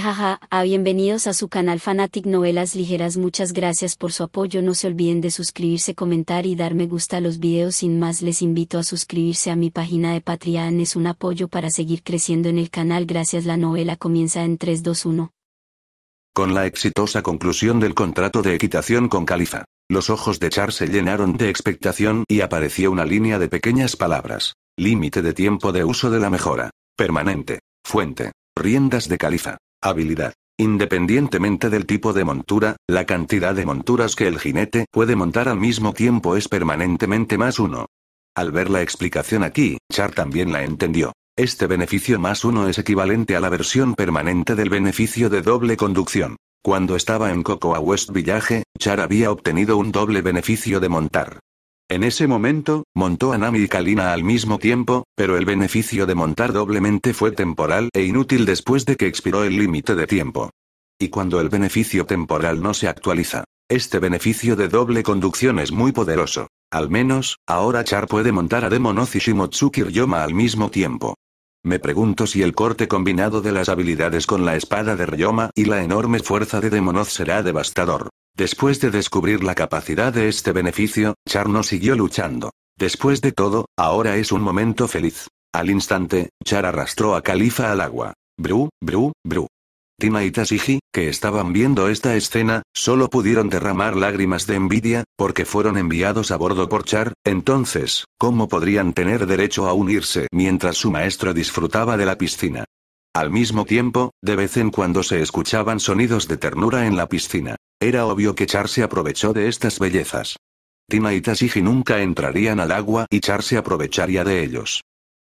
jaja a ah, bienvenidos a su canal Fanatic Novelas Ligeras muchas gracias por su apoyo no se olviden de suscribirse comentar y dar me gusta a los videos sin más les invito a suscribirse a mi página de Patreon es un apoyo para seguir creciendo en el canal gracias la novela comienza en 321. Con la exitosa conclusión del contrato de equitación con Califa, los ojos de Char se llenaron de expectación y apareció una línea de pequeñas palabras. Límite de tiempo de uso de la mejora. Permanente. Fuente. Riendas de Califa. Habilidad. Independientemente del tipo de montura, la cantidad de monturas que el jinete puede montar al mismo tiempo es permanentemente más uno. Al ver la explicación aquí, Char también la entendió. Este beneficio más uno es equivalente a la versión permanente del beneficio de doble conducción. Cuando estaba en Cocoa West Village, Char había obtenido un doble beneficio de montar. En ese momento, montó a Nami y Kalina al mismo tiempo, pero el beneficio de montar doblemente fue temporal e inútil después de que expiró el límite de tiempo. Y cuando el beneficio temporal no se actualiza, este beneficio de doble conducción es muy poderoso. Al menos, ahora Char puede montar a Demonoz y Shimotsuki Ryoma al mismo tiempo. Me pregunto si el corte combinado de las habilidades con la espada de Ryoma y la enorme fuerza de Demonoz será devastador. Después de descubrir la capacidad de este beneficio, Char no siguió luchando. Después de todo, ahora es un momento feliz. Al instante, Char arrastró a Califa al agua. Bru, bru, bru. Tina y Tasiji, que estaban viendo esta escena, solo pudieron derramar lágrimas de envidia, porque fueron enviados a bordo por Char, entonces, ¿cómo podrían tener derecho a unirse mientras su maestro disfrutaba de la piscina? Al mismo tiempo, de vez en cuando se escuchaban sonidos de ternura en la piscina. Era obvio que Char se aprovechó de estas bellezas. Tina y Tashiji nunca entrarían al agua y Char se aprovecharía de ellos.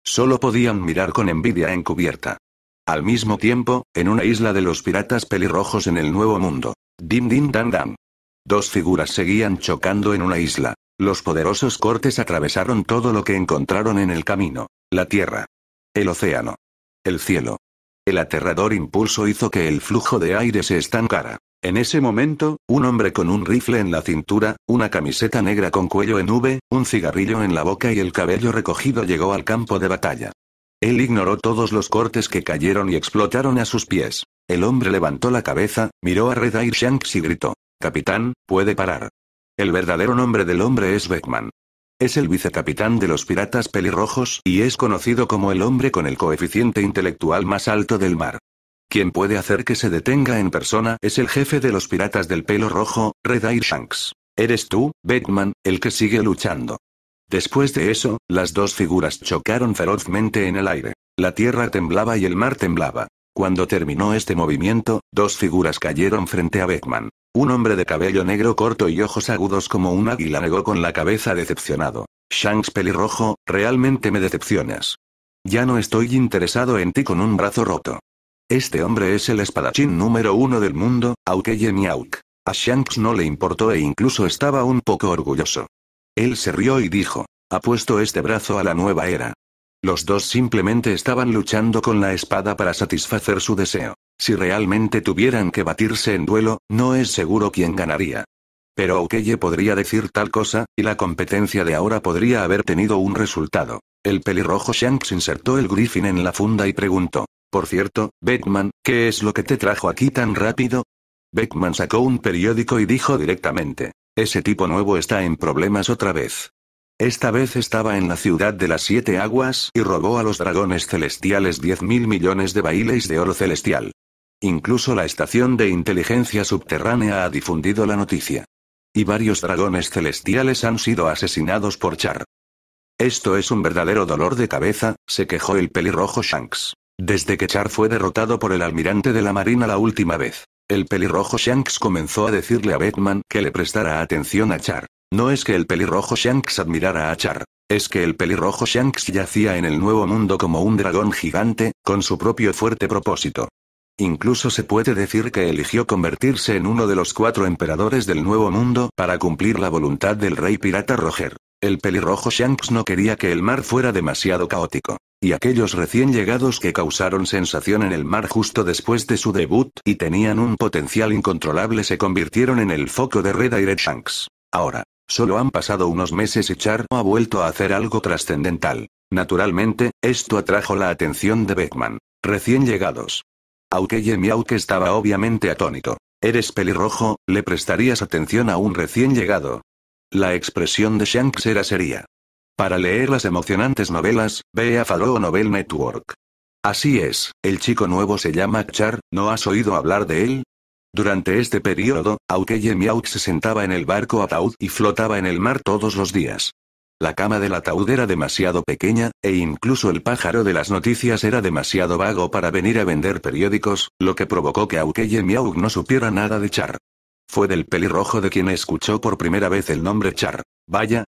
Solo podían mirar con envidia encubierta. Al mismo tiempo, en una isla de los piratas pelirrojos en el Nuevo Mundo. Dim din dan dan. Dos figuras seguían chocando en una isla. Los poderosos cortes atravesaron todo lo que encontraron en el camino. La tierra. El océano. El cielo. El aterrador impulso hizo que el flujo de aire se estancara. En ese momento, un hombre con un rifle en la cintura, una camiseta negra con cuello en V, un cigarrillo en la boca y el cabello recogido llegó al campo de batalla. Él ignoró todos los cortes que cayeron y explotaron a sus pies. El hombre levantó la cabeza, miró a Red Shanks y gritó. Capitán, puede parar. El verdadero nombre del hombre es Beckman. Es el vicecapitán de los piratas pelirrojos y es conocido como el hombre con el coeficiente intelectual más alto del mar. Quien puede hacer que se detenga en persona es el jefe de los piratas del pelo rojo, Red Shanks. Eres tú, Batman, el que sigue luchando. Después de eso, las dos figuras chocaron ferozmente en el aire. La tierra temblaba y el mar temblaba. Cuando terminó este movimiento, dos figuras cayeron frente a Batman. Un hombre de cabello negro corto y ojos agudos como un águila negó con la cabeza decepcionado. Shanks pelirrojo, realmente me decepcionas. Ya no estoy interesado en ti con un brazo roto. Este hombre es el espadachín número uno del mundo, Aukeye Miauk. A Shanks no le importó e incluso estaba un poco orgulloso. Él se rió y dijo, ha puesto este brazo a la nueva era. Los dos simplemente estaban luchando con la espada para satisfacer su deseo. Si realmente tuvieran que batirse en duelo, no es seguro quién ganaría. Pero Aukeye podría decir tal cosa, y la competencia de ahora podría haber tenido un resultado. El pelirrojo Shanks insertó el griffin en la funda y preguntó. Por cierto, Beckman, ¿qué es lo que te trajo aquí tan rápido? Beckman sacó un periódico y dijo directamente, ese tipo nuevo está en problemas otra vez. Esta vez estaba en la ciudad de las siete aguas y robó a los dragones celestiales 10 mil millones de bailes de oro celestial. Incluso la estación de inteligencia subterránea ha difundido la noticia. Y varios dragones celestiales han sido asesinados por Char. Esto es un verdadero dolor de cabeza, se quejó el pelirrojo Shanks. Desde que Char fue derrotado por el almirante de la Marina la última vez, el pelirrojo Shanks comenzó a decirle a Batman que le prestara atención a Char. No es que el pelirrojo Shanks admirara a Char, es que el pelirrojo Shanks yacía en el nuevo mundo como un dragón gigante, con su propio fuerte propósito. Incluso se puede decir que eligió convertirse en uno de los cuatro emperadores del Nuevo Mundo para cumplir la voluntad del rey pirata Roger. El pelirrojo Shanks no quería que el mar fuera demasiado caótico y aquellos recién llegados que causaron sensación en el mar justo después de su debut y tenían un potencial incontrolable se convirtieron en el foco de Red Aire Shanks. Ahora, solo han pasado unos meses y Char ha vuelto a hacer algo trascendental. Naturalmente, esto atrajo la atención de Beckman. Recién llegados. Aunque que estaba obviamente atónito. Eres pelirrojo, le prestarías atención a un recién llegado. La expresión de Shanks era seria. Para leer las emocionantes novelas, ve a Faro Novel Network. Así es, el chico nuevo se llama Char, ¿no has oído hablar de él? Durante este periodo, Aukeye Miauk se sentaba en el barco ataúd y flotaba en el mar todos los días. La cama del ataúd era demasiado pequeña, e incluso el pájaro de las noticias era demasiado vago para venir a vender periódicos, lo que provocó que Aukeye Miauk no supiera nada de Char. Fue del pelirrojo de quien escuchó por primera vez el nombre Char. Vaya,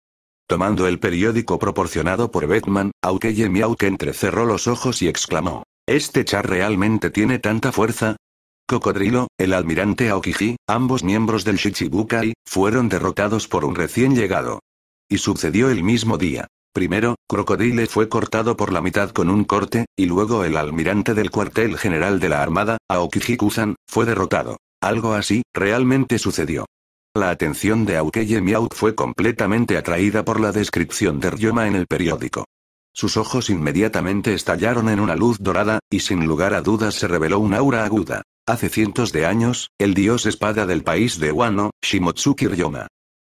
Tomando el periódico proporcionado por Batman, Aukeye que entrecerró los ojos y exclamó. ¿Este char realmente tiene tanta fuerza? Cocodrilo, el almirante Aokiji, ambos miembros del Shichibukai, fueron derrotados por un recién llegado. Y sucedió el mismo día. Primero, Crocodile fue cortado por la mitad con un corte, y luego el almirante del cuartel general de la Armada, Aokiji Kusan, fue derrotado. Algo así, realmente sucedió. La atención de Aukeye fue completamente atraída por la descripción de Ryoma en el periódico. Sus ojos inmediatamente estallaron en una luz dorada, y sin lugar a dudas se reveló un aura aguda. Hace cientos de años, el dios espada del país de Wano, Shimotsuki Ryoma.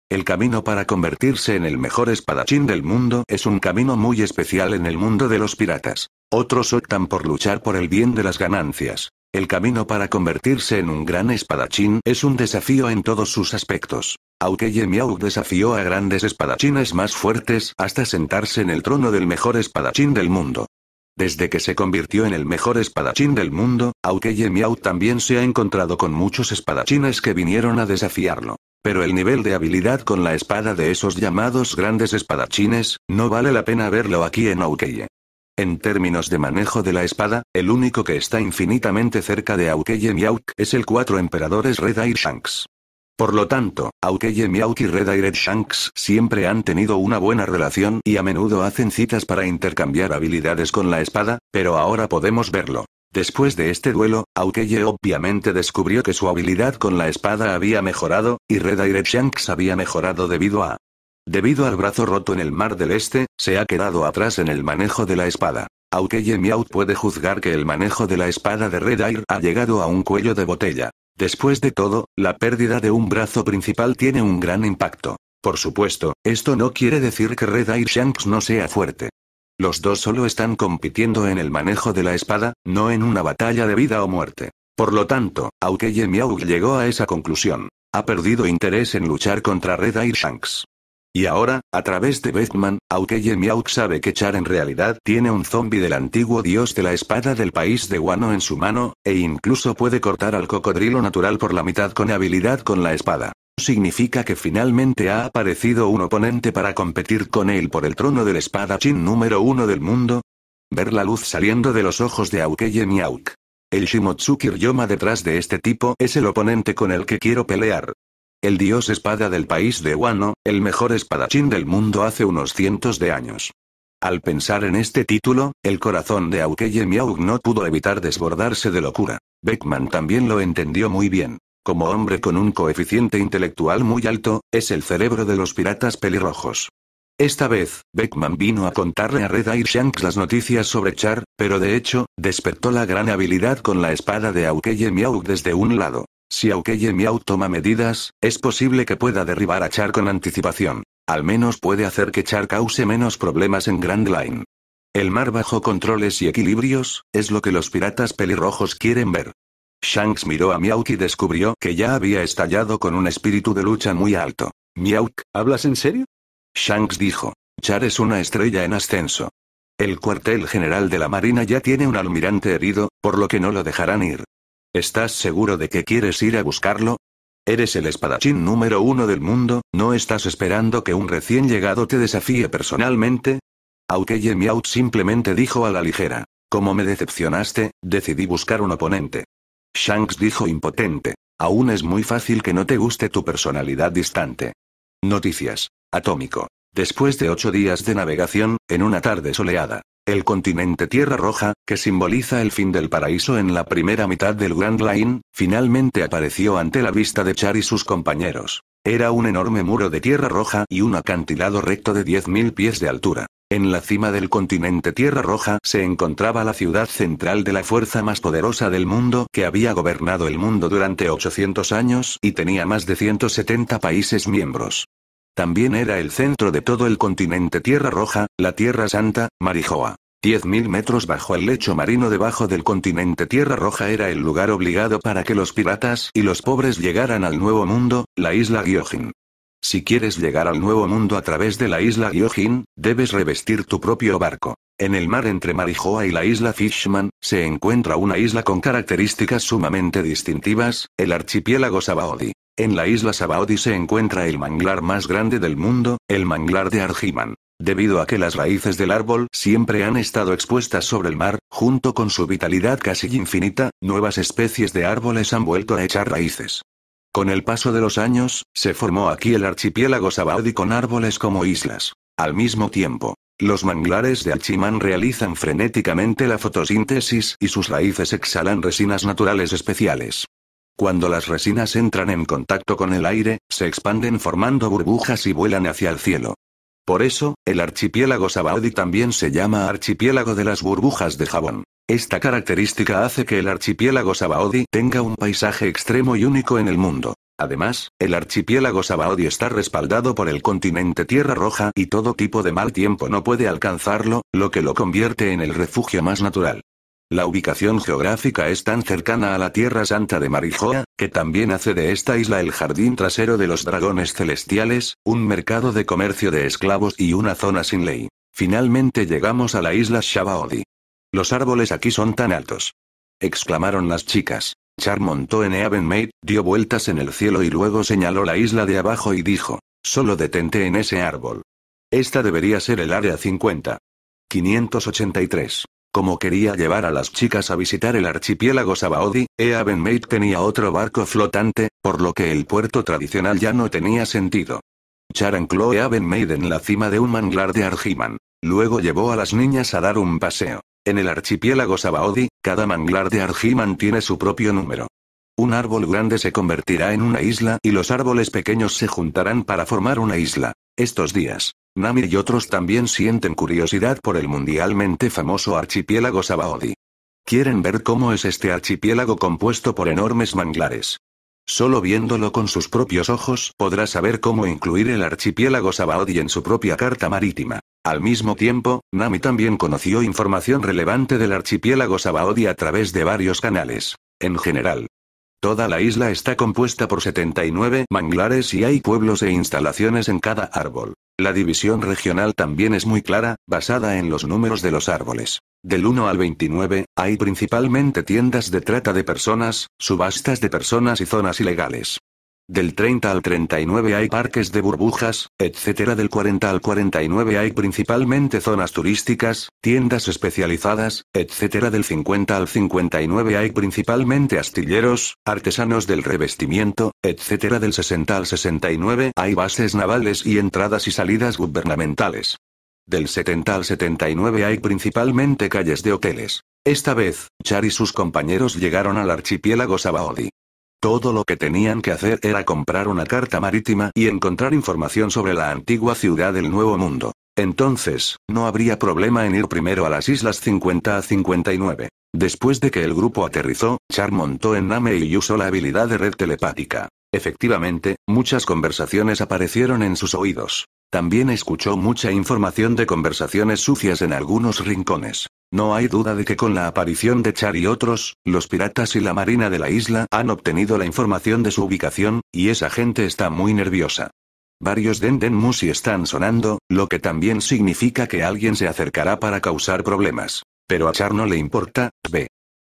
El camino para convertirse en el mejor espadachín del mundo es un camino muy especial en el mundo de los piratas. Otros optan por luchar por el bien de las ganancias. El camino para convertirse en un gran espadachín es un desafío en todos sus aspectos. Aukeye Miao desafió a grandes espadachines más fuertes hasta sentarse en el trono del mejor espadachín del mundo. Desde que se convirtió en el mejor espadachín del mundo, Aukeye Miao también se ha encontrado con muchos espadachines que vinieron a desafiarlo. Pero el nivel de habilidad con la espada de esos llamados grandes espadachines, no vale la pena verlo aquí en Aukeye. En términos de manejo de la espada, el único que está infinitamente cerca de Aukeye Miauk es el cuatro emperadores Red Shanks. Por lo tanto, Aukeye Miauk y Red Shanks siempre han tenido una buena relación y a menudo hacen citas para intercambiar habilidades con la espada, pero ahora podemos verlo. Después de este duelo, Aukeye obviamente descubrió que su habilidad con la espada había mejorado, y Red Shanks había mejorado debido a Debido al brazo roto en el Mar del Este, se ha quedado atrás en el manejo de la espada. Aunque Yemiaut puede juzgar que el manejo de la espada de Red Air ha llegado a un cuello de botella. Después de todo, la pérdida de un brazo principal tiene un gran impacto. Por supuesto, esto no quiere decir que Red Air Shanks no sea fuerte. Los dos solo están compitiendo en el manejo de la espada, no en una batalla de vida o muerte. Por lo tanto, aunque Yemiaug llegó a esa conclusión, ha perdido interés en luchar contra Red Air Shanks. Y ahora, a través de Batman, Aukeye Miauk sabe que Char en realidad tiene un zombi del antiguo dios de la espada del país de Wano en su mano, e incluso puede cortar al cocodrilo natural por la mitad con habilidad con la espada. Significa que finalmente ha aparecido un oponente para competir con él por el trono del espadachín número uno del mundo. Ver la luz saliendo de los ojos de Aukeye Miauk. El Shimotsuki Ryoma detrás de este tipo es el oponente con el que quiero pelear. El dios espada del país de Wano, el mejor espadachín del mundo hace unos cientos de años. Al pensar en este título, el corazón de Aukeye no pudo evitar desbordarse de locura. Beckman también lo entendió muy bien. Como hombre con un coeficiente intelectual muy alto, es el cerebro de los piratas pelirrojos. Esta vez, Beckman vino a contarle a Red Eye Shanks las noticias sobre Char, pero de hecho, despertó la gran habilidad con la espada de Aukeye desde un lado. Si Aukeye Miau toma medidas, es posible que pueda derribar a Char con anticipación. Al menos puede hacer que Char cause menos problemas en Grand Line. El mar bajo controles y equilibrios, es lo que los piratas pelirrojos quieren ver. Shanks miró a Miauk y descubrió que ya había estallado con un espíritu de lucha muy alto. Miauk, ¿hablas en serio? Shanks dijo. Char es una estrella en ascenso. El cuartel general de la Marina ya tiene un almirante herido, por lo que no lo dejarán ir. ¿Estás seguro de que quieres ir a buscarlo? Eres el espadachín número uno del mundo, ¿no estás esperando que un recién llegado te desafíe personalmente? Aukeye Miaut simplemente dijo a la ligera. Como me decepcionaste, decidí buscar un oponente. Shanks dijo impotente. Aún es muy fácil que no te guste tu personalidad distante. Noticias. Atómico. Después de ocho días de navegación, en una tarde soleada, el continente Tierra Roja, que simboliza el fin del paraíso en la primera mitad del Grand Line, finalmente apareció ante la vista de Char y sus compañeros. Era un enorme muro de Tierra Roja y un acantilado recto de 10.000 pies de altura. En la cima del continente Tierra Roja se encontraba la ciudad central de la fuerza más poderosa del mundo que había gobernado el mundo durante 800 años y tenía más de 170 países miembros. También era el centro de todo el continente Tierra Roja, la Tierra Santa, Marijoa. 10.000 metros bajo el lecho marino debajo del continente Tierra Roja era el lugar obligado para que los piratas y los pobres llegaran al Nuevo Mundo, la isla Gyojin. Si quieres llegar al Nuevo Mundo a través de la isla Gyojin, debes revestir tu propio barco. En el mar entre Marijoa y la isla Fishman, se encuentra una isla con características sumamente distintivas, el archipiélago Sabaody. En la isla Sabaody se encuentra el manglar más grande del mundo, el manglar de Arjiman. Debido a que las raíces del árbol siempre han estado expuestas sobre el mar, junto con su vitalidad casi infinita, nuevas especies de árboles han vuelto a echar raíces. Con el paso de los años, se formó aquí el archipiélago Sabaody con árboles como islas. Al mismo tiempo, los manglares de arjiman realizan frenéticamente la fotosíntesis y sus raíces exhalan resinas naturales especiales. Cuando las resinas entran en contacto con el aire, se expanden formando burbujas y vuelan hacia el cielo. Por eso, el archipiélago Sabaody también se llama archipiélago de las burbujas de jabón. Esta característica hace que el archipiélago Sabaody tenga un paisaje extremo y único en el mundo. Además, el archipiélago Sabaody está respaldado por el continente Tierra Roja y todo tipo de mal tiempo no puede alcanzarlo, lo que lo convierte en el refugio más natural. La ubicación geográfica es tan cercana a la Tierra Santa de Marijoa, que también hace de esta isla el jardín trasero de los dragones celestiales, un mercado de comercio de esclavos y una zona sin ley. Finalmente llegamos a la isla Shabaodi. Los árboles aquí son tan altos. Exclamaron las chicas. Char montó en Eavenmaid, dio vueltas en el cielo y luego señaló la isla de abajo y dijo, solo detente en ese árbol. Esta debería ser el área 50. 583. Como quería llevar a las chicas a visitar el archipiélago Sabaody, Maid tenía otro barco flotante, por lo que el puerto tradicional ya no tenía sentido. Charancló ancló maid en la cima de un manglar de Argiman. Luego llevó a las niñas a dar un paseo. En el archipiélago Sabaodi, cada manglar de Argiman tiene su propio número. Un árbol grande se convertirá en una isla y los árboles pequeños se juntarán para formar una isla. Estos días, Nami y otros también sienten curiosidad por el mundialmente famoso archipiélago Sabaody. Quieren ver cómo es este archipiélago compuesto por enormes manglares. Solo viéndolo con sus propios ojos podrá saber cómo incluir el archipiélago Sabaody en su propia carta marítima. Al mismo tiempo, Nami también conoció información relevante del archipiélago Sabaody a través de varios canales. En general, toda la isla está compuesta por 79 manglares y hay pueblos e instalaciones en cada árbol. La división regional también es muy clara, basada en los números de los árboles. Del 1 al 29, hay principalmente tiendas de trata de personas, subastas de personas y zonas ilegales. Del 30 al 39 hay parques de burbujas, etc. Del 40 al 49 hay principalmente zonas turísticas, tiendas especializadas, etc. Del 50 al 59 hay principalmente astilleros, artesanos del revestimiento, etc. Del 60 al 69 hay bases navales y entradas y salidas gubernamentales. Del 70 al 79 hay principalmente calles de hoteles. Esta vez, Char y sus compañeros llegaron al archipiélago Sabaodi. Todo lo que tenían que hacer era comprar una carta marítima y encontrar información sobre la antigua ciudad del Nuevo Mundo. Entonces, no habría problema en ir primero a las islas 50 a 59. Después de que el grupo aterrizó, Char montó en Name y usó la habilidad de red telepática. Efectivamente, muchas conversaciones aparecieron en sus oídos. También escuchó mucha información de conversaciones sucias en algunos rincones. No hay duda de que con la aparición de Char y otros, los piratas y la marina de la isla han obtenido la información de su ubicación, y esa gente está muy nerviosa. Varios Denden Musi están sonando, lo que también significa que alguien se acercará para causar problemas. Pero a Char no le importa, ve.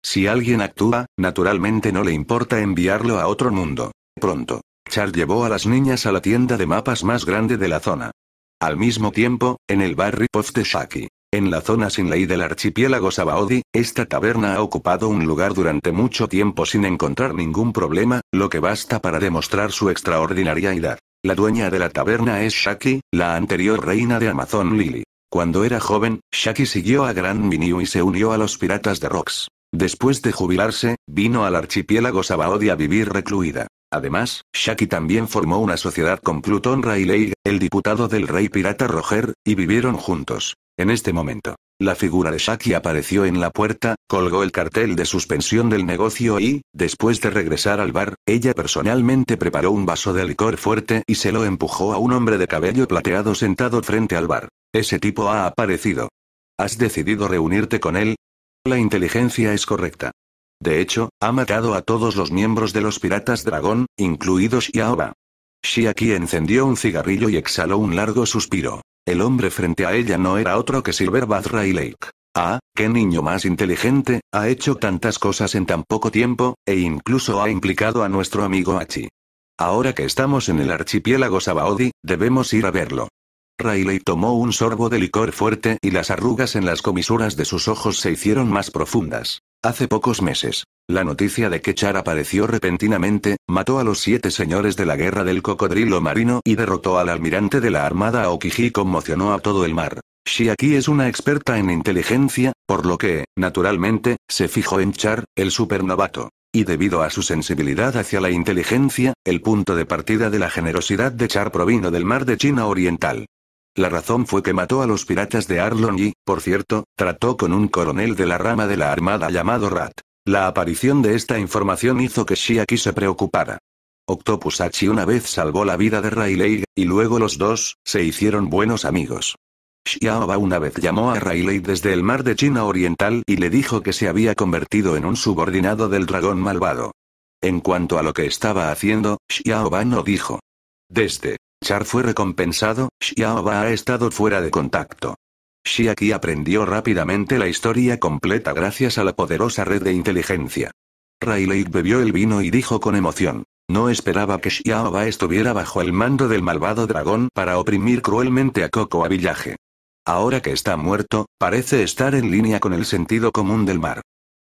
Si alguien actúa, naturalmente no le importa enviarlo a otro mundo. Pronto. Char llevó a las niñas a la tienda de mapas más grande de la zona. Al mismo tiempo, en el barrio Pof de Shaki. En la zona sin ley del archipiélago Sabaody, esta taberna ha ocupado un lugar durante mucho tiempo sin encontrar ningún problema, lo que basta para demostrar su extraordinaria extraordinariedad. La dueña de la taberna es Shaki, la anterior reina de Amazon Lily. Cuando era joven, Shaki siguió a Gran Minyu y se unió a los piratas de Rocks. Después de jubilarse, vino al archipiélago Sabaody a vivir recluida. Además, Shaki también formó una sociedad con Plutón Rayleigh, el diputado del rey pirata Roger, y vivieron juntos. En este momento, la figura de Shaki apareció en la puerta, colgó el cartel de suspensión del negocio y, después de regresar al bar, ella personalmente preparó un vaso de licor fuerte y se lo empujó a un hombre de cabello plateado sentado frente al bar. Ese tipo ha aparecido. ¿Has decidido reunirte con él? La inteligencia es correcta. De hecho, ha matado a todos los miembros de los piratas dragón, incluidos Yaoba. Shaki encendió un cigarrillo y exhaló un largo suspiro. El hombre frente a ella no era otro que Silverbath Lake. Ah, qué niño más inteligente, ha hecho tantas cosas en tan poco tiempo, e incluso ha implicado a nuestro amigo Hachi. Ahora que estamos en el archipiélago Sabaody, debemos ir a verlo. Rayleigh tomó un sorbo de licor fuerte y las arrugas en las comisuras de sus ojos se hicieron más profundas. Hace pocos meses, la noticia de que Char apareció repentinamente, mató a los siete señores de la guerra del cocodrilo marino y derrotó al almirante de la armada Aokiji conmocionó a todo el mar. Shiaki es una experta en inteligencia, por lo que, naturalmente, se fijó en Char, el supernovato. Y debido a su sensibilidad hacia la inteligencia, el punto de partida de la generosidad de Char provino del mar de China Oriental. La razón fue que mató a los piratas de Arlon y, por cierto, trató con un coronel de la rama de la armada llamado Rat. La aparición de esta información hizo que Shiaki se preocupara. Octopus Hachi una vez salvó la vida de Rayleigh, y luego los dos, se hicieron buenos amigos. Xiaoba una vez llamó a Rayleigh desde el mar de China Oriental y le dijo que se había convertido en un subordinado del dragón malvado. En cuanto a lo que estaba haciendo, Xiaoba no dijo. Desde Char fue recompensado, Xiaoba ha estado fuera de contacto. Shiaki aprendió rápidamente la historia completa gracias a la poderosa red de inteligencia. Rayleigh bebió el vino y dijo con emoción. No esperaba que Xiaoba estuviera bajo el mando del malvado dragón para oprimir cruelmente a Coco a Villaje. Ahora que está muerto, parece estar en línea con el sentido común del mar.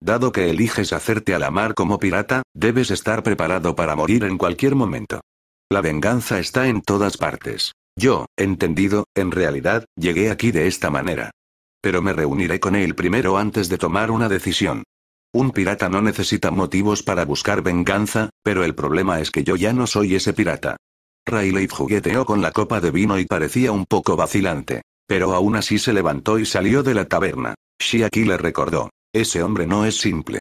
Dado que eliges hacerte a la mar como pirata, debes estar preparado para morir en cualquier momento. La venganza está en todas partes. Yo, entendido, en realidad, llegué aquí de esta manera. Pero me reuniré con él primero antes de tomar una decisión. Un pirata no necesita motivos para buscar venganza, pero el problema es que yo ya no soy ese pirata. Rayleigh jugueteó con la copa de vino y parecía un poco vacilante. Pero aún así se levantó y salió de la taberna. Shiaki le recordó. Ese hombre no es simple.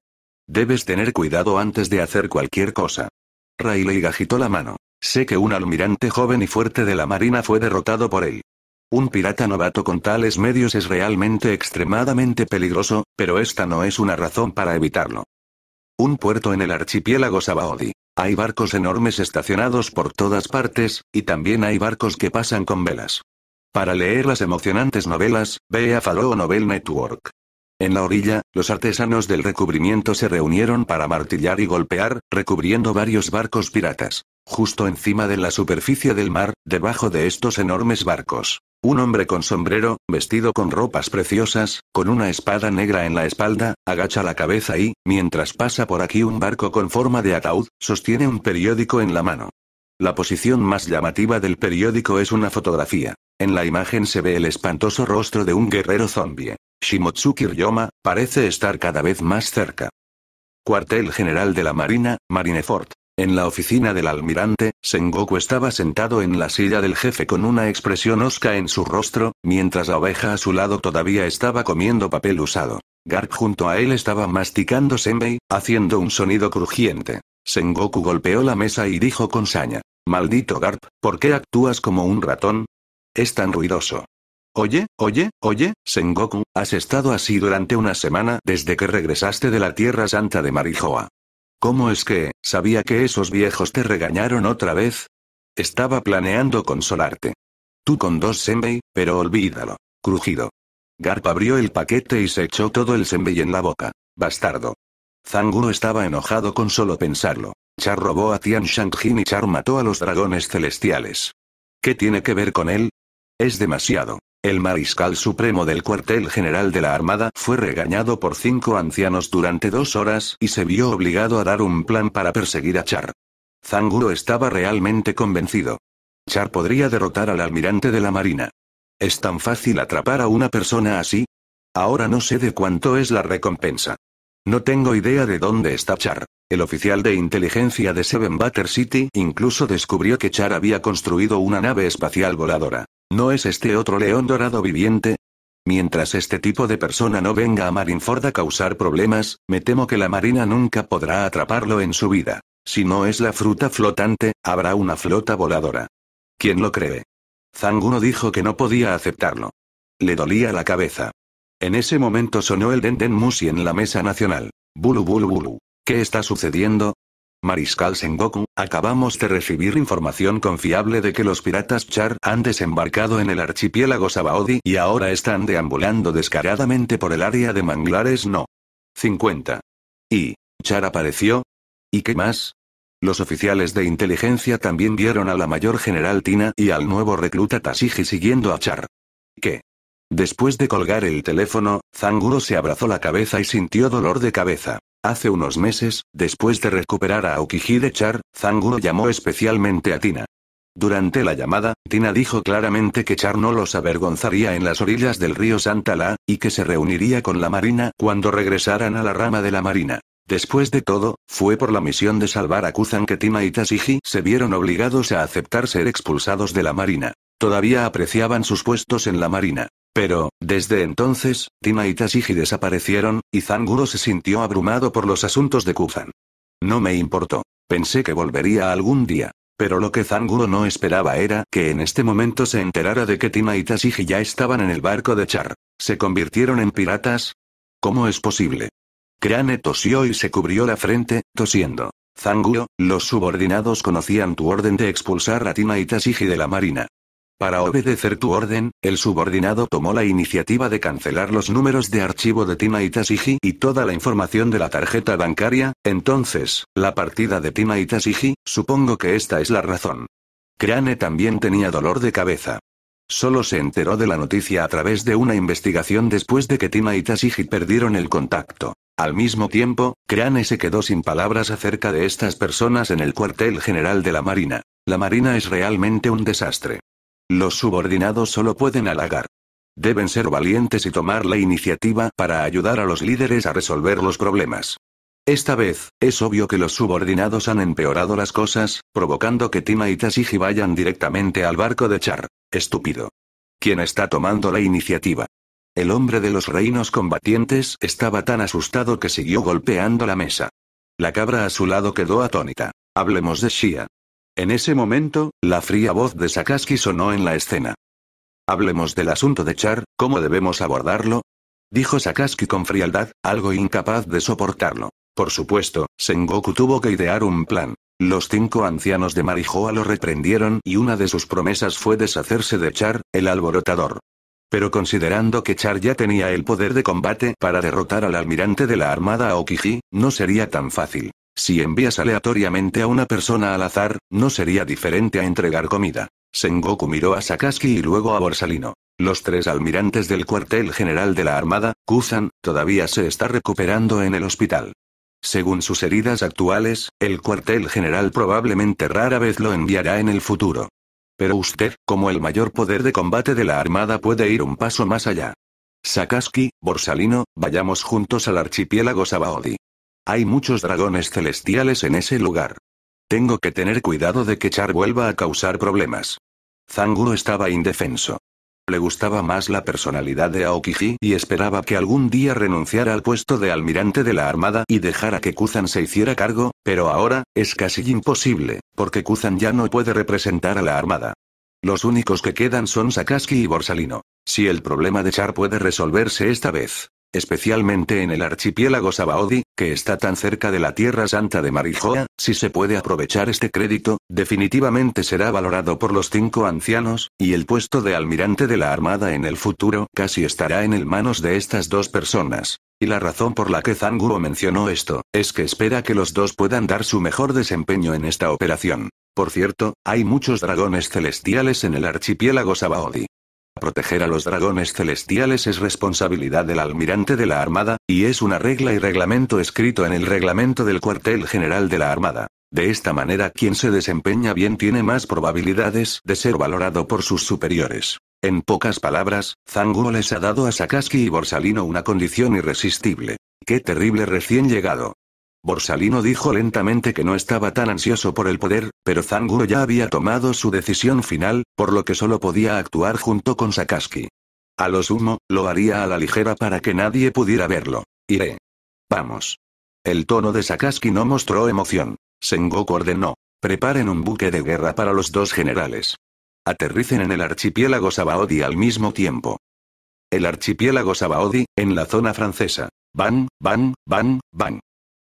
Debes tener cuidado antes de hacer cualquier cosa. Rayleigh agitó la mano. Sé que un almirante joven y fuerte de la Marina fue derrotado por él. Un pirata novato con tales medios es realmente extremadamente peligroso, pero esta no es una razón para evitarlo. Un puerto en el archipiélago Sabaodi. Hay barcos enormes estacionados por todas partes, y también hay barcos que pasan con velas. Para leer las emocionantes novelas, ve a Faloo Novel Network. En la orilla, los artesanos del recubrimiento se reunieron para martillar y golpear, recubriendo varios barcos piratas. Justo encima de la superficie del mar, debajo de estos enormes barcos. Un hombre con sombrero, vestido con ropas preciosas, con una espada negra en la espalda, agacha la cabeza y, mientras pasa por aquí un barco con forma de ataúd, sostiene un periódico en la mano. La posición más llamativa del periódico es una fotografía. En la imagen se ve el espantoso rostro de un guerrero zombie. Shimotsuki Ryoma, parece estar cada vez más cerca. Cuartel General de la Marina, Marineford. En la oficina del almirante, Sengoku estaba sentado en la silla del jefe con una expresión osca en su rostro, mientras la oveja a su lado todavía estaba comiendo papel usado. Garp junto a él estaba masticando senbei, haciendo un sonido crujiente. Sengoku golpeó la mesa y dijo con saña. Maldito Garp, ¿por qué actúas como un ratón? Es tan ruidoso. Oye, oye, oye, Sengoku, has estado así durante una semana desde que regresaste de la Tierra Santa de Marijoa. ¿Cómo es que, sabía que esos viejos te regañaron otra vez? Estaba planeando consolarte. Tú con dos senbei, pero olvídalo. Crujido. Garp abrió el paquete y se echó todo el senbei en la boca. Bastardo. Zanguo estaba enojado con solo pensarlo. Char robó a Tian Shangjin y Char mató a los dragones celestiales. ¿Qué tiene que ver con él? Es demasiado. El mariscal supremo del cuartel general de la Armada fue regañado por cinco ancianos durante dos horas y se vio obligado a dar un plan para perseguir a Char. Zanguro estaba realmente convencido. Char podría derrotar al almirante de la Marina. ¿Es tan fácil atrapar a una persona así? Ahora no sé de cuánto es la recompensa. No tengo idea de dónde está Char. El oficial de inteligencia de Seven Batter City incluso descubrió que Char había construido una nave espacial voladora. ¿No es este otro león dorado viviente? Mientras este tipo de persona no venga a Marineford a causar problemas, me temo que la Marina nunca podrá atraparlo en su vida. Si no es la fruta flotante, habrá una flota voladora. ¿Quién lo cree? Zanguno dijo que no podía aceptarlo. Le dolía la cabeza. En ese momento sonó el Denden musi en la mesa nacional. Bulu bulu bulu. ¿Qué está sucediendo? Mariscal Sengoku, acabamos de recibir información confiable de que los piratas Char han desembarcado en el archipiélago Sabaody y ahora están deambulando descaradamente por el área de manglares no. 50. ¿Y Char apareció? ¿Y qué más? Los oficiales de inteligencia también vieron a la mayor general Tina y al nuevo recluta Tashiji siguiendo a Char. ¿Qué? Después de colgar el teléfono, Zanguro se abrazó la cabeza y sintió dolor de cabeza. Hace unos meses, después de recuperar a Okiji de char Zanguro llamó especialmente a Tina. Durante la llamada, Tina dijo claramente que Char no los avergonzaría en las orillas del río Santala y que se reuniría con la Marina cuando regresaran a la rama de la Marina. Después de todo, fue por la misión de salvar a Kuzan que Tina y Tashiji se vieron obligados a aceptar ser expulsados de la Marina. Todavía apreciaban sus puestos en la Marina. Pero, desde entonces, Tina y Tashiji desaparecieron, y Zanguro se sintió abrumado por los asuntos de Kuzan. No me importó. Pensé que volvería algún día. Pero lo que Zanguro no esperaba era que en este momento se enterara de que Tina y Tashiji ya estaban en el barco de Char. ¿Se convirtieron en piratas? ¿Cómo es posible? Crane tosió y se cubrió la frente, tosiendo. Zanguro, los subordinados conocían tu orden de expulsar a Tina y Tashiji de la marina. Para obedecer tu orden, el subordinado tomó la iniciativa de cancelar los números de archivo de Tina Tasiji y toda la información de la tarjeta bancaria, entonces, la partida de Tina Tasiji, supongo que esta es la razón. Crane también tenía dolor de cabeza. Solo se enteró de la noticia a través de una investigación después de que Tina Tasiji perdieron el contacto. Al mismo tiempo, Crane se quedó sin palabras acerca de estas personas en el cuartel general de la Marina. La Marina es realmente un desastre. Los subordinados solo pueden halagar. Deben ser valientes y tomar la iniciativa para ayudar a los líderes a resolver los problemas. Esta vez, es obvio que los subordinados han empeorado las cosas, provocando que Tima y Tashiji vayan directamente al barco de Char. Estúpido. ¿Quién está tomando la iniciativa? El hombre de los reinos combatientes estaba tan asustado que siguió golpeando la mesa. La cabra a su lado quedó atónita. Hablemos de Shia. En ese momento, la fría voz de Sakaski sonó en la escena. Hablemos del asunto de Char, ¿cómo debemos abordarlo? Dijo Sakaski con frialdad, algo incapaz de soportarlo. Por supuesto, Sengoku tuvo que idear un plan. Los cinco ancianos de Marijoa lo reprendieron y una de sus promesas fue deshacerse de Char, el alborotador. Pero considerando que Char ya tenía el poder de combate para derrotar al almirante de la armada Aokiji, no sería tan fácil. Si envías aleatoriamente a una persona al azar, no sería diferente a entregar comida. Sengoku miró a Sakaski y luego a Borsalino. Los tres almirantes del cuartel general de la Armada, Kuzan, todavía se está recuperando en el hospital. Según sus heridas actuales, el cuartel general probablemente rara vez lo enviará en el futuro. Pero usted, como el mayor poder de combate de la Armada, puede ir un paso más allá. Sakaski, Borsalino, vayamos juntos al archipiélago Sabaody. Hay muchos dragones celestiales en ese lugar. Tengo que tener cuidado de que Char vuelva a causar problemas. Zangu estaba indefenso. Le gustaba más la personalidad de Aokiji y esperaba que algún día renunciara al puesto de almirante de la Armada y dejara que Kuzan se hiciera cargo, pero ahora, es casi imposible, porque Kuzan ya no puede representar a la Armada. Los únicos que quedan son Sakaski y Borsalino. Si el problema de Char puede resolverse esta vez, especialmente en el archipiélago Sabaodi, que está tan cerca de la Tierra Santa de Marijoa, si se puede aprovechar este crédito, definitivamente será valorado por los cinco ancianos, y el puesto de almirante de la Armada en el futuro casi estará en el manos de estas dos personas. Y la razón por la que Zanguo mencionó esto, es que espera que los dos puedan dar su mejor desempeño en esta operación. Por cierto, hay muchos dragones celestiales en el archipiélago Sabaodi. Proteger a los dragones celestiales es responsabilidad del almirante de la Armada, y es una regla y reglamento escrito en el reglamento del cuartel general de la Armada. De esta manera quien se desempeña bien tiene más probabilidades de ser valorado por sus superiores. En pocas palabras, Zanguo les ha dado a Sakaski y Borsalino una condición irresistible. ¡Qué terrible recién llegado! Borsalino dijo lentamente que no estaba tan ansioso por el poder, pero Zanguro ya había tomado su decisión final, por lo que solo podía actuar junto con Sakaski. A lo sumo, lo haría a la ligera para que nadie pudiera verlo. Iré. Vamos. El tono de Sakaski no mostró emoción. Sengoku ordenó. Preparen un buque de guerra para los dos generales. Aterricen en el archipiélago Sabaody al mismo tiempo. El archipiélago Sabaody, en la zona francesa. Van, van, van, van.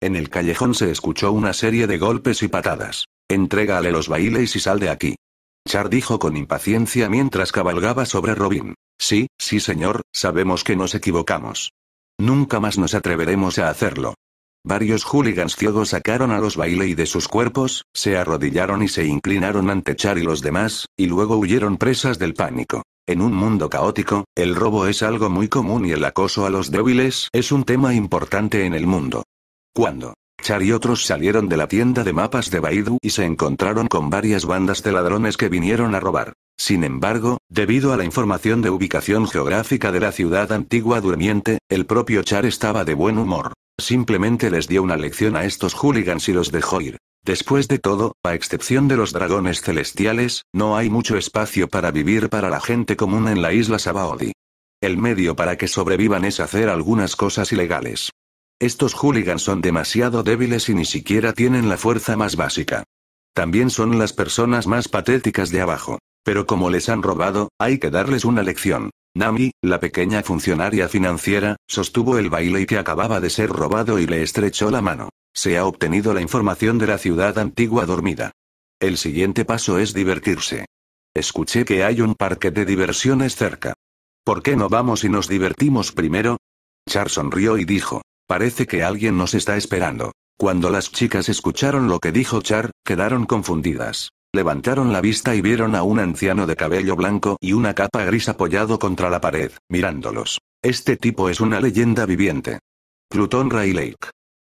En el callejón se escuchó una serie de golpes y patadas. Entrégale los bailes y sal de aquí. Char dijo con impaciencia mientras cabalgaba sobre Robin. Sí, sí señor, sabemos que nos equivocamos. Nunca más nos atreveremos a hacerlo. Varios hooligans ciegos sacaron a los bailes de sus cuerpos, se arrodillaron y se inclinaron ante Char y los demás, y luego huyeron presas del pánico. En un mundo caótico, el robo es algo muy común y el acoso a los débiles es un tema importante en el mundo. Cuando Char y otros salieron de la tienda de mapas de Baidu y se encontraron con varias bandas de ladrones que vinieron a robar. Sin embargo, debido a la información de ubicación geográfica de la ciudad antigua durmiente, el propio Char estaba de buen humor. Simplemente les dio una lección a estos hooligans y los dejó ir. Después de todo, a excepción de los dragones celestiales, no hay mucho espacio para vivir para la gente común en la isla Sabaodi. El medio para que sobrevivan es hacer algunas cosas ilegales. Estos hooligans son demasiado débiles y ni siquiera tienen la fuerza más básica. También son las personas más patéticas de abajo. Pero como les han robado, hay que darles una lección. Nami, la pequeña funcionaria financiera, sostuvo el baile y que acababa de ser robado y le estrechó la mano. Se ha obtenido la información de la ciudad antigua dormida. El siguiente paso es divertirse. Escuché que hay un parque de diversiones cerca. ¿Por qué no vamos y nos divertimos primero? Char sonrió y dijo. Parece que alguien nos está esperando. Cuando las chicas escucharon lo que dijo Char, quedaron confundidas. Levantaron la vista y vieron a un anciano de cabello blanco y una capa gris apoyado contra la pared, mirándolos. Este tipo es una leyenda viviente. Plutón Lake.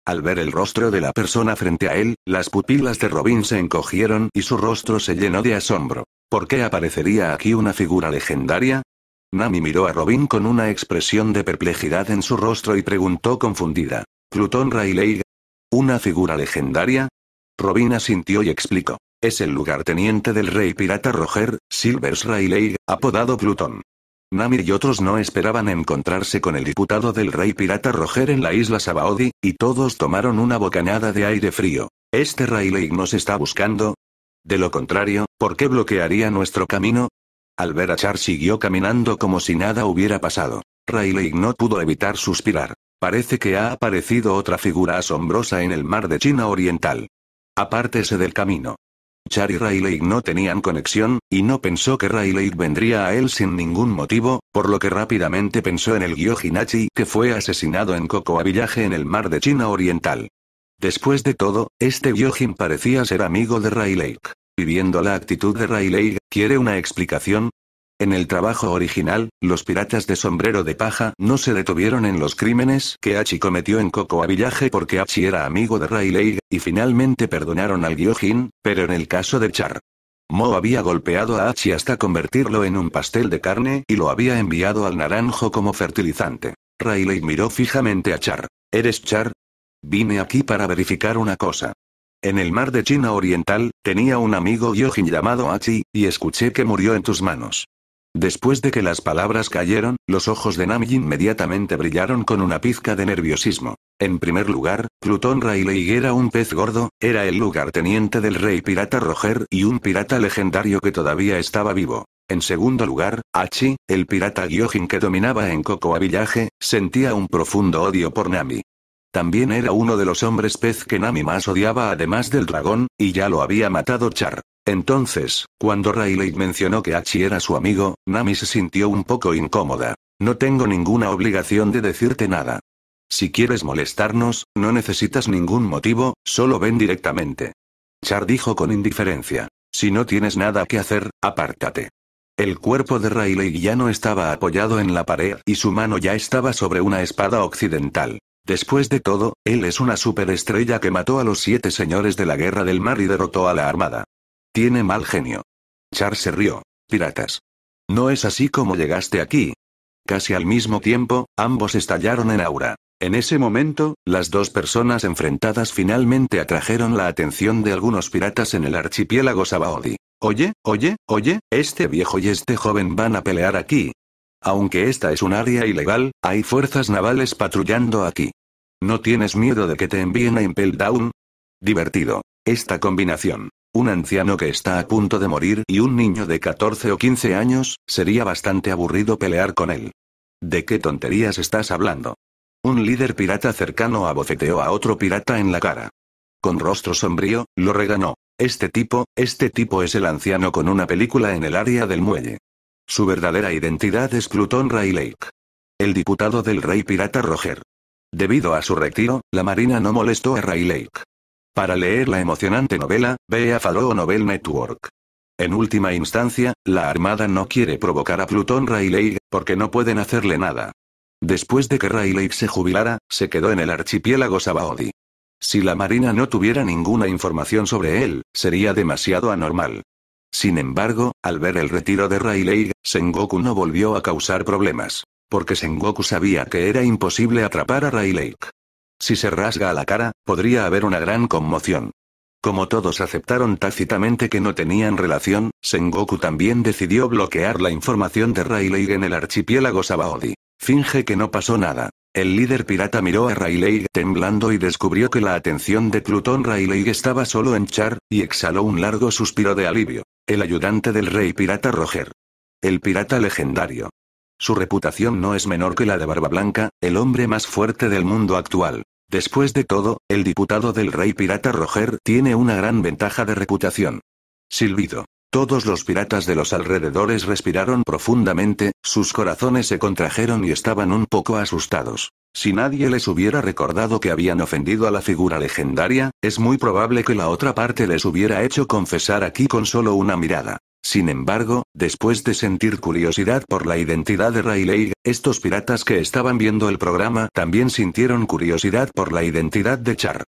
Al ver el rostro de la persona frente a él, las pupilas de Robin se encogieron y su rostro se llenó de asombro. ¿Por qué aparecería aquí una figura legendaria? Nami miró a Robin con una expresión de perplejidad en su rostro y preguntó confundida. ¿Plutón Rayleigh? ¿Una figura legendaria? Robin asintió y explicó. Es el lugarteniente del rey pirata Roger, Silvers Rayleigh, apodado Plutón. Nami y otros no esperaban encontrarse con el diputado del rey pirata Roger en la isla Sabaody, y todos tomaron una bocanada de aire frío. ¿Este Rayleigh nos está buscando? De lo contrario, ¿por qué bloquearía nuestro camino? Al ver a Char siguió caminando como si nada hubiera pasado. Rayleigh no pudo evitar suspirar. Parece que ha aparecido otra figura asombrosa en el mar de China Oriental. Apártese del camino. Char y Rayleigh no tenían conexión, y no pensó que Rayleigh vendría a él sin ningún motivo, por lo que rápidamente pensó en el Gyojinachi que fue asesinado en Cocoa Village en el mar de China Oriental. Después de todo, este Gyojin parecía ser amigo de Rayleigh. Viviendo la actitud de Rayleigh, ¿quiere una explicación? En el trabajo original, los piratas de sombrero de paja no se detuvieron en los crímenes que Hachi cometió en Cocoa Village porque Hachi era amigo de Rayleigh, y finalmente perdonaron al Gyojin, pero en el caso de Char. Mo había golpeado a Hachi hasta convertirlo en un pastel de carne y lo había enviado al naranjo como fertilizante. Rayleigh miró fijamente a Char. ¿Eres Char? Vine aquí para verificar una cosa en el mar de China Oriental, tenía un amigo Gyojin llamado Achi, y escuché que murió en tus manos. Después de que las palabras cayeron, los ojos de Nami inmediatamente brillaron con una pizca de nerviosismo. En primer lugar, Plutón Rayleigh era un pez gordo, era el lugarteniente del rey pirata Roger y un pirata legendario que todavía estaba vivo. En segundo lugar, Achi, el pirata Gyojin que dominaba en Cocoa Village, sentía un profundo odio por Nami. También era uno de los hombres pez que Nami más odiaba además del dragón, y ya lo había matado Char. Entonces, cuando Rayleigh mencionó que Hachi era su amigo, Nami se sintió un poco incómoda. No tengo ninguna obligación de decirte nada. Si quieres molestarnos, no necesitas ningún motivo, solo ven directamente. Char dijo con indiferencia. Si no tienes nada que hacer, apártate. El cuerpo de Rayleigh ya no estaba apoyado en la pared y su mano ya estaba sobre una espada occidental. Después de todo, él es una superestrella que mató a los siete señores de la Guerra del Mar y derrotó a la Armada. Tiene mal genio. Char se rió. Piratas. No es así como llegaste aquí. Casi al mismo tiempo, ambos estallaron en aura. En ese momento, las dos personas enfrentadas finalmente atrajeron la atención de algunos piratas en el archipiélago Sabaody. Oye, oye, oye, este viejo y este joven van a pelear aquí, aunque esta es un área ilegal, hay fuerzas navales patrullando aquí. ¿No tienes miedo de que te envíen a Impel Down? Divertido. Esta combinación. Un anciano que está a punto de morir y un niño de 14 o 15 años, sería bastante aburrido pelear con él. ¿De qué tonterías estás hablando? Un líder pirata cercano abofeteó a otro pirata en la cara. Con rostro sombrío, lo reganó. Este tipo, este tipo es el anciano con una película en el área del muelle. Su verdadera identidad es Plutón Rayleigh. El diputado del rey pirata Roger. Debido a su retiro, la Marina no molestó a Rayleigh. Para leer la emocionante novela, ve a Faloo Novel Network. En última instancia, la Armada no quiere provocar a Plutón Rayleigh, porque no pueden hacerle nada. Después de que Rayleigh se jubilara, se quedó en el archipiélago Sabaody. Si la Marina no tuviera ninguna información sobre él, sería demasiado anormal. Sin embargo, al ver el retiro de Rayleigh, Sengoku no volvió a causar problemas. Porque Sengoku sabía que era imposible atrapar a Rayleigh. Si se rasga a la cara, podría haber una gran conmoción. Como todos aceptaron tácitamente que no tenían relación, Sengoku también decidió bloquear la información de Rayleigh en el archipiélago Sabaody. Finge que no pasó nada. El líder pirata miró a Rayleigh temblando y descubrió que la atención de Plutón Rayleigh estaba solo en Char, y exhaló un largo suspiro de alivio. El ayudante del rey pirata Roger. El pirata legendario. Su reputación no es menor que la de Barba Blanca, el hombre más fuerte del mundo actual. Después de todo, el diputado del rey pirata Roger tiene una gran ventaja de reputación. Silbido. Todos los piratas de los alrededores respiraron profundamente, sus corazones se contrajeron y estaban un poco asustados. Si nadie les hubiera recordado que habían ofendido a la figura legendaria, es muy probable que la otra parte les hubiera hecho confesar aquí con solo una mirada. Sin embargo, después de sentir curiosidad por la identidad de Rayleigh, estos piratas que estaban viendo el programa también sintieron curiosidad por la identidad de Char.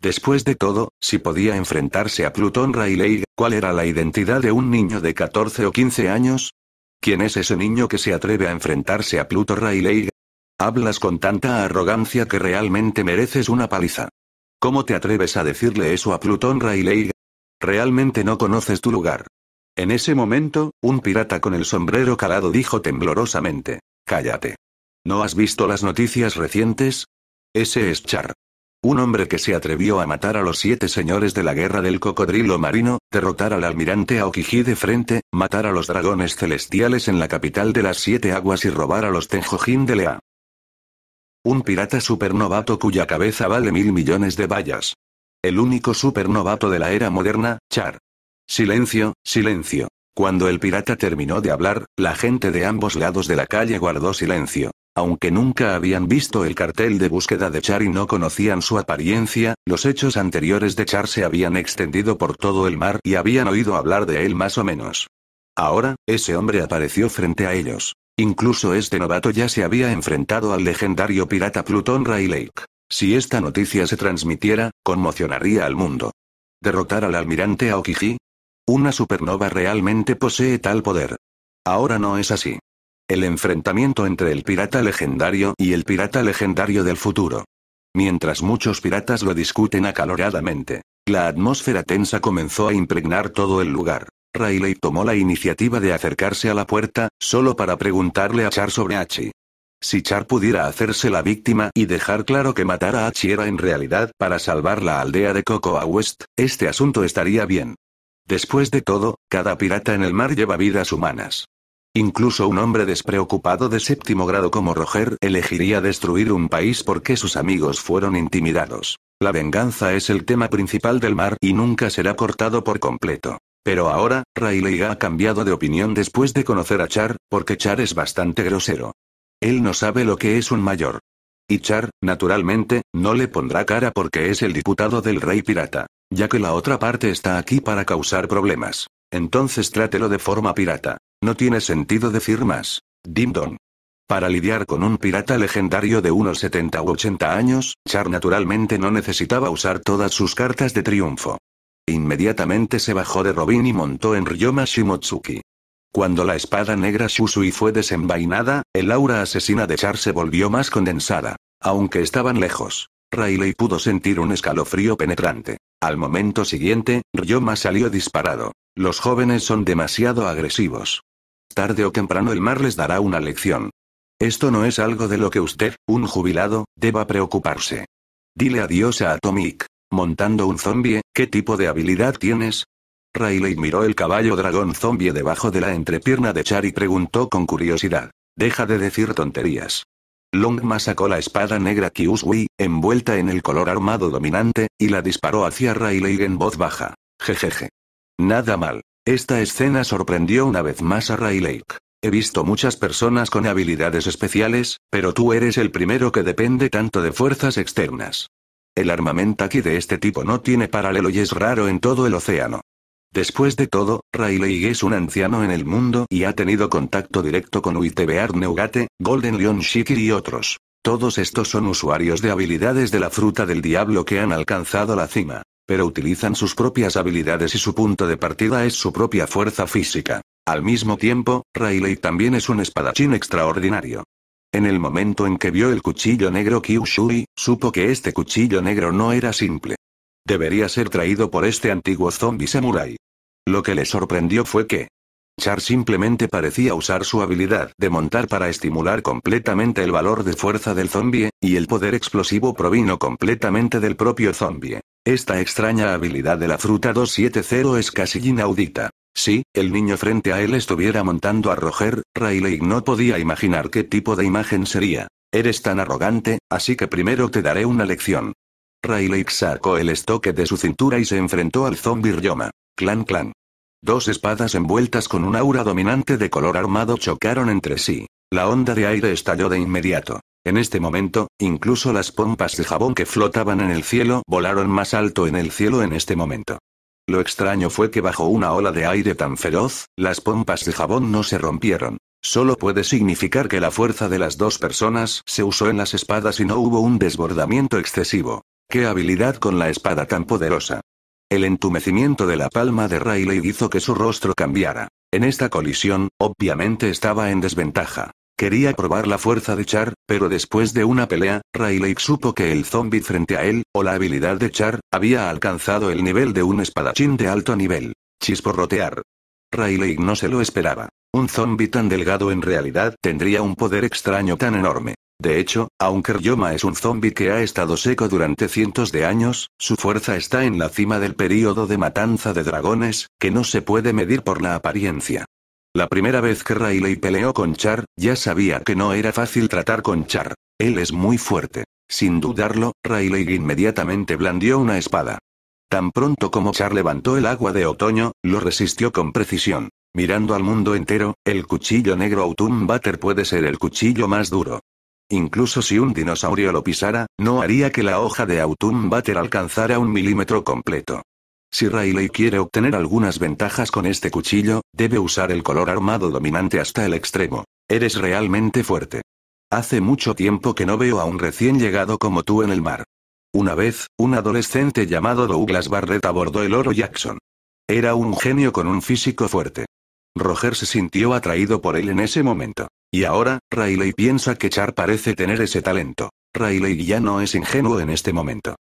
Después de todo, si podía enfrentarse a Plutón Rayleigh, ¿cuál era la identidad de un niño de 14 o 15 años? ¿Quién es ese niño que se atreve a enfrentarse a Pluto Rayleigh? Hablas con tanta arrogancia que realmente mereces una paliza. ¿Cómo te atreves a decirle eso a Plutón Rayleigh? Realmente no conoces tu lugar. En ese momento, un pirata con el sombrero calado dijo temblorosamente. Cállate. ¿No has visto las noticias recientes? Ese es Char. Un hombre que se atrevió a matar a los siete señores de la guerra del cocodrilo marino, derrotar al almirante Aokiji de frente, matar a los dragones celestiales en la capital de las siete aguas y robar a los Tenjojin de Lea. Un pirata supernovato cuya cabeza vale mil millones de vallas. El único supernovato de la era moderna, Char. Silencio, silencio. Cuando el pirata terminó de hablar, la gente de ambos lados de la calle guardó silencio. Aunque nunca habían visto el cartel de búsqueda de Char y no conocían su apariencia, los hechos anteriores de Char se habían extendido por todo el mar y habían oído hablar de él más o menos. Ahora, ese hombre apareció frente a ellos. Incluso este novato ya se había enfrentado al legendario pirata Plutón Ray Lake. Si esta noticia se transmitiera, conmocionaría al mundo. ¿Derrotar al almirante Aokiji? Una supernova realmente posee tal poder. Ahora no es así. El enfrentamiento entre el pirata legendario y el pirata legendario del futuro. Mientras muchos piratas lo discuten acaloradamente, la atmósfera tensa comenzó a impregnar todo el lugar. Riley tomó la iniciativa de acercarse a la puerta, solo para preguntarle a Char sobre Hachi. Si Char pudiera hacerse la víctima y dejar claro que matar a Hachi era en realidad para salvar la aldea de Cocoa West, este asunto estaría bien. Después de todo, cada pirata en el mar lleva vidas humanas. Incluso un hombre despreocupado de séptimo grado como Roger elegiría destruir un país porque sus amigos fueron intimidados. La venganza es el tema principal del mar y nunca será cortado por completo. Pero ahora, Riley ha cambiado de opinión después de conocer a Char, porque Char es bastante grosero. Él no sabe lo que es un mayor. Y Char, naturalmente, no le pondrá cara porque es el diputado del rey pirata, ya que la otra parte está aquí para causar problemas. Entonces trátelo de forma pirata. No tiene sentido decir más. Dimdon. Para lidiar con un pirata legendario de unos 70 u 80 años, Char naturalmente no necesitaba usar todas sus cartas de triunfo. Inmediatamente se bajó de Robin y montó en Ryoma Shimotsuki. Cuando la espada negra Shusui fue desenvainada, el aura asesina de Char se volvió más condensada. Aunque estaban lejos, Riley pudo sentir un escalofrío penetrante. Al momento siguiente, Ryoma salió disparado. Los jóvenes son demasiado agresivos. Tarde o temprano el mar les dará una lección. Esto no es algo de lo que usted, un jubilado, deba preocuparse. Dile adiós a Atomic. ¿Montando un zombie? ¿Qué tipo de habilidad tienes? Rayleigh miró el caballo dragón zombie debajo de la entrepierna de Char y preguntó con curiosidad. Deja de decir tonterías. Longma sacó la espada negra Kiusui, envuelta en el color armado dominante, y la disparó hacia Rayleigh en voz baja. Jejeje. Nada mal. Esta escena sorprendió una vez más a Rayleigh. He visto muchas personas con habilidades especiales, pero tú eres el primero que depende tanto de fuerzas externas. El armamento aquí de este tipo no tiene paralelo y es raro en todo el océano. Después de todo, Rayleigh es un anciano en el mundo y ha tenido contacto directo con Uitebear Neugate, Golden Lion Shiki y otros. Todos estos son usuarios de habilidades de la fruta del diablo que han alcanzado la cima, pero utilizan sus propias habilidades y su punto de partida es su propia fuerza física. Al mismo tiempo, Rayleigh también es un espadachín extraordinario. En el momento en que vio el cuchillo negro Kyushui, supo que este cuchillo negro no era simple. Debería ser traído por este antiguo zombie samurai. Lo que le sorprendió fue que, Char simplemente parecía usar su habilidad de montar para estimular completamente el valor de fuerza del zombie, y el poder explosivo provino completamente del propio zombie. Esta extraña habilidad de la fruta 270 es casi inaudita. Si, el niño frente a él estuviera montando a Roger, Rayleigh no podía imaginar qué tipo de imagen sería. Eres tan arrogante, así que primero te daré una lección. Rayleigh sacó el estoque de su cintura y se enfrentó al zombie Ryoma. Clan clan. Dos espadas envueltas con un aura dominante de color armado chocaron entre sí. La onda de aire estalló de inmediato. En este momento, incluso las pompas de jabón que flotaban en el cielo volaron más alto en el cielo en este momento. Lo extraño fue que bajo una ola de aire tan feroz, las pompas de jabón no se rompieron. Solo puede significar que la fuerza de las dos personas se usó en las espadas y no hubo un desbordamiento excesivo. ¡Qué habilidad con la espada tan poderosa! El entumecimiento de la palma de Rayleigh hizo que su rostro cambiara. En esta colisión, obviamente estaba en desventaja. Quería probar la fuerza de Char, pero después de una pelea, Rayleigh supo que el zombie frente a él, o la habilidad de Char, había alcanzado el nivel de un espadachín de alto nivel. Chisporrotear. Rayleigh no se lo esperaba. Un zombie tan delgado en realidad tendría un poder extraño tan enorme. De hecho, aunque Ryoma es un zombie que ha estado seco durante cientos de años, su fuerza está en la cima del período de matanza de dragones, que no se puede medir por la apariencia. La primera vez que Riley peleó con Char, ya sabía que no era fácil tratar con Char. Él es muy fuerte. Sin dudarlo, Rayleigh inmediatamente blandió una espada. Tan pronto como Char levantó el agua de otoño, lo resistió con precisión. Mirando al mundo entero, el cuchillo negro Autumn Butter puede ser el cuchillo más duro. Incluso si un dinosaurio lo pisara, no haría que la hoja de Autumn Butter alcanzara un milímetro completo. Si Riley quiere obtener algunas ventajas con este cuchillo, debe usar el color armado dominante hasta el extremo. Eres realmente fuerte. Hace mucho tiempo que no veo a un recién llegado como tú en el mar. Una vez, un adolescente llamado Douglas Barrett abordó el Oro Jackson. Era un genio con un físico fuerte. Roger se sintió atraído por él en ese momento. Y ahora, Riley piensa que Char parece tener ese talento. Riley ya no es ingenuo en este momento.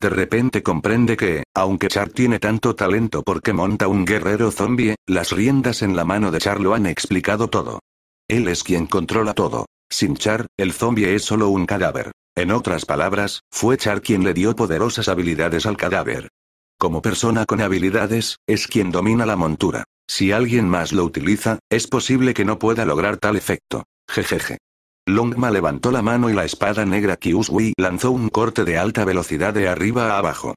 De repente comprende que, aunque Char tiene tanto talento porque monta un guerrero zombie, las riendas en la mano de Char lo han explicado todo. Él es quien controla todo. Sin Char, el zombie es solo un cadáver. En otras palabras, fue Char quien le dio poderosas habilidades al cadáver. Como persona con habilidades, es quien domina la montura. Si alguien más lo utiliza, es posible que no pueda lograr tal efecto. Jejeje. Longma levantó la mano y la espada negra Kyusui lanzó un corte de alta velocidad de arriba a abajo.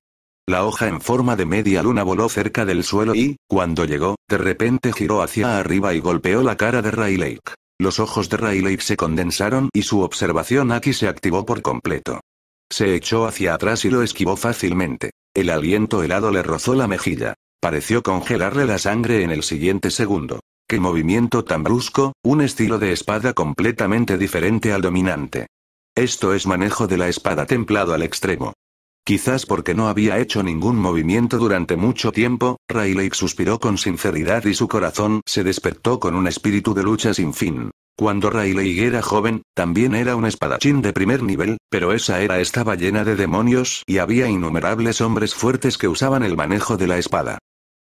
La hoja en forma de media luna voló cerca del suelo y, cuando llegó, de repente giró hacia arriba y golpeó la cara de Rayleigh. Los ojos de Rayleigh se condensaron y su observación aquí se activó por completo. Se echó hacia atrás y lo esquivó fácilmente. El aliento helado le rozó la mejilla. Pareció congelarle la sangre en el siguiente segundo. Qué movimiento tan brusco, un estilo de espada completamente diferente al dominante. Esto es manejo de la espada templado al extremo. Quizás porque no había hecho ningún movimiento durante mucho tiempo, Rayleigh suspiró con sinceridad y su corazón se despertó con un espíritu de lucha sin fin. Cuando Rayleigh era joven, también era un espadachín de primer nivel, pero esa era estaba llena de demonios y había innumerables hombres fuertes que usaban el manejo de la espada.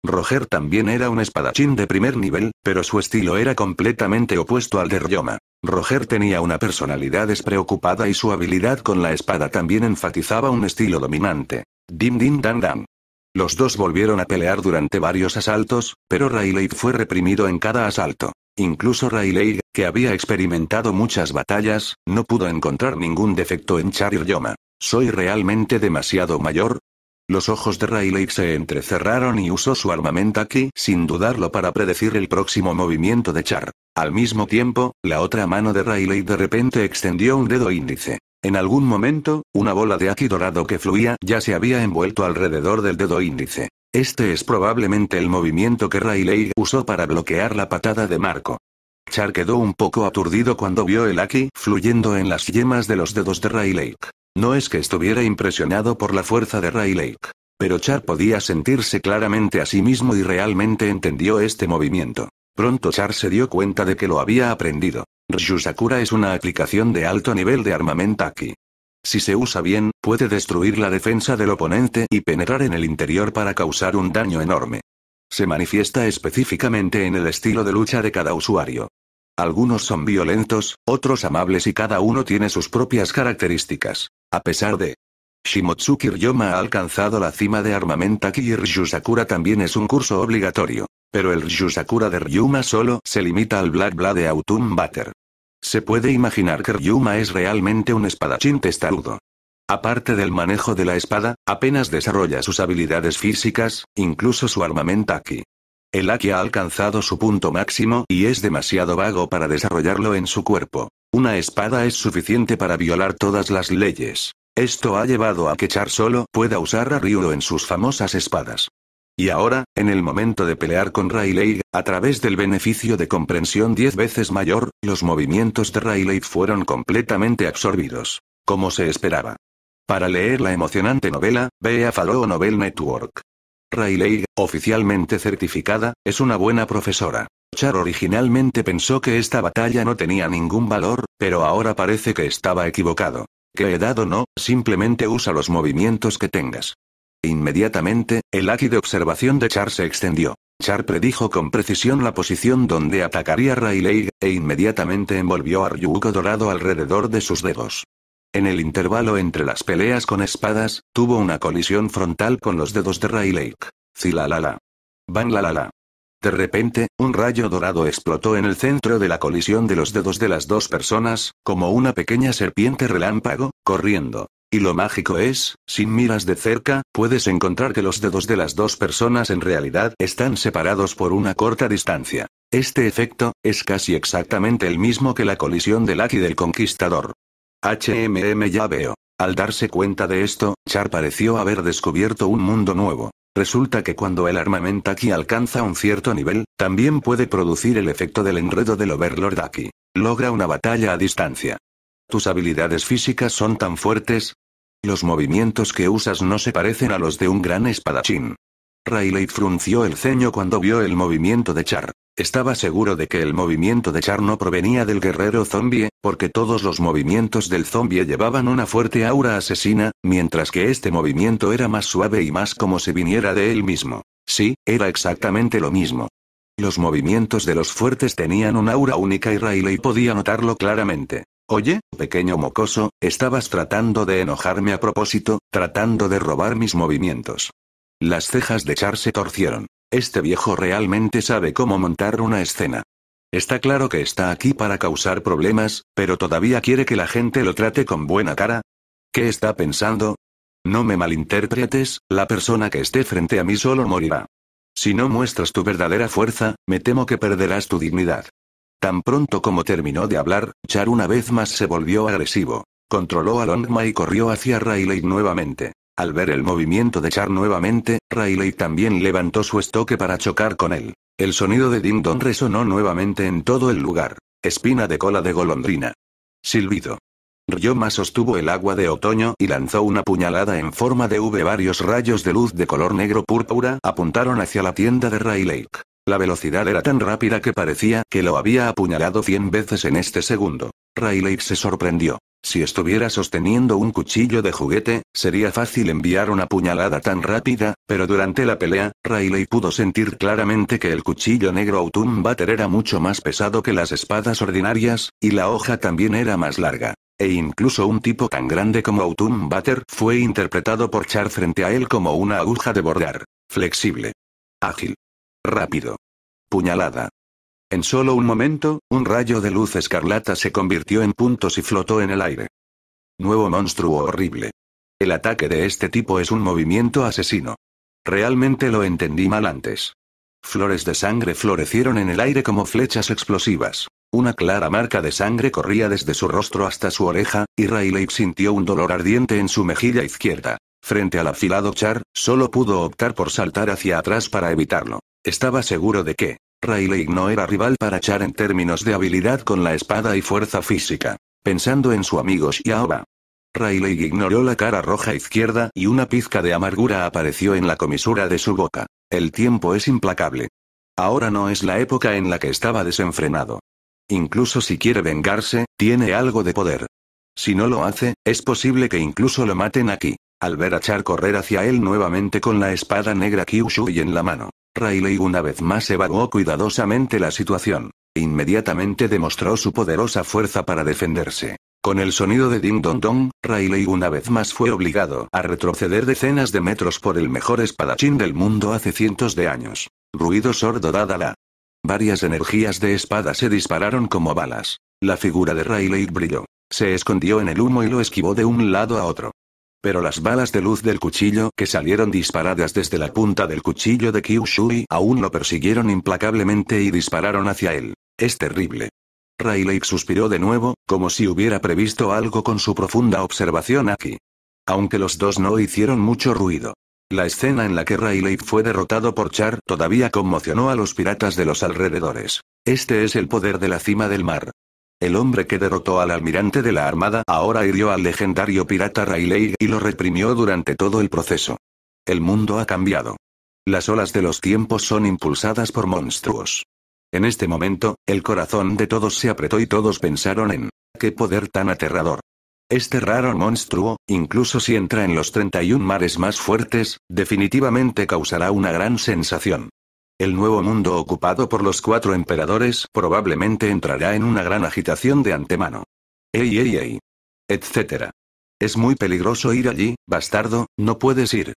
Roger también era un espadachín de primer nivel, pero su estilo era completamente opuesto al de Ryoma. Roger tenía una personalidad despreocupada y su habilidad con la espada también enfatizaba un estilo dominante. Dim dim dan dan. Los dos volvieron a pelear durante varios asaltos, pero Rayleigh fue reprimido en cada asalto. Incluso Rayleigh, que había experimentado muchas batallas, no pudo encontrar ningún defecto en Char y Soy realmente demasiado mayor, los ojos de Rayleigh se entrecerraron y usó su armamento aquí sin dudarlo para predecir el próximo movimiento de Char. Al mismo tiempo, la otra mano de Rayleigh de repente extendió un dedo índice. En algún momento, una bola de Aki dorado que fluía ya se había envuelto alrededor del dedo índice. Este es probablemente el movimiento que Rayleigh usó para bloquear la patada de Marco. Char quedó un poco aturdido cuando vio el Aki fluyendo en las yemas de los dedos de Rayleigh. No es que estuviera impresionado por la fuerza de Lake. Pero Char podía sentirse claramente a sí mismo y realmente entendió este movimiento. Pronto Char se dio cuenta de que lo había aprendido. Ryusakura es una aplicación de alto nivel de armamento aquí. Si se usa bien, puede destruir la defensa del oponente y penetrar en el interior para causar un daño enorme. Se manifiesta específicamente en el estilo de lucha de cada usuario. Algunos son violentos, otros amables y cada uno tiene sus propias características. A pesar de, Shimotsuki Ryoma ha alcanzado la cima de Armamentaki y Ryusakura también es un curso obligatorio. Pero el Ryusakura de Ryuma solo se limita al Black Blood de Autumn Butter. Se puede imaginar que Ryuma es realmente un espadachín testarudo. Aparte del manejo de la espada, apenas desarrolla sus habilidades físicas, incluso su aquí. El Aki ha alcanzado su punto máximo y es demasiado vago para desarrollarlo en su cuerpo. Una espada es suficiente para violar todas las leyes. Esto ha llevado a que Char solo pueda usar a Ryu en sus famosas espadas. Y ahora, en el momento de pelear con Rayleigh, a través del beneficio de comprensión 10 veces mayor, los movimientos de Rayleigh fueron completamente absorbidos. Como se esperaba. Para leer la emocionante novela, vea a Novel Network. Rayleigh, oficialmente certificada, es una buena profesora. Char originalmente pensó que esta batalla no tenía ningún valor, pero ahora parece que estaba equivocado. Que he dado? no, simplemente usa los movimientos que tengas. Inmediatamente, el aquí de observación de Char se extendió. Char predijo con precisión la posición donde atacaría Rayleigh, e inmediatamente envolvió a Ryuko dorado alrededor de sus dedos. En el intervalo entre las peleas con espadas, tuvo una colisión frontal con los dedos de Lake. Zilalala. Van la la la. De repente, un rayo dorado explotó en el centro de la colisión de los dedos de las dos personas, como una pequeña serpiente relámpago, corriendo. Y lo mágico es, sin miras de cerca, puedes encontrar que los dedos de las dos personas en realidad están separados por una corta distancia. Este efecto, es casi exactamente el mismo que la colisión del Aki del Conquistador. HMM ya veo. Al darse cuenta de esto, Char pareció haber descubierto un mundo nuevo. Resulta que cuando el armamento aquí alcanza un cierto nivel, también puede producir el efecto del enredo del Overlord aquí. Logra una batalla a distancia. ¿Tus habilidades físicas son tan fuertes? Los movimientos que usas no se parecen a los de un gran espadachín. Riley frunció el ceño cuando vio el movimiento de Char. Estaba seguro de que el movimiento de Char no provenía del guerrero zombie, porque todos los movimientos del zombie llevaban una fuerte aura asesina, mientras que este movimiento era más suave y más como si viniera de él mismo. Sí, era exactamente lo mismo. Los movimientos de los fuertes tenían una aura única y Riley podía notarlo claramente. Oye, pequeño mocoso, estabas tratando de enojarme a propósito, tratando de robar mis movimientos. Las cejas de Char se torcieron. Este viejo realmente sabe cómo montar una escena. Está claro que está aquí para causar problemas, pero todavía quiere que la gente lo trate con buena cara. ¿Qué está pensando? No me malinterpretes, la persona que esté frente a mí solo morirá. Si no muestras tu verdadera fuerza, me temo que perderás tu dignidad. Tan pronto como terminó de hablar, Char una vez más se volvió agresivo. Controló a Longma y corrió hacia Rayleigh nuevamente. Al ver el movimiento de Char nuevamente, Rayleigh también levantó su estoque para chocar con él. El sonido de Ding Dong resonó nuevamente en todo el lugar. Espina de cola de golondrina. Silbido. Ryoma sostuvo el agua de otoño y lanzó una puñalada en forma de V. Varios rayos de luz de color negro púrpura apuntaron hacia la tienda de Rayleigh. La velocidad era tan rápida que parecía que lo había apuñalado cien veces en este segundo. Rayleigh se sorprendió. Si estuviera sosteniendo un cuchillo de juguete, sería fácil enviar una puñalada tan rápida, pero durante la pelea, Riley pudo sentir claramente que el cuchillo negro Autumn Batter era mucho más pesado que las espadas ordinarias, y la hoja también era más larga. E incluso un tipo tan grande como Autumn Batter fue interpretado por Char frente a él como una aguja de bordar. Flexible. Ágil. Rápido. Puñalada. En solo un momento, un rayo de luz escarlata se convirtió en puntos y flotó en el aire. Nuevo monstruo horrible. El ataque de este tipo es un movimiento asesino. Realmente lo entendí mal antes. Flores de sangre florecieron en el aire como flechas explosivas. Una clara marca de sangre corría desde su rostro hasta su oreja, y Rayleigh sintió un dolor ardiente en su mejilla izquierda. Frente al afilado Char, solo pudo optar por saltar hacia atrás para evitarlo. Estaba seguro de que, Rayleigh no era rival para Char en términos de habilidad con la espada y fuerza física. Pensando en su amigo Xiaoba. Rayleigh ignoró la cara roja izquierda y una pizca de amargura apareció en la comisura de su boca. El tiempo es implacable. Ahora no es la época en la que estaba desenfrenado. Incluso si quiere vengarse, tiene algo de poder. Si no lo hace, es posible que incluso lo maten aquí. Al ver a Char correr hacia él nuevamente con la espada negra Kyushu y en la mano, Riley una vez más evaluó cuidadosamente la situación. Inmediatamente demostró su poderosa fuerza para defenderse. Con el sonido de ding dong dong, Riley una vez más fue obligado a retroceder decenas de metros por el mejor espadachín del mundo hace cientos de años. Ruido sordo dada la, Varias energías de espada se dispararon como balas. La figura de Riley brilló. Se escondió en el humo y lo esquivó de un lado a otro. Pero las balas de luz del cuchillo que salieron disparadas desde la punta del cuchillo de Kyushui aún lo persiguieron implacablemente y dispararon hacia él. Es terrible. Rayleigh suspiró de nuevo, como si hubiera previsto algo con su profunda observación aquí. Aunque los dos no hicieron mucho ruido. La escena en la que Rayleigh fue derrotado por Char todavía conmocionó a los piratas de los alrededores. Este es el poder de la cima del mar. El hombre que derrotó al almirante de la Armada ahora hirió al legendario pirata Rayleigh y lo reprimió durante todo el proceso. El mundo ha cambiado. Las olas de los tiempos son impulsadas por monstruos. En este momento, el corazón de todos se apretó y todos pensaron en, qué poder tan aterrador. Este raro monstruo, incluso si entra en los 31 mares más fuertes, definitivamente causará una gran sensación. El nuevo mundo ocupado por los cuatro emperadores probablemente entrará en una gran agitación de antemano. Ey, ey, ey. Etcétera. Es muy peligroso ir allí, bastardo, no puedes ir.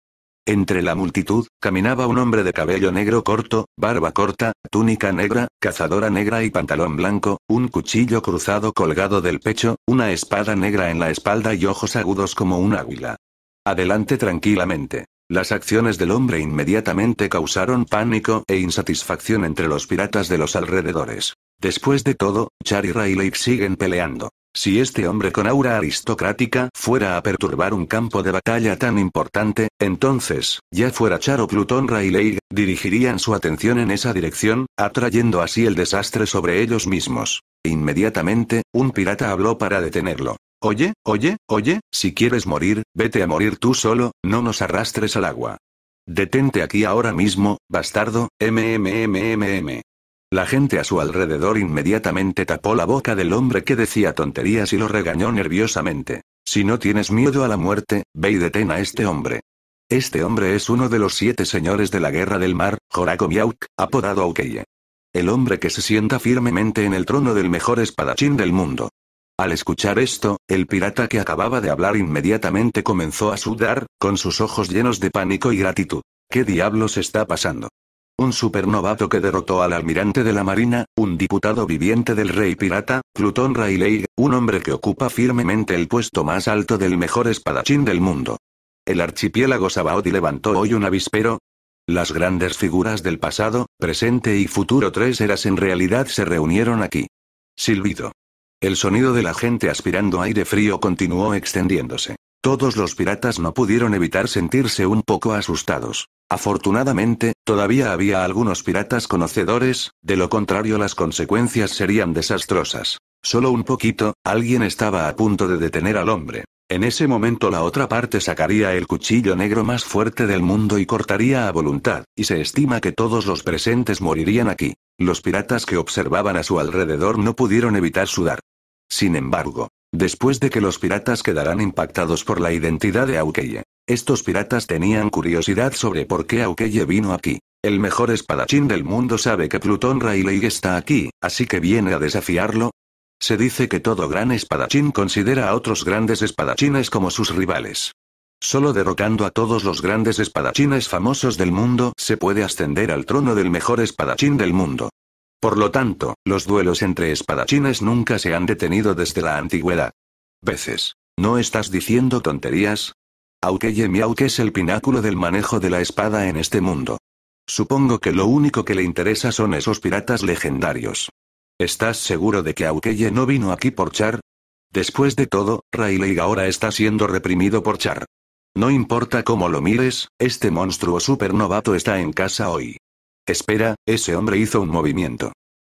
Entre la multitud, caminaba un hombre de cabello negro corto, barba corta, túnica negra, cazadora negra y pantalón blanco, un cuchillo cruzado colgado del pecho, una espada negra en la espalda y ojos agudos como un águila. Adelante tranquilamente. Las acciones del hombre inmediatamente causaron pánico e insatisfacción entre los piratas de los alrededores. Después de todo, Char y Rayleigh siguen peleando. Si este hombre con aura aristocrática fuera a perturbar un campo de batalla tan importante, entonces, ya fuera Char o Plutón Rayleigh, dirigirían su atención en esa dirección, atrayendo así el desastre sobre ellos mismos. Inmediatamente, un pirata habló para detenerlo. Oye, oye, oye, si quieres morir, vete a morir tú solo, no nos arrastres al agua. Detente aquí ahora mismo, bastardo, mmmmm. La gente a su alrededor inmediatamente tapó la boca del hombre que decía tonterías y lo regañó nerviosamente. Si no tienes miedo a la muerte, ve y detén a este hombre. Este hombre es uno de los siete señores de la guerra del mar, Joraco Miauk, apodado Aukeye. El hombre que se sienta firmemente en el trono del mejor espadachín del mundo. Al escuchar esto, el pirata que acababa de hablar inmediatamente comenzó a sudar, con sus ojos llenos de pánico y gratitud. ¿Qué diablos está pasando? Un supernovato que derrotó al almirante de la Marina, un diputado viviente del rey pirata, Plutón Rayleigh, un hombre que ocupa firmemente el puesto más alto del mejor espadachín del mundo. El archipiélago Sabaody levantó hoy un avispero. Las grandes figuras del pasado, presente y futuro tres eras en realidad se reunieron aquí. Silbido. El sonido de la gente aspirando aire frío continuó extendiéndose. Todos los piratas no pudieron evitar sentirse un poco asustados. Afortunadamente, todavía había algunos piratas conocedores, de lo contrario las consecuencias serían desastrosas. Solo un poquito, alguien estaba a punto de detener al hombre. En ese momento la otra parte sacaría el cuchillo negro más fuerte del mundo y cortaría a voluntad, y se estima que todos los presentes morirían aquí. Los piratas que observaban a su alrededor no pudieron evitar sudar. Sin embargo, después de que los piratas quedaran impactados por la identidad de Aukeye, estos piratas tenían curiosidad sobre por qué Aukeye vino aquí. El mejor espadachín del mundo sabe que Plutón Rayleigh está aquí, así que viene a desafiarlo, se dice que todo gran espadachín considera a otros grandes espadachines como sus rivales. Solo derrocando a todos los grandes espadachines famosos del mundo se puede ascender al trono del mejor espadachín del mundo. Por lo tanto, los duelos entre espadachines nunca se han detenido desde la antigüedad. Veces. ¿No estás diciendo tonterías? Aukeye que es el pináculo del manejo de la espada en este mundo. Supongo que lo único que le interesa son esos piratas legendarios. ¿Estás seguro de que Aukeye no vino aquí por Char? Después de todo, Rayleigh ahora está siendo reprimido por Char. No importa cómo lo mires, este monstruo supernovato está en casa hoy. Espera, ese hombre hizo un movimiento.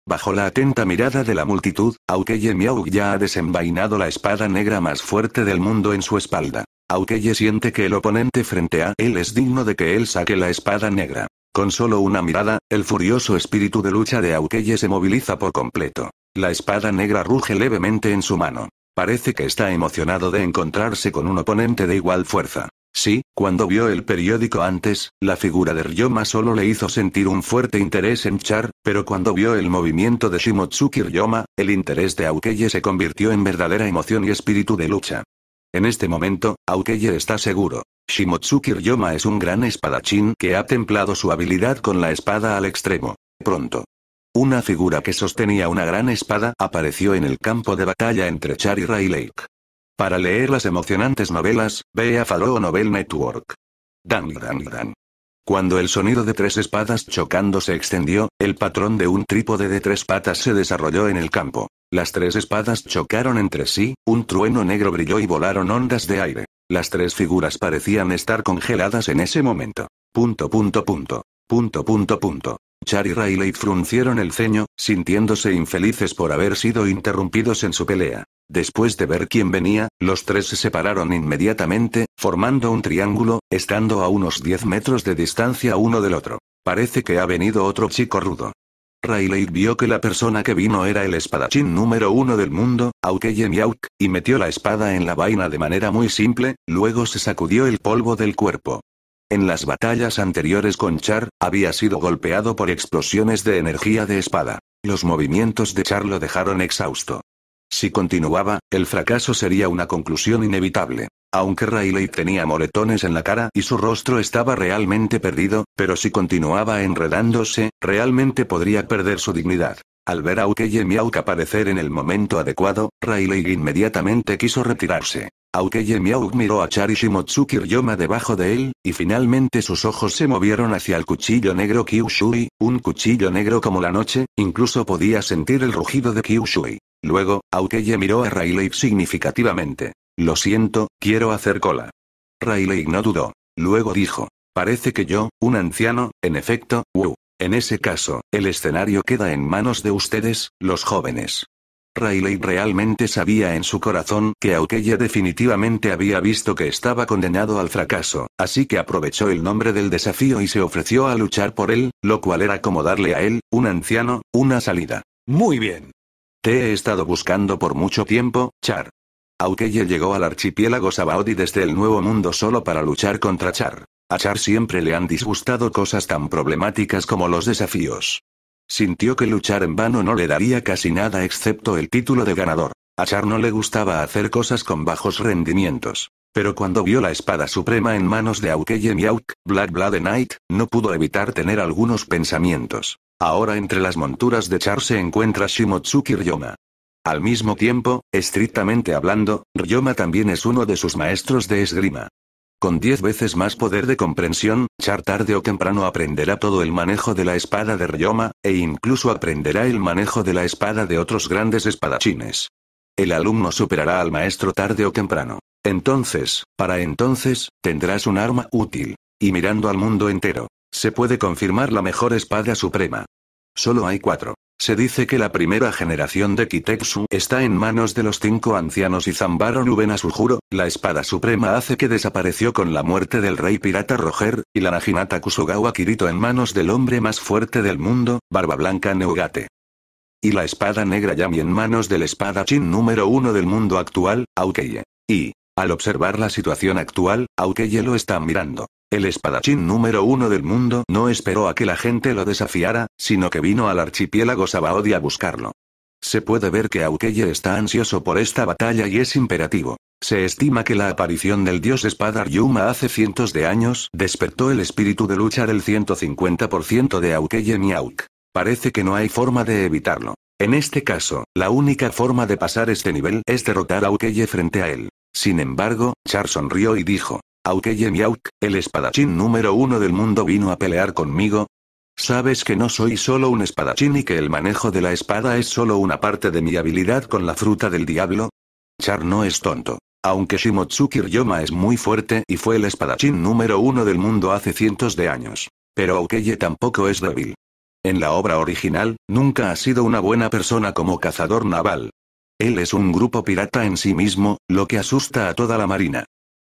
Bajo la atenta mirada de la multitud, Aukeye Miaug ya ha desenvainado la espada negra más fuerte del mundo en su espalda. Aukeye siente que el oponente frente a él es digno de que él saque la espada negra. Con solo una mirada, el furioso espíritu de lucha de Aukeye se moviliza por completo. La espada negra ruge levemente en su mano. Parece que está emocionado de encontrarse con un oponente de igual fuerza. Sí, cuando vio el periódico antes, la figura de Ryoma solo le hizo sentir un fuerte interés en Char, pero cuando vio el movimiento de Shimotsuki Ryoma, el interés de Aukeye se convirtió en verdadera emoción y espíritu de lucha. En este momento, Aukeye está seguro. Shimotsuki Ryoma es un gran espadachín que ha templado su habilidad con la espada al extremo. Pronto. Una figura que sostenía una gran espada apareció en el campo de batalla entre Char y Lake. Para leer las emocionantes novelas, ve a Novel Network. Dan, dan, dan. Cuando el sonido de tres espadas chocando se extendió, el patrón de un trípode de tres patas se desarrolló en el campo. Las tres espadas chocaron entre sí, un trueno negro brilló y volaron ondas de aire. Las tres figuras parecían estar congeladas en ese momento. Punto punto punto. Punto punto punto. Char y Riley fruncieron el ceño, sintiéndose infelices por haber sido interrumpidos en su pelea. Después de ver quién venía, los tres se separaron inmediatamente, formando un triángulo, estando a unos 10 metros de distancia uno del otro. Parece que ha venido otro chico rudo. Riley vio que la persona que vino era el espadachín número uno del mundo, Aukeye y metió la espada en la vaina de manera muy simple, luego se sacudió el polvo del cuerpo. En las batallas anteriores con Char, había sido golpeado por explosiones de energía de espada. Los movimientos de Char lo dejaron exhausto. Si continuaba, el fracaso sería una conclusión inevitable. Aunque Rayleigh tenía moretones en la cara y su rostro estaba realmente perdido, pero si continuaba enredándose, realmente podría perder su dignidad. Al ver a Ukeye Miauk aparecer en el momento adecuado, Rayleigh inmediatamente quiso retirarse. Aukeye miró a Charishimotsu Kiryoma Ryoma debajo de él, y finalmente sus ojos se movieron hacia el cuchillo negro Kyushui, un cuchillo negro como la noche, incluso podía sentir el rugido de Kyushui. Luego, Aukeye miró a Rayleigh significativamente. Lo siento, quiero hacer cola. Rayleigh no dudó. Luego dijo. Parece que yo, un anciano, en efecto, wu. En ese caso, el escenario queda en manos de ustedes, los jóvenes. Rayleigh realmente sabía en su corazón que Aukeye definitivamente había visto que estaba condenado al fracaso, así que aprovechó el nombre del desafío y se ofreció a luchar por él, lo cual era como darle a él, un anciano, una salida. Muy bien. Te he estado buscando por mucho tiempo, Char. Aukeye llegó al archipiélago Sabaody desde el Nuevo Mundo solo para luchar contra Char. A Char siempre le han disgustado cosas tan problemáticas como los desafíos. Sintió que luchar en vano no le daría casi nada excepto el título de ganador. A Char no le gustaba hacer cosas con bajos rendimientos. Pero cuando vio la espada suprema en manos de Aukeye Miauk, Black Blade Knight, no pudo evitar tener algunos pensamientos. Ahora entre las monturas de Char se encuentra Shimotsuki Ryoma. Al mismo tiempo, estrictamente hablando, Ryoma también es uno de sus maestros de esgrima. Con diez veces más poder de comprensión, Char tarde o temprano aprenderá todo el manejo de la espada de Ryoma, e incluso aprenderá el manejo de la espada de otros grandes espadachines. El alumno superará al maestro tarde o temprano. Entonces, para entonces, tendrás un arma útil. Y mirando al mundo entero, se puede confirmar la mejor espada suprema. Solo hay cuatro. Se dice que la primera generación de Kitetsu está en manos de los cinco ancianos y Zambaro Nuben a la espada suprema hace que desapareció con la muerte del rey pirata Roger, y la Naginata Kusogawa Kirito en manos del hombre más fuerte del mundo, Barba Blanca Neugate. Y la espada negra Yami en manos del espadachín número uno del mundo actual, Aukeye. Y, al observar la situación actual, Aukeye lo está mirando. El espadachín número uno del mundo no esperó a que la gente lo desafiara, sino que vino al archipiélago Sabaody a buscarlo. Se puede ver que Aukeye está ansioso por esta batalla y es imperativo. Se estima que la aparición del dios espada Yuma hace cientos de años despertó el espíritu de lucha del 150% de Aukeye Miauk. Parece que no hay forma de evitarlo. En este caso, la única forma de pasar este nivel es derrotar a Aukeye frente a él. Sin embargo, Char sonrió y dijo, Aukeye Miauk, el espadachín número uno del mundo vino a pelear conmigo. Sabes que no soy solo un espadachín y que el manejo de la espada es solo una parte de mi habilidad con la fruta del diablo. Char no es tonto. Aunque Shimotsuki Ryoma es muy fuerte y fue el espadachín número uno del mundo hace cientos de años. Pero Aukeye tampoco es débil. En la obra original, nunca ha sido una buena persona como cazador naval. Él es un grupo pirata en sí mismo, lo que asusta a toda la marina.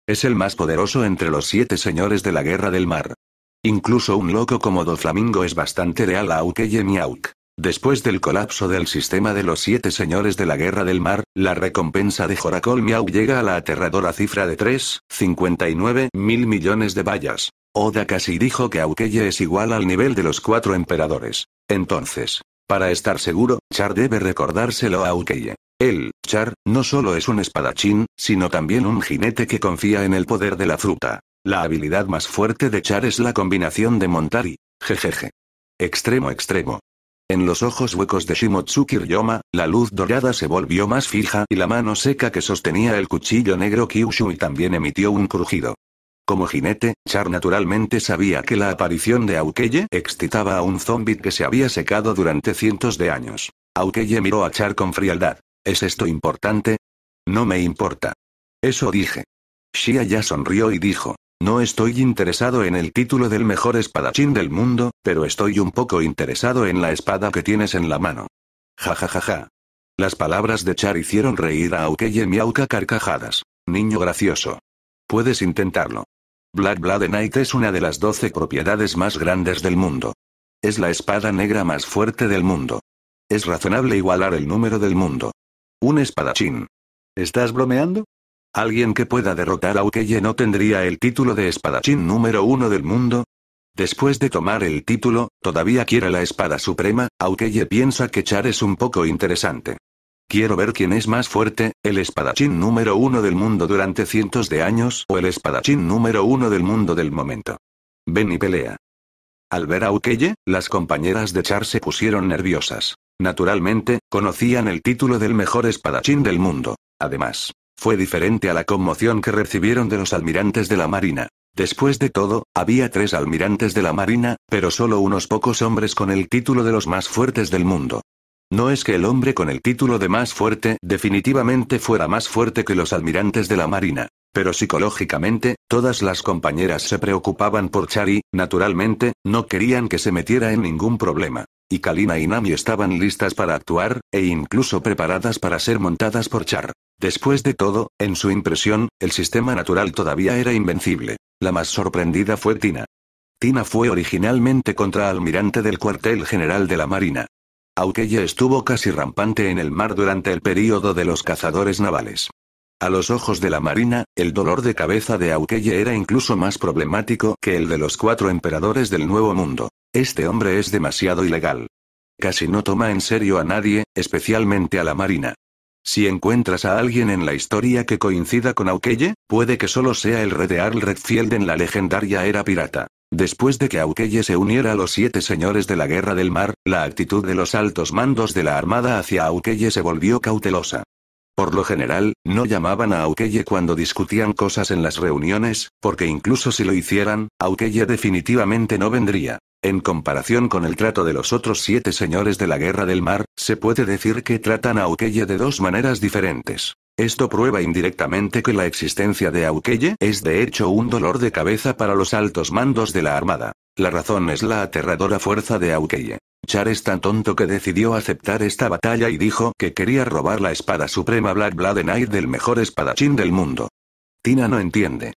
Es el más poderoso entre los siete señores de la guerra del mar. Incluso un loco como Doflamingo es bastante real a Ukeye Miauk. Después del colapso del sistema de los siete señores de la guerra del mar, la recompensa de Joracol Miau llega a la aterradora cifra de 3,59 mil millones de vallas. Oda casi dijo que Aukeye es igual al nivel de los cuatro emperadores. Entonces, para estar seguro, Char debe recordárselo a Aukeye. Él, Char no solo es un espadachín, sino también un jinete que confía en el poder de la fruta. La habilidad más fuerte de Char es la combinación de montar y jejeje. Extremo extremo. En los ojos huecos de Shimotsuki Ryoma, la luz dorada se volvió más fija y la mano seca que sostenía el cuchillo negro Kyushu también emitió un crujido. Como jinete, Char naturalmente sabía que la aparición de Aukeye excitaba a un zombi que se había secado durante cientos de años. Aukeye miró a Char con frialdad. ¿Es esto importante? No me importa. Eso dije. Shia ya sonrió y dijo, no estoy interesado en el título del mejor espadachín del mundo, pero estoy un poco interesado en la espada que tienes en la mano. Ja ja ja ja. Las palabras de Char hicieron reír a Aukeye Miauka carcajadas. Niño gracioso. Puedes intentarlo. Black Knight es una de las doce propiedades más grandes del mundo. Es la espada negra más fuerte del mundo. Es razonable igualar el número del mundo. Un espadachín. ¿Estás bromeando? Alguien que pueda derrotar a Ukeye no tendría el título de espadachín número uno del mundo, Después de tomar el título, todavía quiere la espada suprema, Ukeye piensa que Char es un poco interesante. Quiero ver quién es más fuerte, el espadachín número uno del mundo durante cientos de años o el espadachín número uno del mundo del momento. Ven y pelea. Al ver a Ukeye, las compañeras de Char se pusieron nerviosas. Naturalmente, conocían el título del mejor espadachín del mundo. Además, fue diferente a la conmoción que recibieron de los almirantes de la Marina. Después de todo, había tres almirantes de la Marina, pero solo unos pocos hombres con el título de los más fuertes del mundo. No es que el hombre con el título de más fuerte definitivamente fuera más fuerte que los almirantes de la Marina. Pero psicológicamente, todas las compañeras se preocupaban por Chari, naturalmente, no querían que se metiera en ningún problema y Kalina y Nami estaban listas para actuar, e incluso preparadas para ser montadas por Char. Después de todo, en su impresión, el sistema natural todavía era invencible. La más sorprendida fue Tina. Tina fue originalmente contraalmirante del cuartel general de la Marina. Aunque ella estuvo casi rampante en el mar durante el período de los cazadores navales. A los ojos de la Marina, el dolor de cabeza de auquelle era incluso más problemático que el de los cuatro emperadores del Nuevo Mundo. Este hombre es demasiado ilegal. Casi no toma en serio a nadie, especialmente a la Marina. Si encuentras a alguien en la historia que coincida con auquelle puede que solo sea el rey de Redfield en la legendaria era pirata. Después de que auquelle se uniera a los siete señores de la Guerra del Mar, la actitud de los altos mandos de la Armada hacia auquelle se volvió cautelosa. Por lo general, no llamaban a Aukeye cuando discutían cosas en las reuniones, porque incluso si lo hicieran, Aukeye definitivamente no vendría. En comparación con el trato de los otros siete señores de la Guerra del Mar, se puede decir que tratan a Aukeye de dos maneras diferentes. Esto prueba indirectamente que la existencia de Aukeye es de hecho un dolor de cabeza para los altos mandos de la Armada. La razón es la aterradora fuerza de Aukeye. Char es tan tonto que decidió aceptar esta batalla y dijo que quería robar la espada suprema Black Blade Knight del mejor espadachín del mundo. Tina no entiende.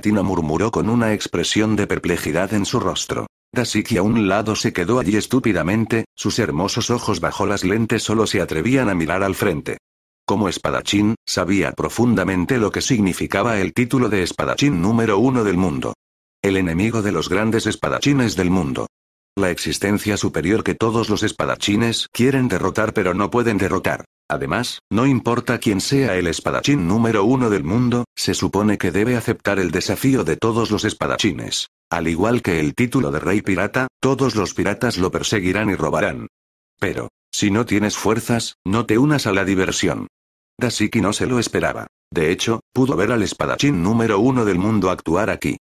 Tina murmuró con una expresión de perplejidad en su rostro. Dasiki a un lado se quedó allí estúpidamente, sus hermosos ojos bajo las lentes solo se atrevían a mirar al frente. Como espadachín, sabía profundamente lo que significaba el título de espadachín número uno del mundo. El enemigo de los grandes espadachines del mundo. La existencia superior que todos los espadachines quieren derrotar pero no pueden derrotar. Además, no importa quién sea el espadachín número uno del mundo, se supone que debe aceptar el desafío de todos los espadachines. Al igual que el título de rey pirata, todos los piratas lo perseguirán y robarán. Pero, si no tienes fuerzas, no te unas a la diversión. Dasiki no se lo esperaba. De hecho, pudo ver al espadachín número uno del mundo actuar aquí.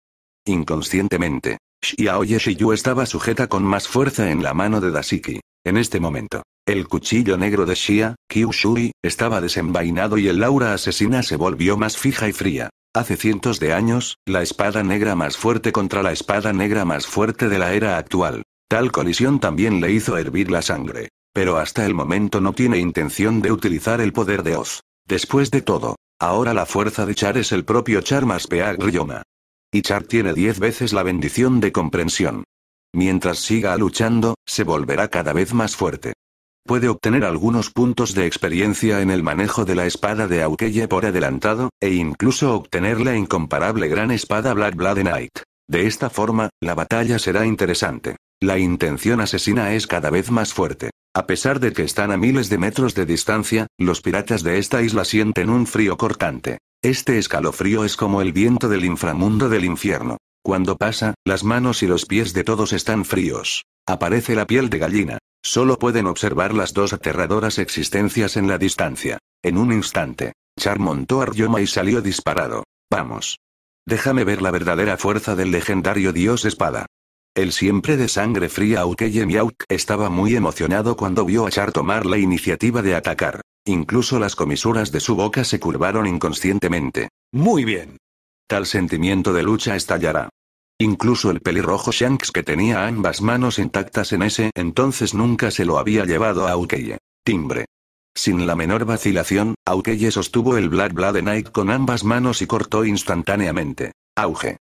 Inconscientemente, Xiao Shiyu estaba sujeta con más fuerza en la mano de Dasiki. En este momento, el cuchillo negro de Shia, Kyushui, estaba desenvainado y el Laura asesina se volvió más fija y fría. Hace cientos de años, la espada negra más fuerte contra la espada negra más fuerte de la era actual. Tal colisión también le hizo hervir la sangre. Pero hasta el momento no tiene intención de utilizar el poder de Oz. Después de todo, ahora la fuerza de Char es el propio Char más Peag y Char tiene diez veces la bendición de comprensión. Mientras siga luchando, se volverá cada vez más fuerte. Puede obtener algunos puntos de experiencia en el manejo de la espada de Aukeye por adelantado, e incluso obtener la incomparable gran espada Black Blood Knight. De esta forma, la batalla será interesante. La intención asesina es cada vez más fuerte. A pesar de que están a miles de metros de distancia, los piratas de esta isla sienten un frío cortante. Este escalofrío es como el viento del inframundo del infierno. Cuando pasa, las manos y los pies de todos están fríos. Aparece la piel de gallina. Solo pueden observar las dos aterradoras existencias en la distancia. En un instante, Char montó a Ryoma y salió disparado. Vamos. Déjame ver la verdadera fuerza del legendario dios espada. El siempre de sangre fría Aukeye Miauk estaba muy emocionado cuando vio a Char tomar la iniciativa de atacar. Incluso las comisuras de su boca se curvaron inconscientemente. Muy bien. Tal sentimiento de lucha estallará. Incluso el pelirrojo Shanks que tenía ambas manos intactas en ese entonces nunca se lo había llevado a Aukeye. Timbre. Sin la menor vacilación, Aukeye sostuvo el Black Blade Knight con ambas manos y cortó instantáneamente. Auge.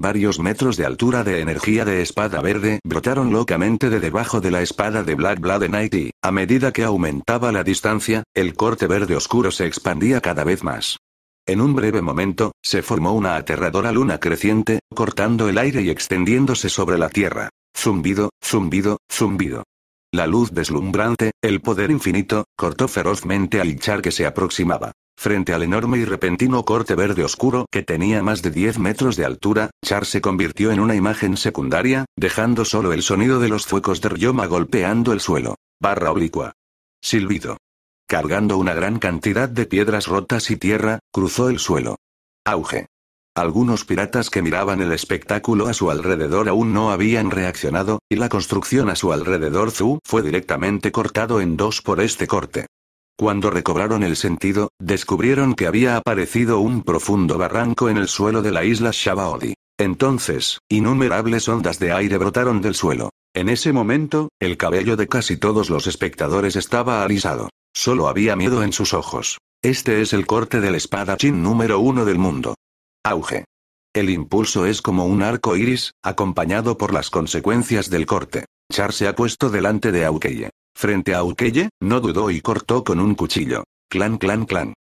Varios metros de altura de energía de espada verde brotaron locamente de debajo de la espada de Black Blade Knight y, a medida que aumentaba la distancia, el corte verde oscuro se expandía cada vez más. En un breve momento, se formó una aterradora luna creciente, cortando el aire y extendiéndose sobre la tierra. Zumbido, zumbido, zumbido. La luz deslumbrante, el poder infinito, cortó ferozmente al char que se aproximaba. Frente al enorme y repentino corte verde oscuro que tenía más de 10 metros de altura, Char se convirtió en una imagen secundaria, dejando solo el sonido de los zuecos de Ryoma golpeando el suelo. Barra oblicua. Silbido. Cargando una gran cantidad de piedras rotas y tierra, cruzó el suelo. Auge. Algunos piratas que miraban el espectáculo a su alrededor aún no habían reaccionado, y la construcción a su alrededor Zhu fue directamente cortado en dos por este corte. Cuando recobraron el sentido, descubrieron que había aparecido un profundo barranco en el suelo de la isla Shabaodi. Entonces, innumerables ondas de aire brotaron del suelo. En ese momento, el cabello de casi todos los espectadores estaba alisado. Solo había miedo en sus ojos. Este es el corte del espadachín número uno del mundo. Auge. El impulso es como un arco iris, acompañado por las consecuencias del corte. Char se ha puesto delante de Aukeye. Frente a Aukeye, no dudó y cortó con un cuchillo. Clan, clan, clan.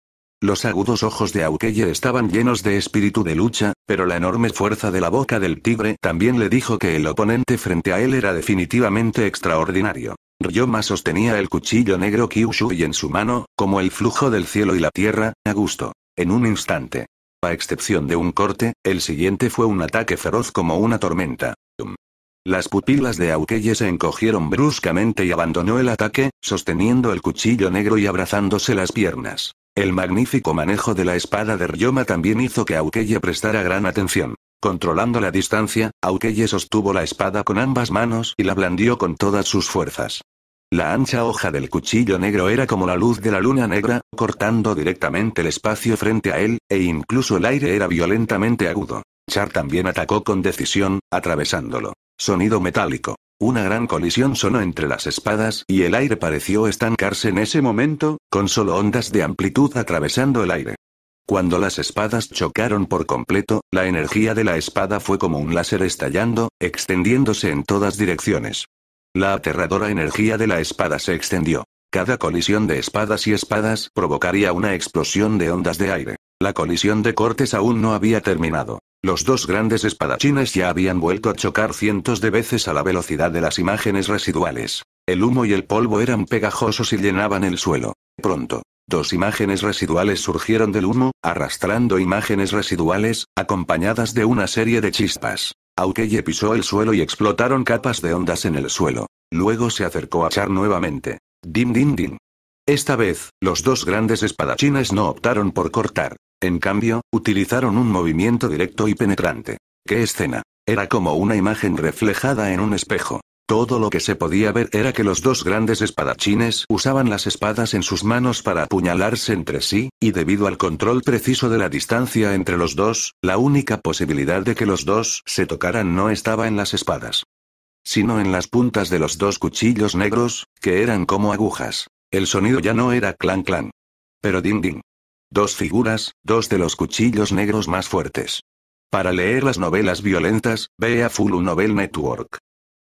Los agudos ojos de Aukeye estaban llenos de espíritu de lucha, pero la enorme fuerza de la boca del tigre también le dijo que el oponente frente a él era definitivamente extraordinario. Ryoma sostenía el cuchillo negro Kyushu y en su mano, como el flujo del cielo y la tierra, a gusto. En un instante. A excepción de un corte, el siguiente fue un ataque feroz como una tormenta. Las pupilas de Aukeye se encogieron bruscamente y abandonó el ataque, sosteniendo el cuchillo negro y abrazándose las piernas. El magnífico manejo de la espada de Ryoma también hizo que Aukeye prestara gran atención. Controlando la distancia, Aukeye sostuvo la espada con ambas manos y la blandió con todas sus fuerzas. La ancha hoja del cuchillo negro era como la luz de la luna negra, cortando directamente el espacio frente a él, e incluso el aire era violentamente agudo. Char también atacó con decisión, atravesándolo. Sonido metálico. Una gran colisión sonó entre las espadas y el aire pareció estancarse en ese momento, con solo ondas de amplitud atravesando el aire. Cuando las espadas chocaron por completo, la energía de la espada fue como un láser estallando, extendiéndose en todas direcciones. La aterradora energía de la espada se extendió. Cada colisión de espadas y espadas provocaría una explosión de ondas de aire. La colisión de cortes aún no había terminado. Los dos grandes espadachines ya habían vuelto a chocar cientos de veces a la velocidad de las imágenes residuales. El humo y el polvo eran pegajosos y llenaban el suelo. Pronto, dos imágenes residuales surgieron del humo, arrastrando imágenes residuales, acompañadas de una serie de chispas. Aukeye pisó el suelo y explotaron capas de ondas en el suelo. Luego se acercó a echar nuevamente. Dim dim dim. Esta vez, los dos grandes espadachines no optaron por cortar. En cambio, utilizaron un movimiento directo y penetrante. ¡Qué escena! Era como una imagen reflejada en un espejo. Todo lo que se podía ver era que los dos grandes espadachines usaban las espadas en sus manos para apuñalarse entre sí, y debido al control preciso de la distancia entre los dos, la única posibilidad de que los dos se tocaran no estaba en las espadas, sino en las puntas de los dos cuchillos negros, que eran como agujas. El sonido ya no era clan clan. Pero din ding Dos figuras, dos de los cuchillos negros más fuertes. Para leer las novelas violentas, ve a Full Novel Network.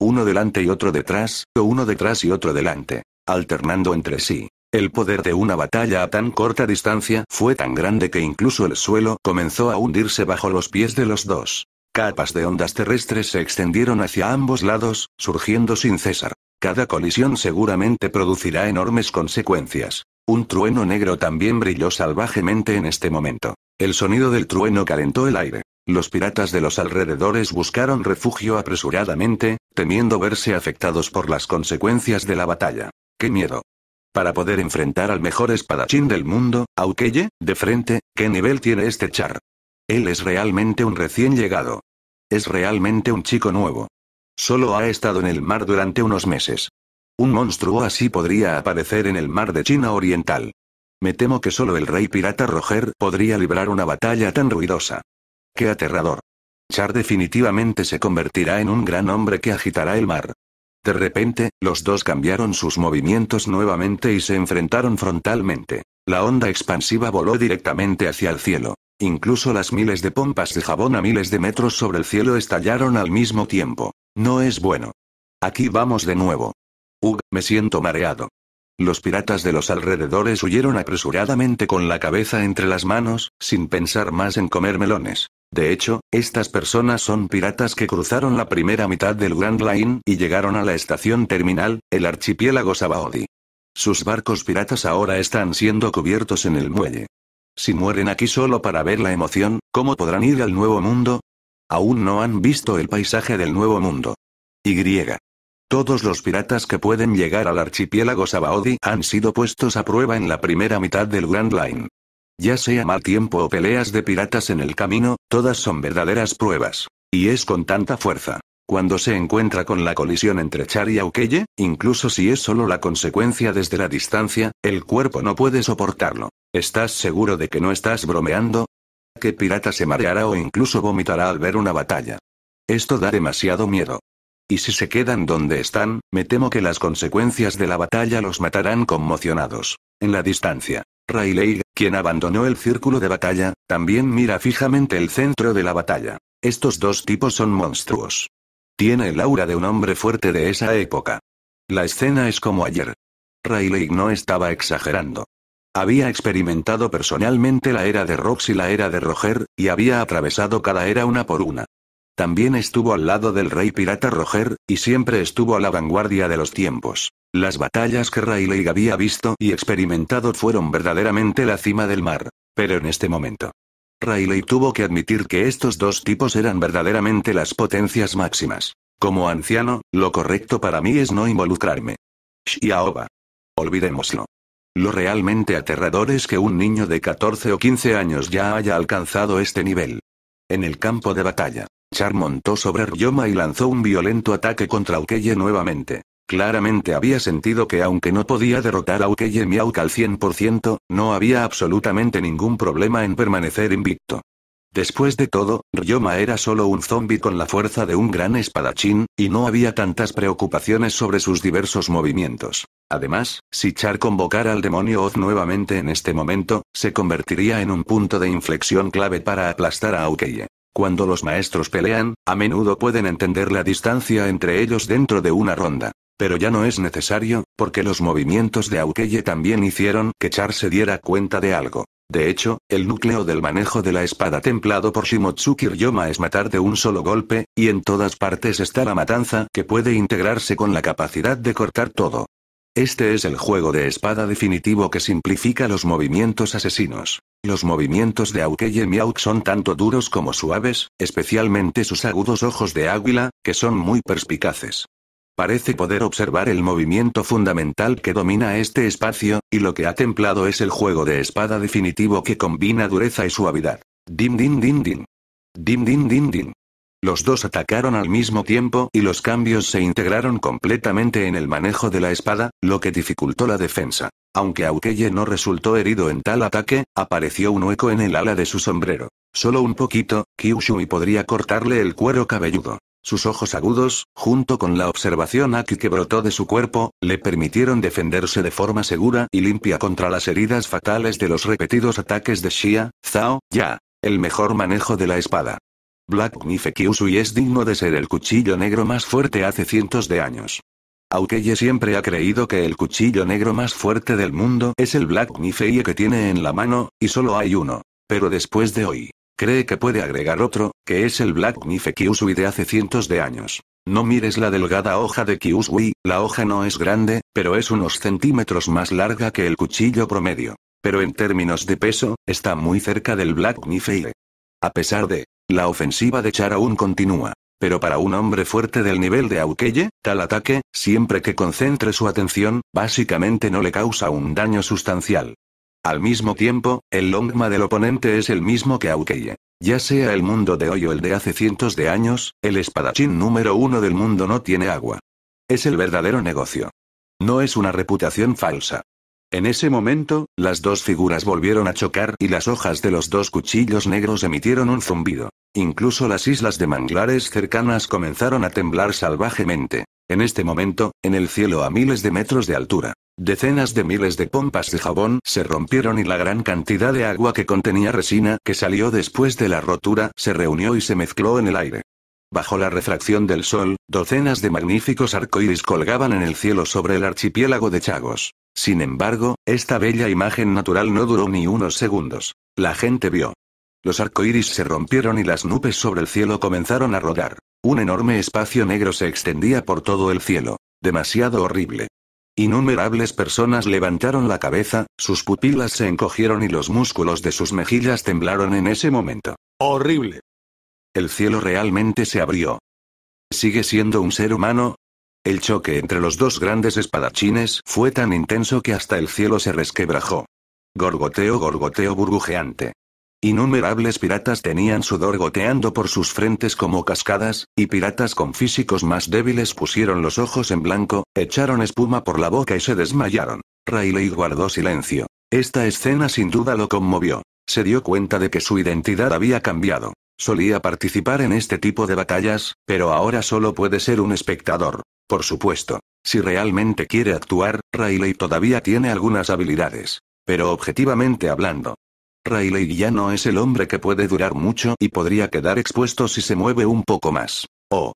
Uno delante y otro detrás, o uno detrás y otro delante, alternando entre sí. El poder de una batalla a tan corta distancia fue tan grande que incluso el suelo comenzó a hundirse bajo los pies de los dos. Capas de ondas terrestres se extendieron hacia ambos lados, surgiendo sin cesar. Cada colisión seguramente producirá enormes consecuencias. Un trueno negro también brilló salvajemente en este momento. El sonido del trueno calentó el aire. Los piratas de los alrededores buscaron refugio apresuradamente, temiendo verse afectados por las consecuencias de la batalla. ¡Qué miedo! Para poder enfrentar al mejor espadachín del mundo, Aukeye, de frente, ¿qué nivel tiene este char? Él es realmente un recién llegado. Es realmente un chico nuevo. Solo ha estado en el mar durante unos meses. Un monstruo así podría aparecer en el mar de China Oriental. Me temo que solo el rey pirata Roger podría librar una batalla tan ruidosa. ¡Qué aterrador! Char definitivamente se convertirá en un gran hombre que agitará el mar. De repente, los dos cambiaron sus movimientos nuevamente y se enfrentaron frontalmente. La onda expansiva voló directamente hacia el cielo. Incluso las miles de pompas de jabón a miles de metros sobre el cielo estallaron al mismo tiempo. No es bueno. Aquí vamos de nuevo. Ugh, me siento mareado. Los piratas de los alrededores huyeron apresuradamente con la cabeza entre las manos, sin pensar más en comer melones. De hecho, estas personas son piratas que cruzaron la primera mitad del Grand Line y llegaron a la estación terminal, el archipiélago Sabaody. Sus barcos piratas ahora están siendo cubiertos en el muelle. Si mueren aquí solo para ver la emoción, ¿cómo podrán ir al nuevo mundo? Aún no han visto el paisaje del nuevo mundo. Y. Todos los piratas que pueden llegar al archipiélago Sabaody han sido puestos a prueba en la primera mitad del Grand Line. Ya sea mal tiempo o peleas de piratas en el camino, todas son verdaderas pruebas. Y es con tanta fuerza. Cuando se encuentra con la colisión entre Char y Aukeye, incluso si es solo la consecuencia desde la distancia, el cuerpo no puede soportarlo. ¿Estás seguro de que no estás bromeando? ¿Qué pirata se mareará o incluso vomitará al ver una batalla? Esto da demasiado miedo. Y si se quedan donde están, me temo que las consecuencias de la batalla los matarán conmocionados. En la distancia, Rayleigh, quien abandonó el círculo de batalla, también mira fijamente el centro de la batalla. Estos dos tipos son monstruos. Tiene el aura de un hombre fuerte de esa época. La escena es como ayer. Rayleigh no estaba exagerando. Había experimentado personalmente la era de Rox y la era de Roger, y había atravesado cada era una por una. También estuvo al lado del rey pirata Roger, y siempre estuvo a la vanguardia de los tiempos. Las batallas que Rayleigh había visto y experimentado fueron verdaderamente la cima del mar. Pero en este momento. Rayleigh tuvo que admitir que estos dos tipos eran verdaderamente las potencias máximas. Como anciano, lo correcto para mí es no involucrarme. Shiaoba. Olvidémoslo. Lo realmente aterrador es que un niño de 14 o 15 años ya haya alcanzado este nivel. En el campo de batalla, Char montó sobre Ryoma y lanzó un violento ataque contra Ukeye nuevamente. Claramente había sentido que aunque no podía derrotar a Ukeye Miauka al 100%, no había absolutamente ningún problema en permanecer invicto. Después de todo, Ryoma era solo un zombi con la fuerza de un gran espadachín, y no había tantas preocupaciones sobre sus diversos movimientos. Además, si Char convocara al demonio Oz nuevamente en este momento, se convertiría en un punto de inflexión clave para aplastar a Aukeye. Cuando los maestros pelean, a menudo pueden entender la distancia entre ellos dentro de una ronda. Pero ya no es necesario, porque los movimientos de Aukeye también hicieron que Char se diera cuenta de algo. De hecho, el núcleo del manejo de la espada templado por Shimotsuki Ryoma es matar de un solo golpe, y en todas partes está la matanza que puede integrarse con la capacidad de cortar todo. Este es el juego de espada definitivo que simplifica los movimientos asesinos. Los movimientos de y Miauk son tanto duros como suaves, especialmente sus agudos ojos de águila, que son muy perspicaces. Parece poder observar el movimiento fundamental que domina este espacio, y lo que ha templado es el juego de espada definitivo que combina dureza y suavidad. Dim din din din. Dim din din din. Los dos atacaron al mismo tiempo y los cambios se integraron completamente en el manejo de la espada, lo que dificultó la defensa. Aunque Aukeye no resultó herido en tal ataque, apareció un hueco en el ala de su sombrero. Solo un poquito, y podría cortarle el cuero cabelludo. Sus ojos agudos, junto con la observación Aki que brotó de su cuerpo, le permitieron defenderse de forma segura y limpia contra las heridas fatales de los repetidos ataques de Shia, Zhao, Ya. El mejor manejo de la espada. Black Knife Kyusui es digno de ser el cuchillo negro más fuerte hace cientos de años. Aunque Ye siempre ha creído que el cuchillo negro más fuerte del mundo es el Black Knife que tiene en la mano, y solo hay uno. Pero después de hoy, cree que puede agregar otro, que es el Black Knife Kyusui de hace cientos de años. No mires la delgada hoja de Kyusui, la hoja no es grande, pero es unos centímetros más larga que el cuchillo promedio. Pero en términos de peso, está muy cerca del Black Knife A pesar de, la ofensiva de Char aún continúa. Pero para un hombre fuerte del nivel de Aukeye, tal ataque, siempre que concentre su atención, básicamente no le causa un daño sustancial. Al mismo tiempo, el longma del oponente es el mismo que Aukeye. Ya sea el mundo de hoy o el de hace cientos de años, el espadachín número uno del mundo no tiene agua. Es el verdadero negocio. No es una reputación falsa. En ese momento, las dos figuras volvieron a chocar y las hojas de los dos cuchillos negros emitieron un zumbido. Incluso las islas de manglares cercanas comenzaron a temblar salvajemente. En este momento, en el cielo a miles de metros de altura, decenas de miles de pompas de jabón se rompieron y la gran cantidad de agua que contenía resina que salió después de la rotura se reunió y se mezcló en el aire. Bajo la refracción del sol, docenas de magníficos arcoíris colgaban en el cielo sobre el archipiélago de Chagos. Sin embargo, esta bella imagen natural no duró ni unos segundos. La gente vio, los arcoíris se rompieron y las nubes sobre el cielo comenzaron a rodar. Un enorme espacio negro se extendía por todo el cielo. Demasiado horrible. Innumerables personas levantaron la cabeza, sus pupilas se encogieron y los músculos de sus mejillas temblaron en ese momento. ¡Horrible! El cielo realmente se abrió. ¿Sigue siendo un ser humano? El choque entre los dos grandes espadachines fue tan intenso que hasta el cielo se resquebrajó. Gorgoteo, gorgoteo burbujeante. Innumerables piratas tenían sudor goteando por sus frentes como cascadas, y piratas con físicos más débiles pusieron los ojos en blanco, echaron espuma por la boca y se desmayaron. Rayleigh guardó silencio. Esta escena sin duda lo conmovió. Se dio cuenta de que su identidad había cambiado. Solía participar en este tipo de batallas, pero ahora solo puede ser un espectador. Por supuesto, si realmente quiere actuar, Rayleigh todavía tiene algunas habilidades. Pero objetivamente hablando, Rayleigh ya no es el hombre que puede durar mucho y podría quedar expuesto si se mueve un poco más. Oh.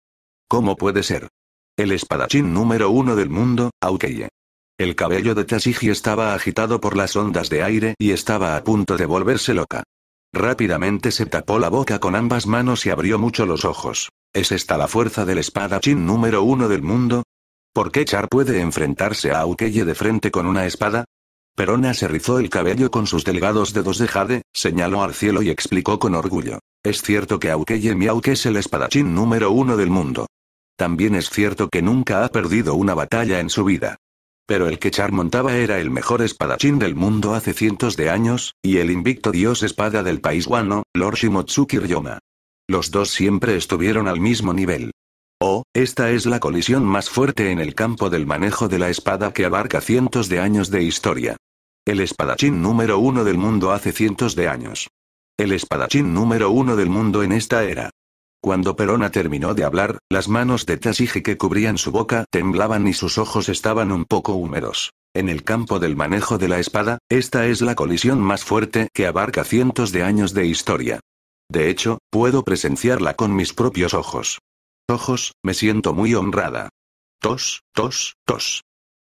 ¿Cómo puede ser? El espadachín número uno del mundo, Aukeye. El cabello de Tashigi estaba agitado por las ondas de aire y estaba a punto de volverse loca. Rápidamente se tapó la boca con ambas manos y abrió mucho los ojos. ¿Es esta la fuerza del espadachín número uno del mundo? ¿Por qué Char puede enfrentarse a Aukeye de frente con una espada? Perona se rizó el cabello con sus delgados dedos de jade, señaló al cielo y explicó con orgullo. Es cierto que Aukeye Miauke es el espadachín número uno del mundo. También es cierto que nunca ha perdido una batalla en su vida. Pero el que Char montaba era el mejor espadachín del mundo hace cientos de años, y el invicto dios espada del país Guano, Lord Shimotsuki Ryoma. Los dos siempre estuvieron al mismo nivel. Oh, esta es la colisión más fuerte en el campo del manejo de la espada que abarca cientos de años de historia. El espadachín número uno del mundo hace cientos de años. El espadachín número uno del mundo en esta era. Cuando Perona terminó de hablar, las manos de Tasige que cubrían su boca temblaban y sus ojos estaban un poco húmedos. En el campo del manejo de la espada, esta es la colisión más fuerte que abarca cientos de años de historia. De hecho, puedo presenciarla con mis propios ojos ojos, me siento muy honrada. Tos, tos, tos.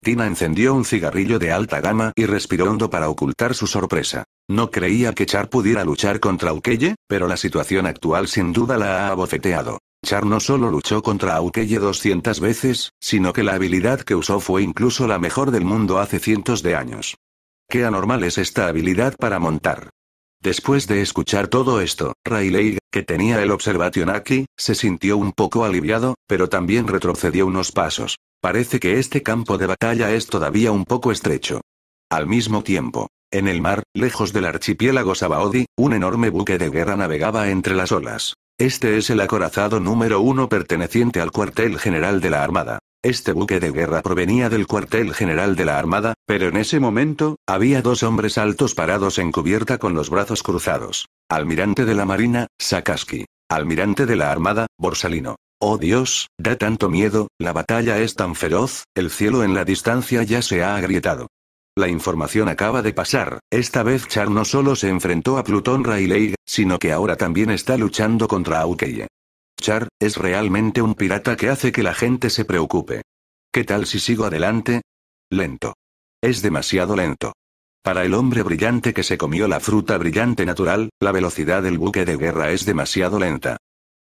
Tina encendió un cigarrillo de alta gama y respiró hondo para ocultar su sorpresa. No creía que Char pudiera luchar contra Ukeye, pero la situación actual sin duda la ha abofeteado. Char no solo luchó contra Ukeye 200 veces, sino que la habilidad que usó fue incluso la mejor del mundo hace cientos de años. Qué anormal es esta habilidad para montar. Después de escuchar todo esto, Rayleigh, que tenía el observación aquí, se sintió un poco aliviado, pero también retrocedió unos pasos. Parece que este campo de batalla es todavía un poco estrecho. Al mismo tiempo, en el mar, lejos del archipiélago Sabaodi, un enorme buque de guerra navegaba entre las olas. Este es el acorazado número uno perteneciente al cuartel general de la Armada. Este buque de guerra provenía del cuartel general de la Armada, pero en ese momento, había dos hombres altos parados en cubierta con los brazos cruzados. Almirante de la Marina, Sakaski. Almirante de la Armada, Borsalino. Oh Dios, da tanto miedo, la batalla es tan feroz, el cielo en la distancia ya se ha agrietado. La información acaba de pasar, esta vez Char no solo se enfrentó a Plutón Rayleigh, sino que ahora también está luchando contra Aukeye. Char, es realmente un pirata que hace que la gente se preocupe. ¿Qué tal si sigo adelante? Lento. Es demasiado lento. Para el hombre brillante que se comió la fruta brillante natural, la velocidad del buque de guerra es demasiado lenta.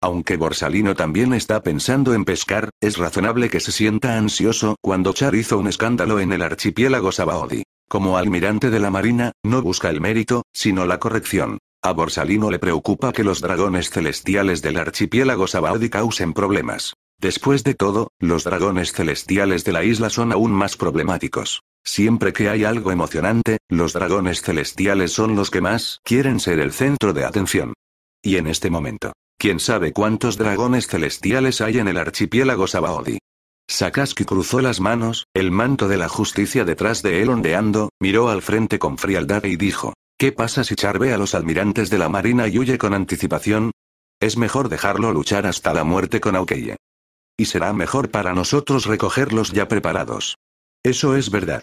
Aunque Borsalino también está pensando en pescar, es razonable que se sienta ansioso cuando Char hizo un escándalo en el archipiélago Sabaody. Como almirante de la Marina, no busca el mérito, sino la corrección. A Borsalino le preocupa que los dragones celestiales del archipiélago Sabaody causen problemas. Después de todo, los dragones celestiales de la isla son aún más problemáticos. Siempre que hay algo emocionante, los dragones celestiales son los que más quieren ser el centro de atención. Y en este momento, quién sabe cuántos dragones celestiales hay en el archipiélago Sabaody. Sakaski cruzó las manos, el manto de la justicia detrás de él ondeando, miró al frente con frialdad y dijo, ¿Qué pasa si Char ve a los almirantes de la marina y huye con anticipación? Es mejor dejarlo luchar hasta la muerte con Aukeye. Y será mejor para nosotros recogerlos ya preparados. Eso es verdad.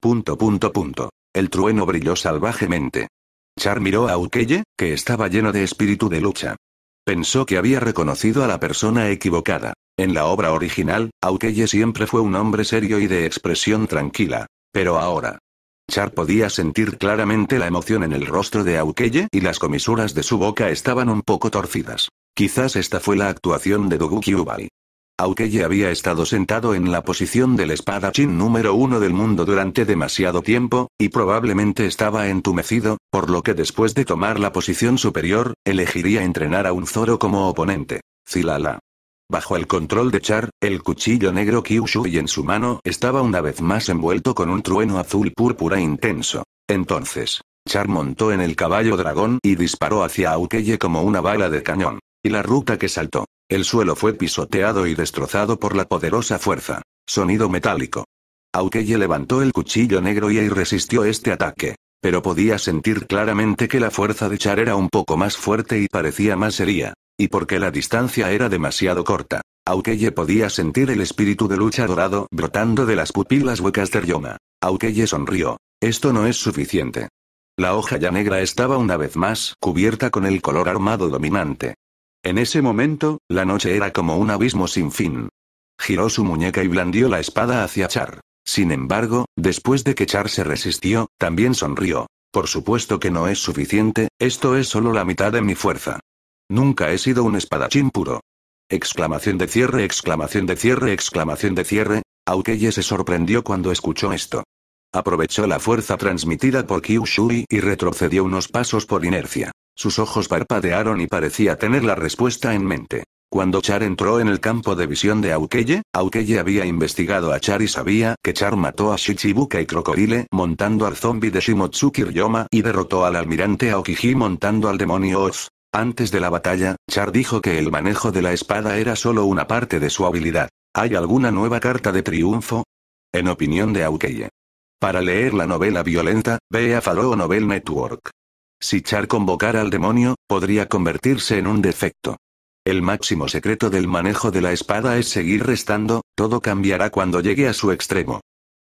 Punto punto punto. El trueno brilló salvajemente. Char miró a Aukeye, que estaba lleno de espíritu de lucha. Pensó que había reconocido a la persona equivocada. En la obra original, Aukeye siempre fue un hombre serio y de expresión tranquila. Pero ahora, Char podía sentir claramente la emoción en el rostro de Aukeye y las comisuras de su boca estaban un poco torcidas. Quizás esta fue la actuación de Doguki Ubai. Aukeye había estado sentado en la posición del espadachín número uno del mundo durante demasiado tiempo, y probablemente estaba entumecido, por lo que después de tomar la posición superior, elegiría entrenar a un Zoro como oponente. Zilala. Bajo el control de Char, el cuchillo negro Kyushu y en su mano estaba una vez más envuelto con un trueno azul púrpura intenso. Entonces, Char montó en el caballo dragón y disparó hacia Aukeye como una bala de cañón. Y la ruta que saltó. El suelo fue pisoteado y destrozado por la poderosa fuerza. Sonido metálico. Aukeye levantó el cuchillo negro y resistió este ataque. Pero podía sentir claramente que la fuerza de Char era un poco más fuerte y parecía más seria. Y porque la distancia era demasiado corta. Aukeye podía sentir el espíritu de lucha dorado brotando de las pupilas huecas de Ryoma. Aukeye sonrió. Esto no es suficiente. La hoja ya negra estaba una vez más cubierta con el color armado dominante. En ese momento, la noche era como un abismo sin fin. Giró su muñeca y blandió la espada hacia Char. Sin embargo, después de que Char se resistió, también sonrió. Por supuesto que no es suficiente, esto es solo la mitad de mi fuerza. Nunca he sido un espadachín puro. Exclamación de cierre, exclamación de cierre, exclamación de cierre. Aukeye se sorprendió cuando escuchó esto. Aprovechó la fuerza transmitida por Kyushui y retrocedió unos pasos por inercia. Sus ojos parpadearon y parecía tener la respuesta en mente. Cuando Char entró en el campo de visión de Aukeye, Aukeye había investigado a Char y sabía que Char mató a Shichibuka y Crocodile montando al zombie de Shimotsuki Ryoma y derrotó al almirante Aokiji montando al demonio Oz. Antes de la batalla, Char dijo que el manejo de la espada era solo una parte de su habilidad. ¿Hay alguna nueva carta de triunfo? En opinión de Aukeye. Para leer la novela violenta, ve a Faloo Novel Network. Si Char convocara al demonio, podría convertirse en un defecto. El máximo secreto del manejo de la espada es seguir restando, todo cambiará cuando llegue a su extremo.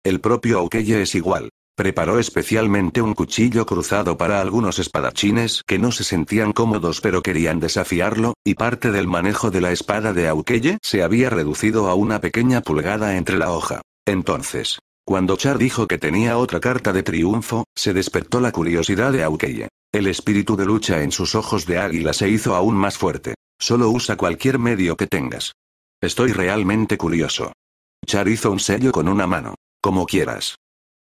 El propio Aukeye es igual. Preparó especialmente un cuchillo cruzado para algunos espadachines que no se sentían cómodos pero querían desafiarlo, y parte del manejo de la espada de Aukeye se había reducido a una pequeña pulgada entre la hoja. Entonces, cuando Char dijo que tenía otra carta de triunfo, se despertó la curiosidad de Aukeye. El espíritu de lucha en sus ojos de águila se hizo aún más fuerte. Solo usa cualquier medio que tengas. Estoy realmente curioso. Char hizo un sello con una mano. Como quieras.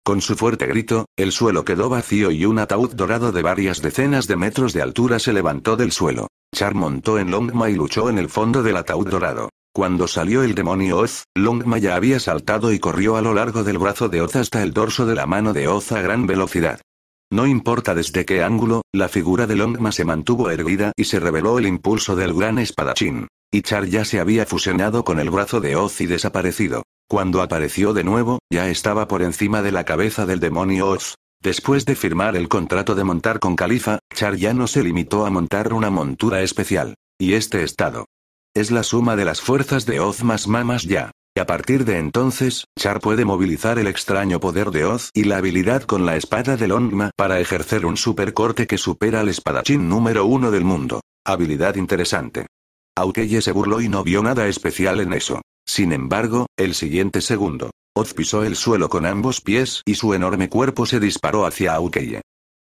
Con su fuerte grito, el suelo quedó vacío y un ataúd dorado de varias decenas de metros de altura se levantó del suelo. Char montó en Longma y luchó en el fondo del ataúd dorado. Cuando salió el demonio Oz, Longma ya había saltado y corrió a lo largo del brazo de Oz hasta el dorso de la mano de Oz a gran velocidad. No importa desde qué ángulo, la figura de Longma se mantuvo erguida y se reveló el impulso del gran espadachín. Y Char ya se había fusionado con el brazo de Oz y desaparecido. Cuando apareció de nuevo, ya estaba por encima de la cabeza del demonio Oz. Después de firmar el contrato de montar con Califa, Char ya no se limitó a montar una montura especial. Y este estado. Es la suma de las fuerzas de Oz más Mamas ya. Y a partir de entonces, Char puede movilizar el extraño poder de Oz y la habilidad con la espada del Ongma para ejercer un supercorte que supera al espadachín número uno del mundo. Habilidad interesante. ella se burló y no vio nada especial en eso. Sin embargo, el siguiente segundo, Oz pisó el suelo con ambos pies y su enorme cuerpo se disparó hacia Aukeye.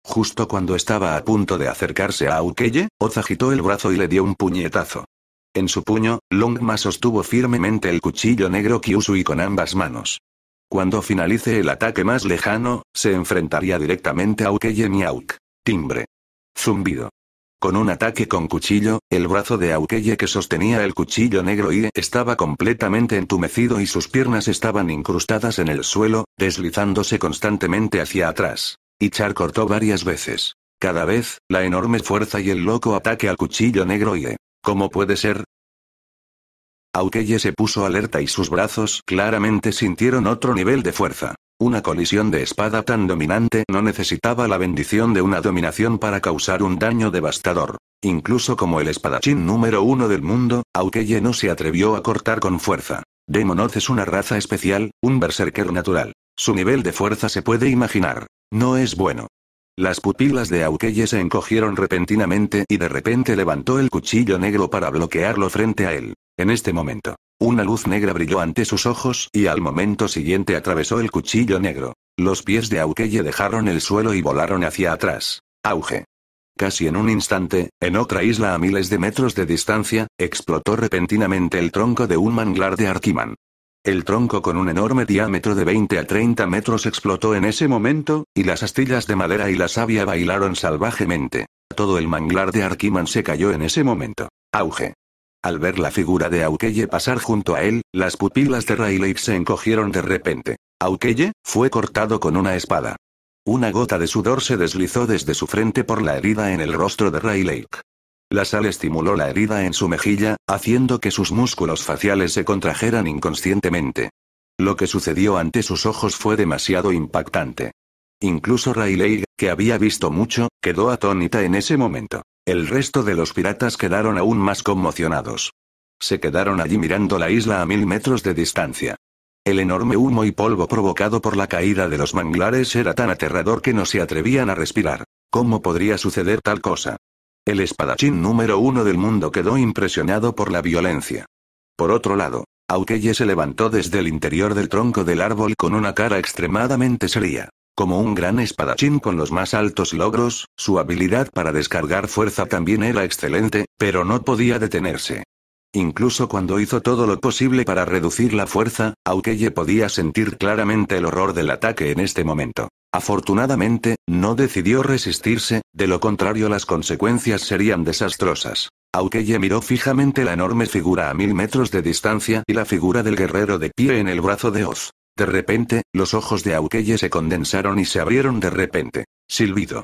Justo cuando estaba a punto de acercarse a Aukeye, Oz agitó el brazo y le dio un puñetazo. En su puño, Longma sostuvo firmemente el cuchillo negro Kyusui con ambas manos. Cuando finalice el ataque más lejano, se enfrentaría directamente a Aukeye Miauk. Timbre. Zumbido. Con un ataque con cuchillo, el brazo de Aukeye que sostenía el cuchillo negro IE estaba completamente entumecido y sus piernas estaban incrustadas en el suelo, deslizándose constantemente hacia atrás. Ichar cortó varias veces. Cada vez, la enorme fuerza y el loco ataque al cuchillo negro y... ¿Cómo puede ser? Aukeye se puso alerta y sus brazos claramente sintieron otro nivel de fuerza. Una colisión de espada tan dominante no necesitaba la bendición de una dominación para causar un daño devastador. Incluso como el espadachín número uno del mundo, Aukeye no se atrevió a cortar con fuerza. Demonoth es una raza especial, un berserker natural. Su nivel de fuerza se puede imaginar. No es bueno. Las pupilas de Aukeye se encogieron repentinamente y de repente levantó el cuchillo negro para bloquearlo frente a él. En este momento, una luz negra brilló ante sus ojos y al momento siguiente atravesó el cuchillo negro. Los pies de Aukeye dejaron el suelo y volaron hacia atrás. Auge. Casi en un instante, en otra isla a miles de metros de distancia, explotó repentinamente el tronco de un manglar de Arquiman. El tronco con un enorme diámetro de 20 a 30 metros explotó en ese momento, y las astillas de madera y la savia bailaron salvajemente. Todo el manglar de Arquiman se cayó en ese momento. Auge. Al ver la figura de Aukeye pasar junto a él, las pupilas de Rayleigh se encogieron de repente. Aukeye, fue cortado con una espada. Una gota de sudor se deslizó desde su frente por la herida en el rostro de Rayleigh. La sal estimuló la herida en su mejilla, haciendo que sus músculos faciales se contrajeran inconscientemente. Lo que sucedió ante sus ojos fue demasiado impactante. Incluso Rayleigh, que había visto mucho, quedó atónita en ese momento. El resto de los piratas quedaron aún más conmocionados. Se quedaron allí mirando la isla a mil metros de distancia. El enorme humo y polvo provocado por la caída de los manglares era tan aterrador que no se atrevían a respirar. ¿Cómo podría suceder tal cosa? El espadachín número uno del mundo quedó impresionado por la violencia. Por otro lado, Aukeye se levantó desde el interior del tronco del árbol con una cara extremadamente seria. Como un gran espadachín con los más altos logros, su habilidad para descargar fuerza también era excelente, pero no podía detenerse. Incluso cuando hizo todo lo posible para reducir la fuerza, Aukeye podía sentir claramente el horror del ataque en este momento. Afortunadamente, no decidió resistirse, de lo contrario las consecuencias serían desastrosas. Aukeye miró fijamente la enorme figura a mil metros de distancia y la figura del guerrero de pie en el brazo de Oz. De repente, los ojos de Aukeye se condensaron y se abrieron de repente. Silbido.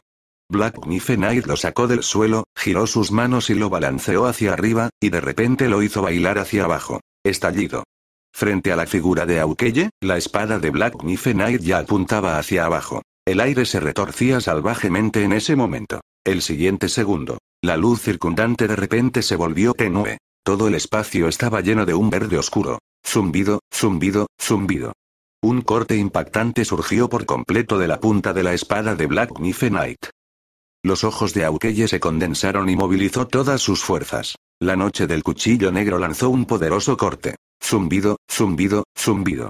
Black Knight lo sacó del suelo, giró sus manos y lo balanceó hacia arriba, y de repente lo hizo bailar hacia abajo. Estallido. Frente a la figura de Aukeye, la espada de Black Knight ya apuntaba hacia abajo. El aire se retorcía salvajemente en ese momento. El siguiente segundo, la luz circundante de repente se volvió tenue. Todo el espacio estaba lleno de un verde oscuro. Zumbido, zumbido, zumbido. Un corte impactante surgió por completo de la punta de la espada de Black Knife Knight. Los ojos de Aukeye se condensaron y movilizó todas sus fuerzas. La noche del cuchillo negro lanzó un poderoso corte. Zumbido, zumbido, zumbido.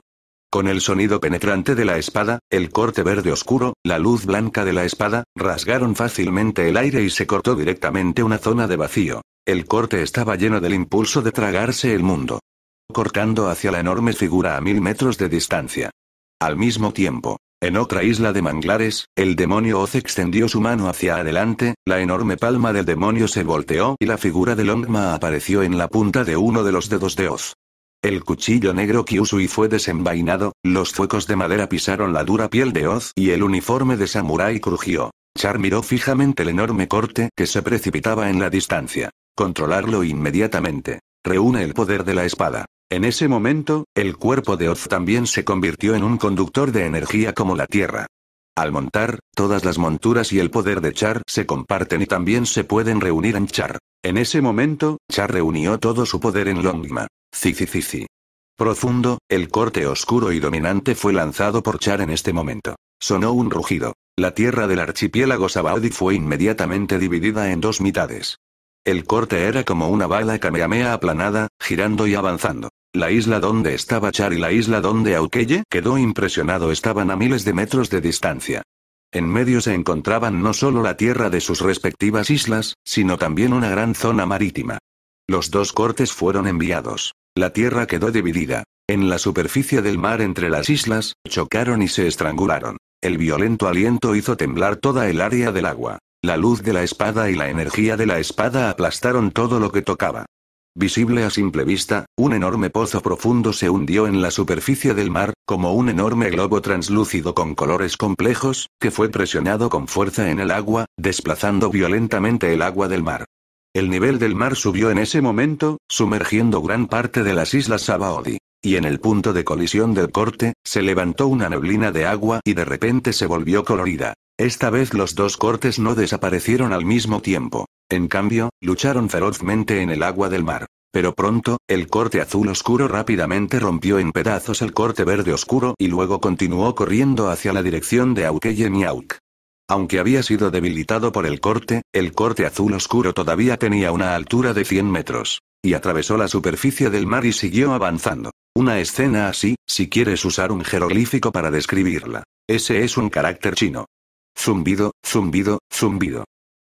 Con el sonido penetrante de la espada, el corte verde oscuro, la luz blanca de la espada, rasgaron fácilmente el aire y se cortó directamente una zona de vacío. El corte estaba lleno del impulso de tragarse el mundo cortando hacia la enorme figura a mil metros de distancia. Al mismo tiempo, en otra isla de manglares, el demonio Oz extendió su mano hacia adelante, la enorme palma del demonio se volteó y la figura de Longma apareció en la punta de uno de los dedos de Oz. El cuchillo negro Kyusui fue desenvainado, los fuegos de madera pisaron la dura piel de Oz y el uniforme de samurái crujió. Char miró fijamente el enorme corte que se precipitaba en la distancia. Controlarlo inmediatamente. Reúne el poder de la espada. En ese momento, el cuerpo de Oz también se convirtió en un conductor de energía como la Tierra. Al montar, todas las monturas y el poder de Char se comparten y también se pueden reunir en Char. En ese momento, Char reunió todo su poder en Longma. Zizi. Profundo, el corte oscuro y dominante fue lanzado por Char en este momento. Sonó un rugido. La tierra del archipiélago Sabaudi fue inmediatamente dividida en dos mitades. El corte era como una bala kamehameha aplanada, girando y avanzando. La isla donde estaba Char y la isla donde Aukeye quedó impresionado estaban a miles de metros de distancia. En medio se encontraban no solo la tierra de sus respectivas islas, sino también una gran zona marítima. Los dos cortes fueron enviados. La tierra quedó dividida. En la superficie del mar entre las islas, chocaron y se estrangularon. El violento aliento hizo temblar toda el área del agua. La luz de la espada y la energía de la espada aplastaron todo lo que tocaba. Visible a simple vista, un enorme pozo profundo se hundió en la superficie del mar, como un enorme globo translúcido con colores complejos, que fue presionado con fuerza en el agua, desplazando violentamente el agua del mar. El nivel del mar subió en ese momento, sumergiendo gran parte de las islas Sabaody y en el punto de colisión del corte, se levantó una neblina de agua y de repente se volvió colorida. Esta vez los dos cortes no desaparecieron al mismo tiempo. En cambio, lucharon ferozmente en el agua del mar. Pero pronto, el corte azul oscuro rápidamente rompió en pedazos el corte verde oscuro y luego continuó corriendo hacia la dirección de Aukeye Aunque había sido debilitado por el corte, el corte azul oscuro todavía tenía una altura de 100 metros, y atravesó la superficie del mar y siguió avanzando. Una escena así, si quieres usar un jeroglífico para describirla. Ese es un carácter chino. Zumbido, zumbido, zumbido.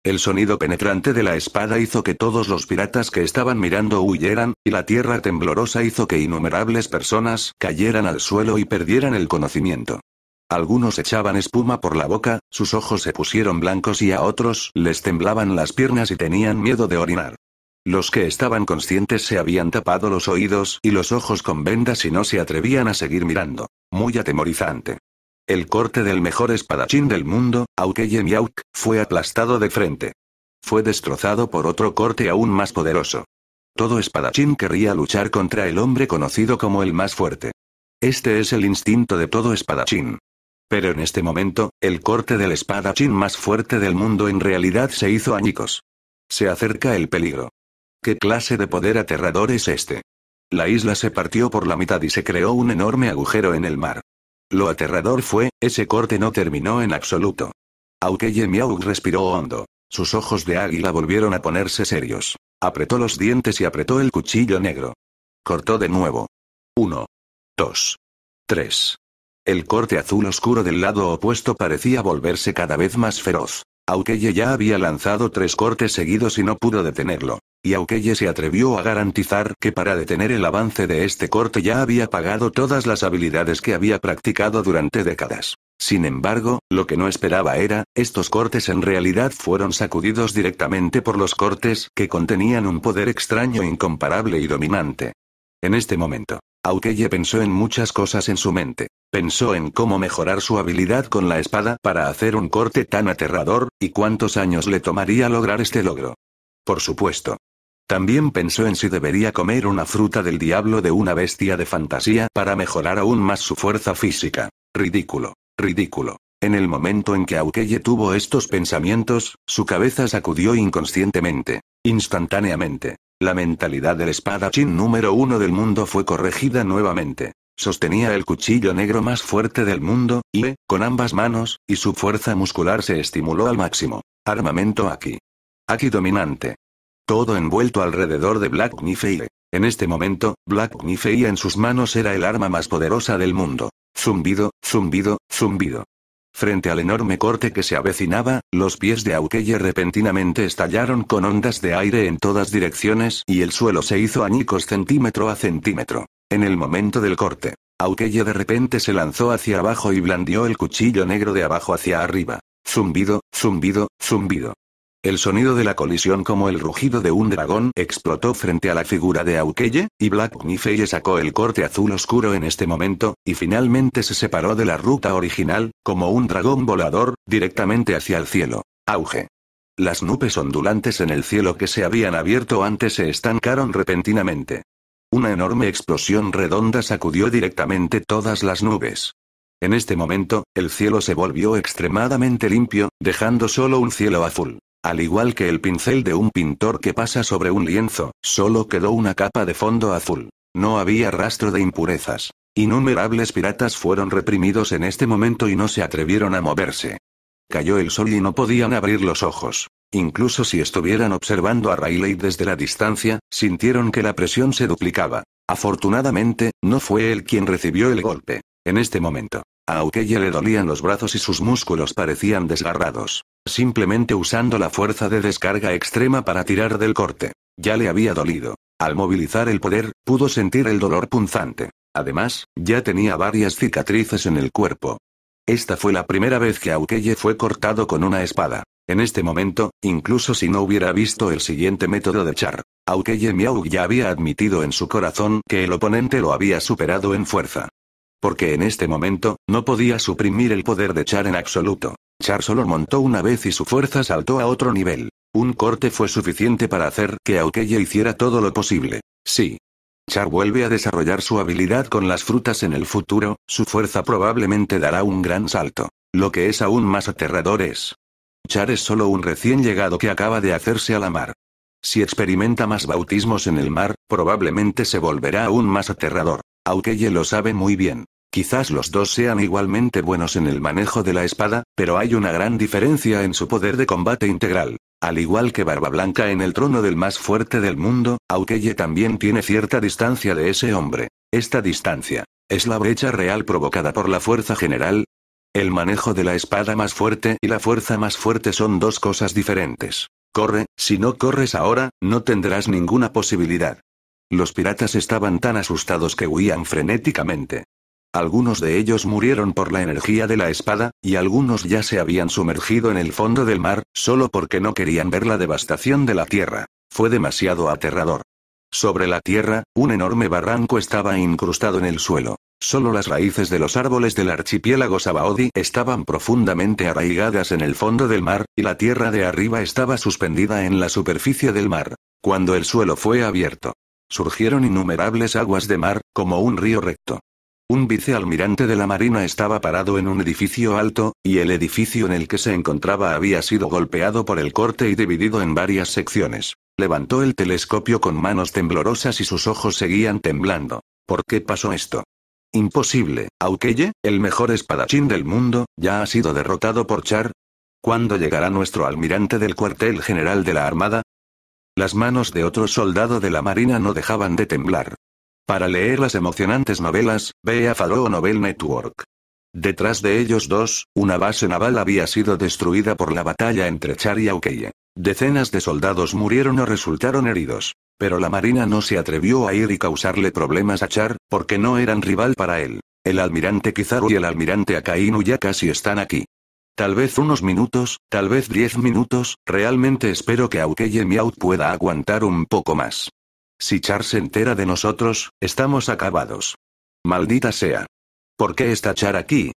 El sonido penetrante de la espada hizo que todos los piratas que estaban mirando huyeran, y la tierra temblorosa hizo que innumerables personas cayeran al suelo y perdieran el conocimiento. Algunos echaban espuma por la boca, sus ojos se pusieron blancos y a otros les temblaban las piernas y tenían miedo de orinar. Los que estaban conscientes se habían tapado los oídos y los ojos con vendas y no se atrevían a seguir mirando. Muy atemorizante. El corte del mejor espadachín del mundo, Aukeye Miauk, fue aplastado de frente. Fue destrozado por otro corte aún más poderoso. Todo espadachín querría luchar contra el hombre conocido como el más fuerte. Este es el instinto de todo espadachín. Pero en este momento, el corte del espadachín más fuerte del mundo en realidad se hizo añicos. Se acerca el peligro. ¿Qué clase de poder aterrador es este? La isla se partió por la mitad y se creó un enorme agujero en el mar. Lo aterrador fue, ese corte no terminó en absoluto. Aukeye Miaug respiró hondo. Sus ojos de águila volvieron a ponerse serios. Apretó los dientes y apretó el cuchillo negro. Cortó de nuevo. Uno. Dos. Tres. El corte azul oscuro del lado opuesto parecía volverse cada vez más feroz. Aukeye ya había lanzado tres cortes seguidos y no pudo detenerlo y Aukeye se atrevió a garantizar que para detener el avance de este corte ya había pagado todas las habilidades que había practicado durante décadas. Sin embargo, lo que no esperaba era, estos cortes en realidad fueron sacudidos directamente por los cortes que contenían un poder extraño incomparable y dominante. En este momento, Aukeye pensó en muchas cosas en su mente. Pensó en cómo mejorar su habilidad con la espada para hacer un corte tan aterrador, y cuántos años le tomaría lograr este logro. Por supuesto, también pensó en si debería comer una fruta del diablo de una bestia de fantasía para mejorar aún más su fuerza física. Ridículo. Ridículo. En el momento en que Aukeye tuvo estos pensamientos, su cabeza sacudió inconscientemente. Instantáneamente. La mentalidad del espadachín número uno del mundo fue corregida nuevamente. Sostenía el cuchillo negro más fuerte del mundo, y, con ambas manos, y su fuerza muscular se estimuló al máximo. Armamento aquí, aquí dominante. Todo envuelto alrededor de Black Knife. En este momento, Black Knife en sus manos era el arma más poderosa del mundo. Zumbido, zumbido, zumbido. Frente al enorme corte que se avecinaba, los pies de Aukeye repentinamente estallaron con ondas de aire en todas direcciones y el suelo se hizo añicos centímetro a centímetro. En el momento del corte, Aukeye de repente se lanzó hacia abajo y blandió el cuchillo negro de abajo hacia arriba. Zumbido, zumbido, zumbido. El sonido de la colisión como el rugido de un dragón explotó frente a la figura de Aukeye, y Black Miffey sacó el corte azul oscuro en este momento, y finalmente se separó de la ruta original, como un dragón volador, directamente hacia el cielo. Auge. Las nubes ondulantes en el cielo que se habían abierto antes se estancaron repentinamente. Una enorme explosión redonda sacudió directamente todas las nubes. En este momento, el cielo se volvió extremadamente limpio, dejando solo un cielo azul. Al igual que el pincel de un pintor que pasa sobre un lienzo, solo quedó una capa de fondo azul. No había rastro de impurezas. Innumerables piratas fueron reprimidos en este momento y no se atrevieron a moverse. Cayó el sol y no podían abrir los ojos. Incluso si estuvieran observando a Rayleigh desde la distancia, sintieron que la presión se duplicaba. Afortunadamente, no fue él quien recibió el golpe. En este momento, a ya le dolían los brazos y sus músculos parecían desgarrados simplemente usando la fuerza de descarga extrema para tirar del corte. Ya le había dolido. Al movilizar el poder, pudo sentir el dolor punzante. Además, ya tenía varias cicatrices en el cuerpo. Esta fue la primera vez que Aukeye fue cortado con una espada. En este momento, incluso si no hubiera visto el siguiente método de Char, Aukeye Miao ya había admitido en su corazón que el oponente lo había superado en fuerza. Porque en este momento, no podía suprimir el poder de Char en absoluto. Char solo montó una vez y su fuerza saltó a otro nivel. Un corte fue suficiente para hacer que Aukeye hiciera todo lo posible. Sí. Char vuelve a desarrollar su habilidad con las frutas en el futuro, su fuerza probablemente dará un gran salto. Lo que es aún más aterrador es. Char es solo un recién llegado que acaba de hacerse a la mar. Si experimenta más bautismos en el mar, probablemente se volverá aún más aterrador. Aukeye lo sabe muy bien. Quizás los dos sean igualmente buenos en el manejo de la espada, pero hay una gran diferencia en su poder de combate integral. Al igual que Barba Blanca en el trono del más fuerte del mundo, Aukeye también tiene cierta distancia de ese hombre. Esta distancia es la brecha real provocada por la fuerza general. El manejo de la espada más fuerte y la fuerza más fuerte son dos cosas diferentes. Corre, si no corres ahora, no tendrás ninguna posibilidad. Los piratas estaban tan asustados que huían frenéticamente. Algunos de ellos murieron por la energía de la espada, y algunos ya se habían sumergido en el fondo del mar, solo porque no querían ver la devastación de la tierra. Fue demasiado aterrador. Sobre la tierra, un enorme barranco estaba incrustado en el suelo. Solo las raíces de los árboles del archipiélago Sabaody estaban profundamente arraigadas en el fondo del mar, y la tierra de arriba estaba suspendida en la superficie del mar. Cuando el suelo fue abierto, surgieron innumerables aguas de mar, como un río recto. Un vicealmirante de la Marina estaba parado en un edificio alto, y el edificio en el que se encontraba había sido golpeado por el corte y dividido en varias secciones. Levantó el telescopio con manos temblorosas y sus ojos seguían temblando. ¿Por qué pasó esto? Imposible, Aukeye, el mejor espadachín del mundo, ya ha sido derrotado por Char. ¿Cuándo llegará nuestro almirante del cuartel general de la Armada? Las manos de otro soldado de la Marina no dejaban de temblar. Para leer las emocionantes novelas, ve a Novel Network. Detrás de ellos dos, una base naval había sido destruida por la batalla entre Char y Aukeye. Decenas de soldados murieron o resultaron heridos. Pero la marina no se atrevió a ir y causarle problemas a Char, porque no eran rival para él. El almirante Kizaru y el almirante Akainu ya casi están aquí. Tal vez unos minutos, tal vez diez minutos, realmente espero que Aukeye Miaut pueda aguantar un poco más. Si Char se entera de nosotros, estamos acabados. Maldita sea. ¿Por qué está Char aquí?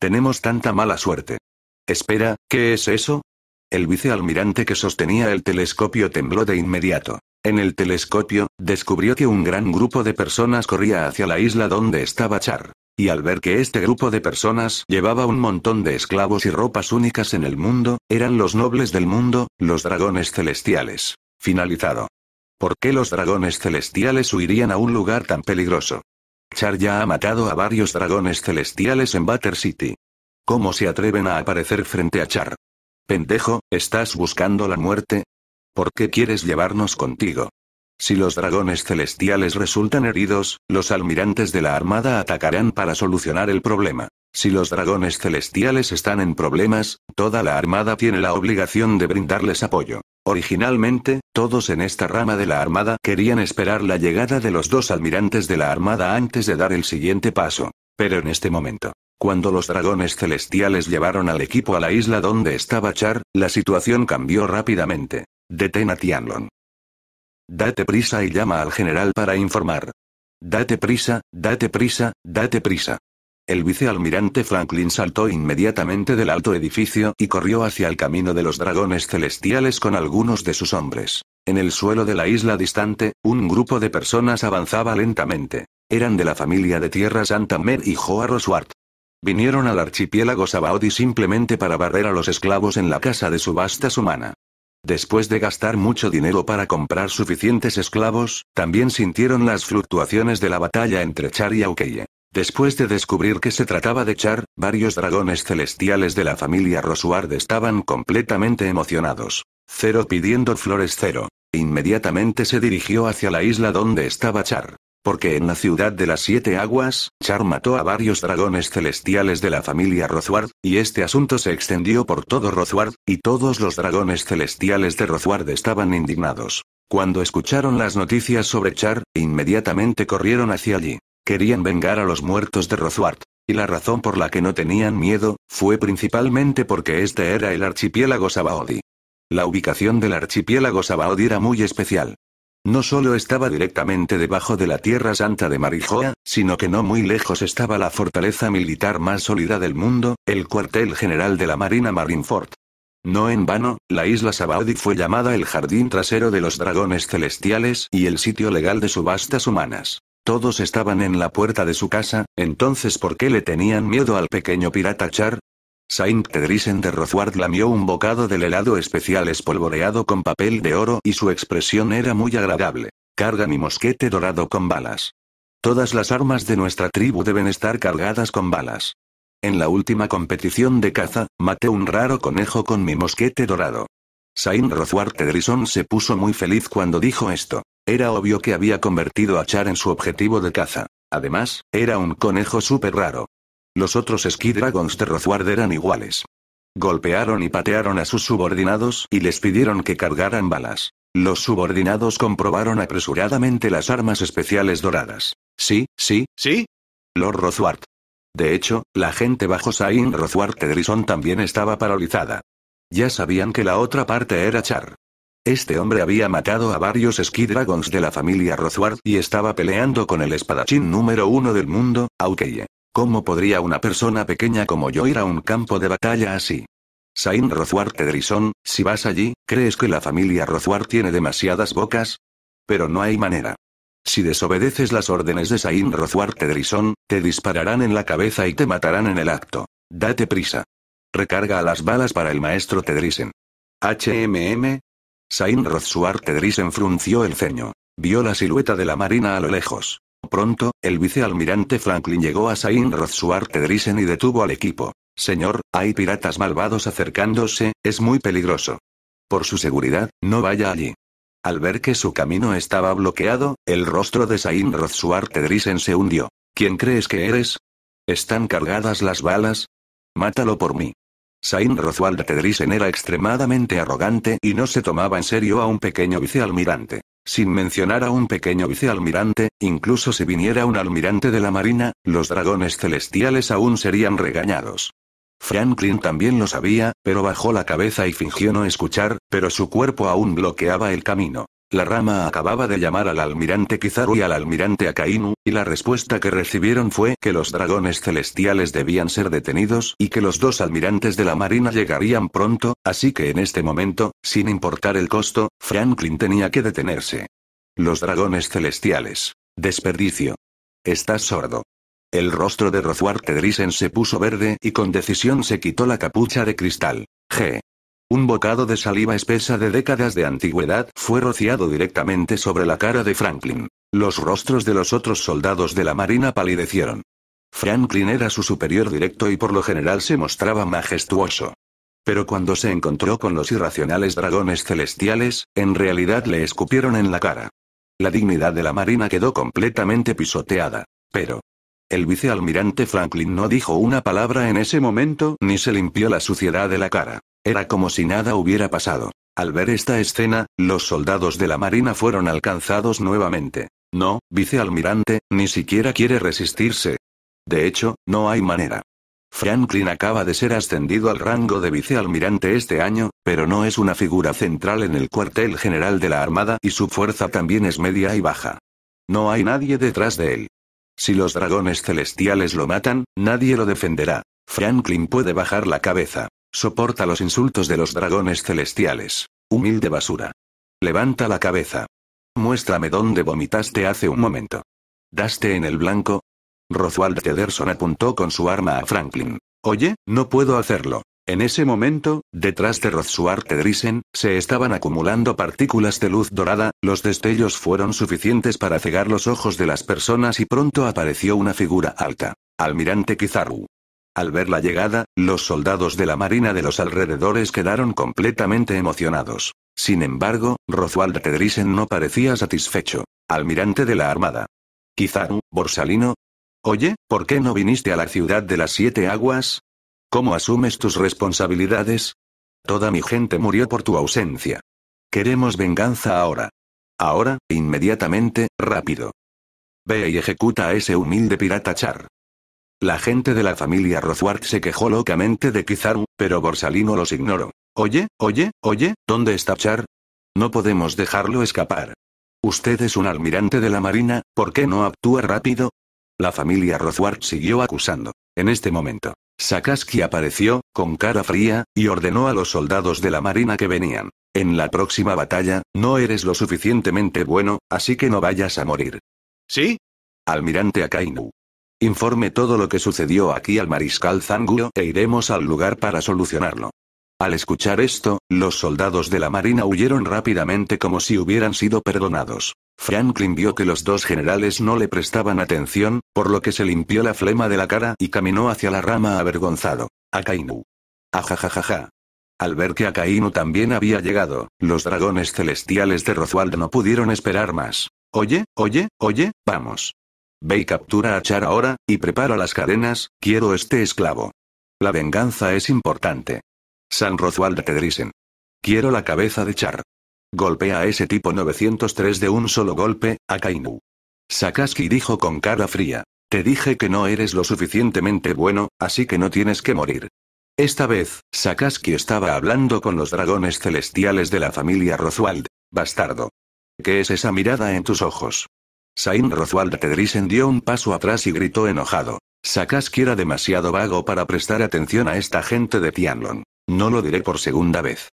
Tenemos tanta mala suerte. Espera, ¿qué es eso? El vicealmirante que sostenía el telescopio tembló de inmediato. En el telescopio, descubrió que un gran grupo de personas corría hacia la isla donde estaba Char. Y al ver que este grupo de personas llevaba un montón de esclavos y ropas únicas en el mundo, eran los nobles del mundo, los dragones celestiales. Finalizado. ¿Por qué los dragones celestiales huirían a un lugar tan peligroso? Char ya ha matado a varios dragones celestiales en Butter City. ¿Cómo se atreven a aparecer frente a Char? Pendejo, ¿estás buscando la muerte? ¿Por qué quieres llevarnos contigo? Si los dragones celestiales resultan heridos, los almirantes de la armada atacarán para solucionar el problema. Si los dragones celestiales están en problemas, toda la armada tiene la obligación de brindarles apoyo. Originalmente, todos en esta rama de la Armada querían esperar la llegada de los dos almirantes de la Armada antes de dar el siguiente paso. Pero en este momento, cuando los dragones celestiales llevaron al equipo a la isla donde estaba Char, la situación cambió rápidamente. Detén a Tianlon. Date prisa y llama al general para informar. Date prisa, date prisa, date prisa. El vicealmirante Franklin saltó inmediatamente del alto edificio y corrió hacia el camino de los dragones celestiales con algunos de sus hombres. En el suelo de la isla distante, un grupo de personas avanzaba lentamente. Eran de la familia de Tierra Santa Mer y Joa Roswart. Vinieron al archipiélago Sabaody simplemente para barrer a los esclavos en la casa de subastas humana. Después de gastar mucho dinero para comprar suficientes esclavos, también sintieron las fluctuaciones de la batalla entre Char y Aukeye. Después de descubrir que se trataba de Char, varios dragones celestiales de la familia Rosuard estaban completamente emocionados. Cero pidiendo flores cero. Inmediatamente se dirigió hacia la isla donde estaba Char. Porque en la ciudad de las siete aguas, Char mató a varios dragones celestiales de la familia Rosward, y este asunto se extendió por todo Rosward, y todos los dragones celestiales de Rosward estaban indignados. Cuando escucharon las noticias sobre Char, inmediatamente corrieron hacia allí. Querían vengar a los muertos de Rothwart, Y la razón por la que no tenían miedo, fue principalmente porque este era el archipiélago Sabaody. La ubicación del archipiélago Sabaody era muy especial. No solo estaba directamente debajo de la Tierra Santa de Marijoa, sino que no muy lejos estaba la fortaleza militar más sólida del mundo, el cuartel general de la Marina Marineford. No en vano, la isla Sabaody fue llamada el jardín trasero de los dragones celestiales y el sitio legal de subastas humanas. Todos estaban en la puerta de su casa, entonces ¿por qué le tenían miedo al pequeño pirata Char? Saint Tedrisen de Rothward lamió un bocado del helado especial espolvoreado con papel de oro y su expresión era muy agradable. Carga mi mosquete dorado con balas. Todas las armas de nuestra tribu deben estar cargadas con balas. En la última competición de caza, maté un raro conejo con mi mosquete dorado. Saint Rothward Tedrison se puso muy feliz cuando dijo esto. Era obvio que había convertido a Char en su objetivo de caza. Además, era un conejo súper raro. Los otros Sky Dragons de Rothward eran iguales. Golpearon y patearon a sus subordinados y les pidieron que cargaran balas. Los subordinados comprobaron apresuradamente las armas especiales doradas. Sí, sí, sí. Lord Rothward. De hecho, la gente bajo Sain Rothward Tedrison también estaba paralizada. Ya sabían que la otra parte era Char. Este hombre había matado a varios Sky de la familia Rothward y estaba peleando con el espadachín número uno del mundo, Aukeye. ¿Cómo podría una persona pequeña como yo ir a un campo de batalla así? Sain Rothward Tedrison, si vas allí, ¿crees que la familia Rothward tiene demasiadas bocas? Pero no hay manera. Si desobedeces las órdenes de Sain Rothward Tedrison, te dispararán en la cabeza y te matarán en el acto. Date prisa. Recarga las balas para el maestro Tedrisen. HMM, Sain Rothsuar Drissen frunció el ceño. Vio la silueta de la marina a lo lejos. Pronto, el vicealmirante Franklin llegó a Sain Rothsuar drissen y detuvo al equipo. Señor, hay piratas malvados acercándose, es muy peligroso. Por su seguridad, no vaya allí. Al ver que su camino estaba bloqueado, el rostro de Sain Rothsuarte Drissen se hundió. ¿Quién crees que eres? ¿Están cargadas las balas? Mátalo por mí. Saint de Tedrisen era extremadamente arrogante y no se tomaba en serio a un pequeño vicealmirante. Sin mencionar a un pequeño vicealmirante, incluso si viniera un almirante de la Marina, los dragones celestiales aún serían regañados. Franklin también lo sabía, pero bajó la cabeza y fingió no escuchar, pero su cuerpo aún bloqueaba el camino. La rama acababa de llamar al almirante Kizaru y al almirante Akainu, y la respuesta que recibieron fue que los dragones celestiales debían ser detenidos y que los dos almirantes de la marina llegarían pronto, así que en este momento, sin importar el costo, Franklin tenía que detenerse. Los dragones celestiales. Desperdicio. Estás sordo. El rostro de Rozuarte Tedrisen se puso verde y con decisión se quitó la capucha de cristal. G. Un bocado de saliva espesa de décadas de antigüedad fue rociado directamente sobre la cara de Franklin. Los rostros de los otros soldados de la Marina palidecieron. Franklin era su superior directo y por lo general se mostraba majestuoso. Pero cuando se encontró con los irracionales dragones celestiales, en realidad le escupieron en la cara. La dignidad de la Marina quedó completamente pisoteada. Pero... El vicealmirante Franklin no dijo una palabra en ese momento ni se limpió la suciedad de la cara. Era como si nada hubiera pasado. Al ver esta escena, los soldados de la Marina fueron alcanzados nuevamente. No, vicealmirante, ni siquiera quiere resistirse. De hecho, no hay manera. Franklin acaba de ser ascendido al rango de vicealmirante este año, pero no es una figura central en el cuartel general de la Armada y su fuerza también es media y baja. No hay nadie detrás de él. Si los dragones celestiales lo matan, nadie lo defenderá. Franklin puede bajar la cabeza. Soporta los insultos de los dragones celestiales. Humilde basura. Levanta la cabeza. Muéstrame dónde vomitaste hace un momento. ¿Daste en el blanco? Roswald Tederson apuntó con su arma a Franklin. Oye, no puedo hacerlo. En ese momento, detrás de Roswald Tedrisen, se estaban acumulando partículas de luz dorada, los destellos fueron suficientes para cegar los ojos de las personas y pronto apareció una figura alta. Almirante Kizaru. Al ver la llegada, los soldados de la Marina de los alrededores quedaron completamente emocionados. Sin embargo, Roswald Tedrisen no parecía satisfecho. Almirante de la Armada. Quizá, Borsalino. Oye, ¿por qué no viniste a la ciudad de las siete aguas? ¿Cómo asumes tus responsabilidades? Toda mi gente murió por tu ausencia. Queremos venganza ahora. Ahora, inmediatamente, rápido. Ve y ejecuta a ese humilde pirata Char. La gente de la familia Rothwart se quejó locamente de Kizaru, pero Borsalino los ignoró. Oye, oye, oye, ¿dónde está Char? No podemos dejarlo escapar. Usted es un almirante de la Marina, ¿por qué no actúa rápido? La familia Rothwart siguió acusando. En este momento, Sakaski apareció, con cara fría, y ordenó a los soldados de la Marina que venían. En la próxima batalla, no eres lo suficientemente bueno, así que no vayas a morir. ¿Sí? Almirante Akainu. Informe todo lo que sucedió aquí al mariscal Zanguo e iremos al lugar para solucionarlo. Al escuchar esto, los soldados de la marina huyeron rápidamente como si hubieran sido perdonados. Franklin vio que los dos generales no le prestaban atención, por lo que se limpió la flema de la cara y caminó hacia la rama avergonzado. Akainu. Ajajajaja. Al ver que Akainu también había llegado, los dragones celestiales de Rothwald no pudieron esperar más. Oye, oye, oye, vamos. Ve y captura a Char ahora, y prepara las cadenas, quiero este esclavo. La venganza es importante. San te Tedrisen. Quiero la cabeza de Char. Golpea a ese tipo 903 de un solo golpe, a Kainu. Sakaski dijo con cara fría. Te dije que no eres lo suficientemente bueno, así que no tienes que morir. Esta vez, Sakaski estaba hablando con los dragones celestiales de la familia Roswald, Bastardo. ¿Qué es esa mirada en tus ojos? Sain Rozualda Tedrisen dio un paso atrás y gritó enojado. que era demasiado vago para prestar atención a esta gente de Tianlon. No lo diré por segunda vez.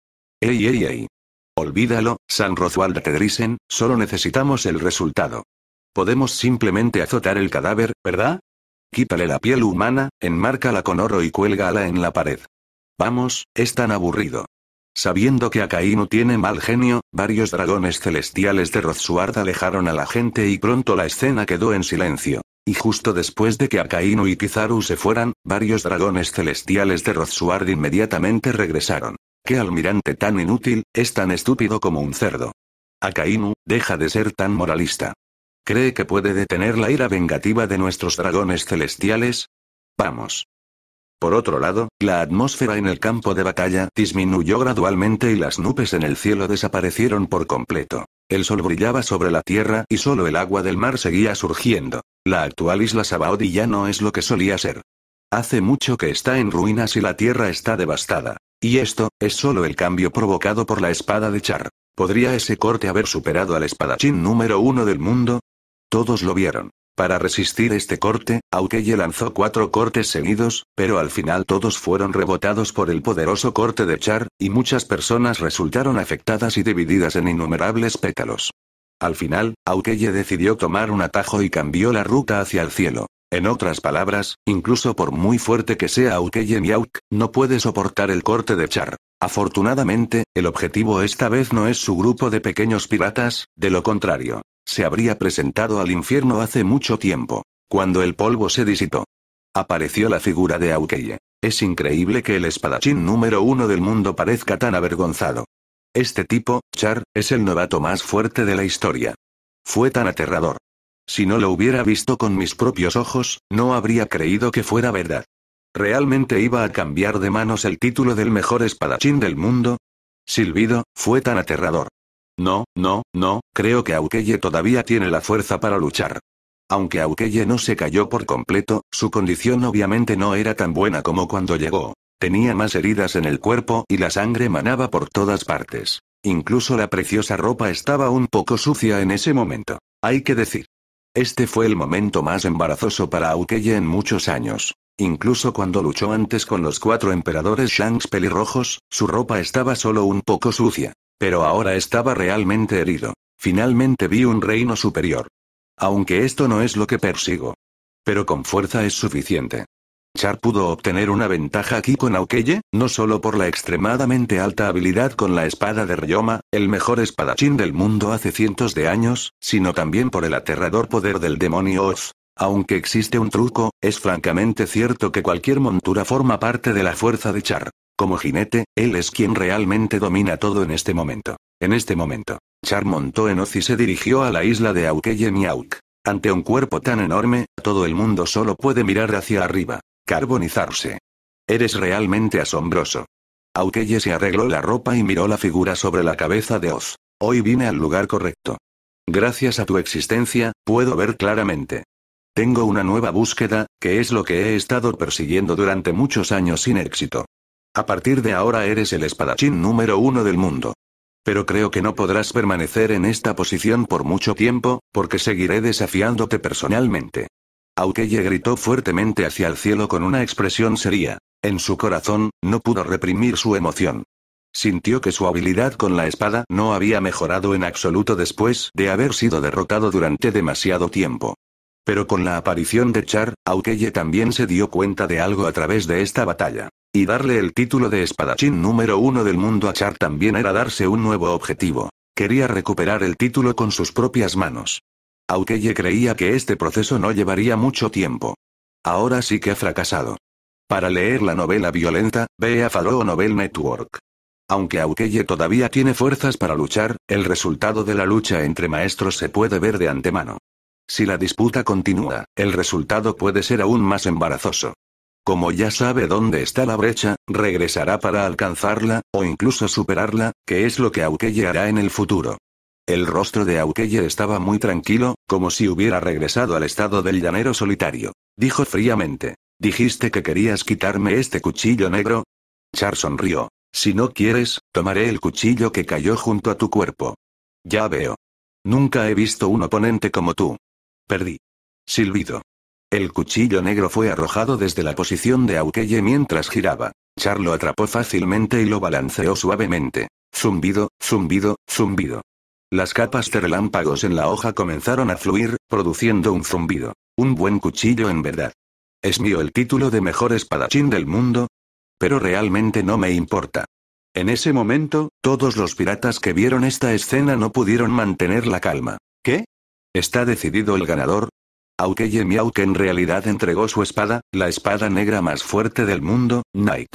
Ey, ey, ey. Olvídalo, San Rozualda Tedrisen, solo necesitamos el resultado. Podemos simplemente azotar el cadáver, ¿verdad? Quítale la piel humana, enmárcala con oro y cuélgala en la pared. Vamos, es tan aburrido. Sabiendo que Akainu tiene mal genio, varios dragones celestiales de Rothsuard alejaron a la gente y pronto la escena quedó en silencio. Y justo después de que Akainu y Kizaru se fueran, varios dragones celestiales de Rothsuard inmediatamente regresaron. ¡Qué almirante tan inútil, es tan estúpido como un cerdo! Akainu, deja de ser tan moralista. ¿Cree que puede detener la ira vengativa de nuestros dragones celestiales? Vamos. Por otro lado, la atmósfera en el campo de batalla disminuyó gradualmente y las nubes en el cielo desaparecieron por completo. El sol brillaba sobre la tierra y solo el agua del mar seguía surgiendo. La actual isla Sabaody ya no es lo que solía ser. Hace mucho que está en ruinas y la tierra está devastada. Y esto, es solo el cambio provocado por la espada de Char. ¿Podría ese corte haber superado al espadachín número uno del mundo? Todos lo vieron. Para resistir este corte, Aukeye lanzó cuatro cortes seguidos, pero al final todos fueron rebotados por el poderoso corte de Char, y muchas personas resultaron afectadas y divididas en innumerables pétalos. Al final, Aukeye decidió tomar un atajo y cambió la ruta hacia el cielo. En otras palabras, incluso por muy fuerte que sea Aukeye Miauk, no puede soportar el corte de Char. Afortunadamente, el objetivo esta vez no es su grupo de pequeños piratas, de lo contrario, se habría presentado al infierno hace mucho tiempo, cuando el polvo se disipó. Apareció la figura de Aukeye. Es increíble que el espadachín número uno del mundo parezca tan avergonzado. Este tipo, Char, es el novato más fuerte de la historia. Fue tan aterrador. Si no lo hubiera visto con mis propios ojos, no habría creído que fuera verdad. ¿Realmente iba a cambiar de manos el título del mejor espadachín del mundo? Silbido, fue tan aterrador. No, no, no, creo que Aukeye todavía tiene la fuerza para luchar. Aunque Aukeye no se cayó por completo, su condición obviamente no era tan buena como cuando llegó. Tenía más heridas en el cuerpo y la sangre manaba por todas partes. Incluso la preciosa ropa estaba un poco sucia en ese momento. Hay que decir. Este fue el momento más embarazoso para Aukeye en muchos años. Incluso cuando luchó antes con los cuatro emperadores Shanks pelirrojos, su ropa estaba solo un poco sucia. Pero ahora estaba realmente herido. Finalmente vi un reino superior. Aunque esto no es lo que persigo. Pero con fuerza es suficiente. Char pudo obtener una ventaja aquí con Aukeye, no solo por la extremadamente alta habilidad con la espada de Ryoma, el mejor espadachín del mundo hace cientos de años, sino también por el aterrador poder del demonio Oz, aunque existe un truco, es francamente cierto que cualquier montura forma parte de la fuerza de Char. Como jinete, él es quien realmente domina todo en este momento. En este momento, Char montó en Oz y se dirigió a la isla de Aukeye-Miauk. Ante un cuerpo tan enorme, todo el mundo solo puede mirar hacia arriba. Carbonizarse. Eres realmente asombroso. Aukeye se arregló la ropa y miró la figura sobre la cabeza de Oz. Hoy vine al lugar correcto. Gracias a tu existencia, puedo ver claramente. Tengo una nueva búsqueda, que es lo que he estado persiguiendo durante muchos años sin éxito. A partir de ahora eres el espadachín número uno del mundo. Pero creo que no podrás permanecer en esta posición por mucho tiempo, porque seguiré desafiándote personalmente. Aukeye gritó fuertemente hacia el cielo con una expresión seria. En su corazón, no pudo reprimir su emoción. Sintió que su habilidad con la espada no había mejorado en absoluto después de haber sido derrotado durante demasiado tiempo. Pero con la aparición de Char, Aukeye también se dio cuenta de algo a través de esta batalla. Y darle el título de espadachín número uno del mundo a Char también era darse un nuevo objetivo. Quería recuperar el título con sus propias manos. Aukeye creía que este proceso no llevaría mucho tiempo. Ahora sí que ha fracasado. Para leer la novela violenta, ve a Faro Novel Network. Aunque Aukeye todavía tiene fuerzas para luchar, el resultado de la lucha entre maestros se puede ver de antemano. Si la disputa continúa, el resultado puede ser aún más embarazoso. Como ya sabe dónde está la brecha, regresará para alcanzarla, o incluso superarla, que es lo que Aukeye hará en el futuro. El rostro de Aukeye estaba muy tranquilo, como si hubiera regresado al estado del llanero solitario. Dijo fríamente. ¿Dijiste que querías quitarme este cuchillo negro? Char sonrió. Si no quieres, tomaré el cuchillo que cayó junto a tu cuerpo. Ya veo. Nunca he visto un oponente como tú. Perdí. Silbido. El cuchillo negro fue arrojado desde la posición de Aukeye mientras giraba. Char lo atrapó fácilmente y lo balanceó suavemente. Zumbido, zumbido, zumbido. Las capas de relámpagos en la hoja comenzaron a fluir, produciendo un zumbido. Un buen cuchillo en verdad. ¿Es mío el título de mejor espadachín del mundo? Pero realmente no me importa. En ese momento, todos los piratas que vieron esta escena no pudieron mantener la calma. Está decidido el ganador. Aunque que en realidad entregó su espada, la espada negra más fuerte del mundo, Knight.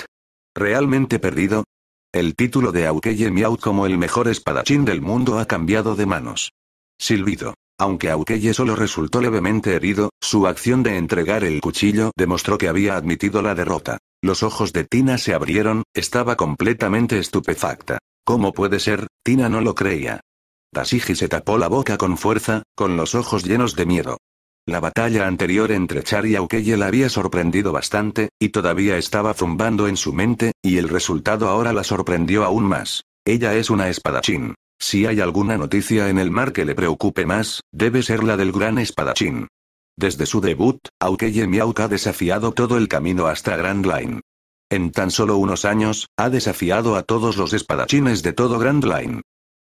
¿Realmente perdido? El título de Aukeye Miao como el mejor espadachín del mundo ha cambiado de manos. Silbido. Aunque Aukeye solo resultó levemente herido, su acción de entregar el cuchillo demostró que había admitido la derrota. Los ojos de Tina se abrieron, estaba completamente estupefacta. ¿Cómo puede ser? Tina no lo creía. Tashiji se tapó la boca con fuerza, con los ojos llenos de miedo. La batalla anterior entre Char y Aukeye la había sorprendido bastante, y todavía estaba zumbando en su mente, y el resultado ahora la sorprendió aún más. Ella es una espadachín. Si hay alguna noticia en el mar que le preocupe más, debe ser la del gran espadachín. Desde su debut, Aukeye Miauka ha desafiado todo el camino hasta Grand Line. En tan solo unos años, ha desafiado a todos los espadachines de todo Grand Line.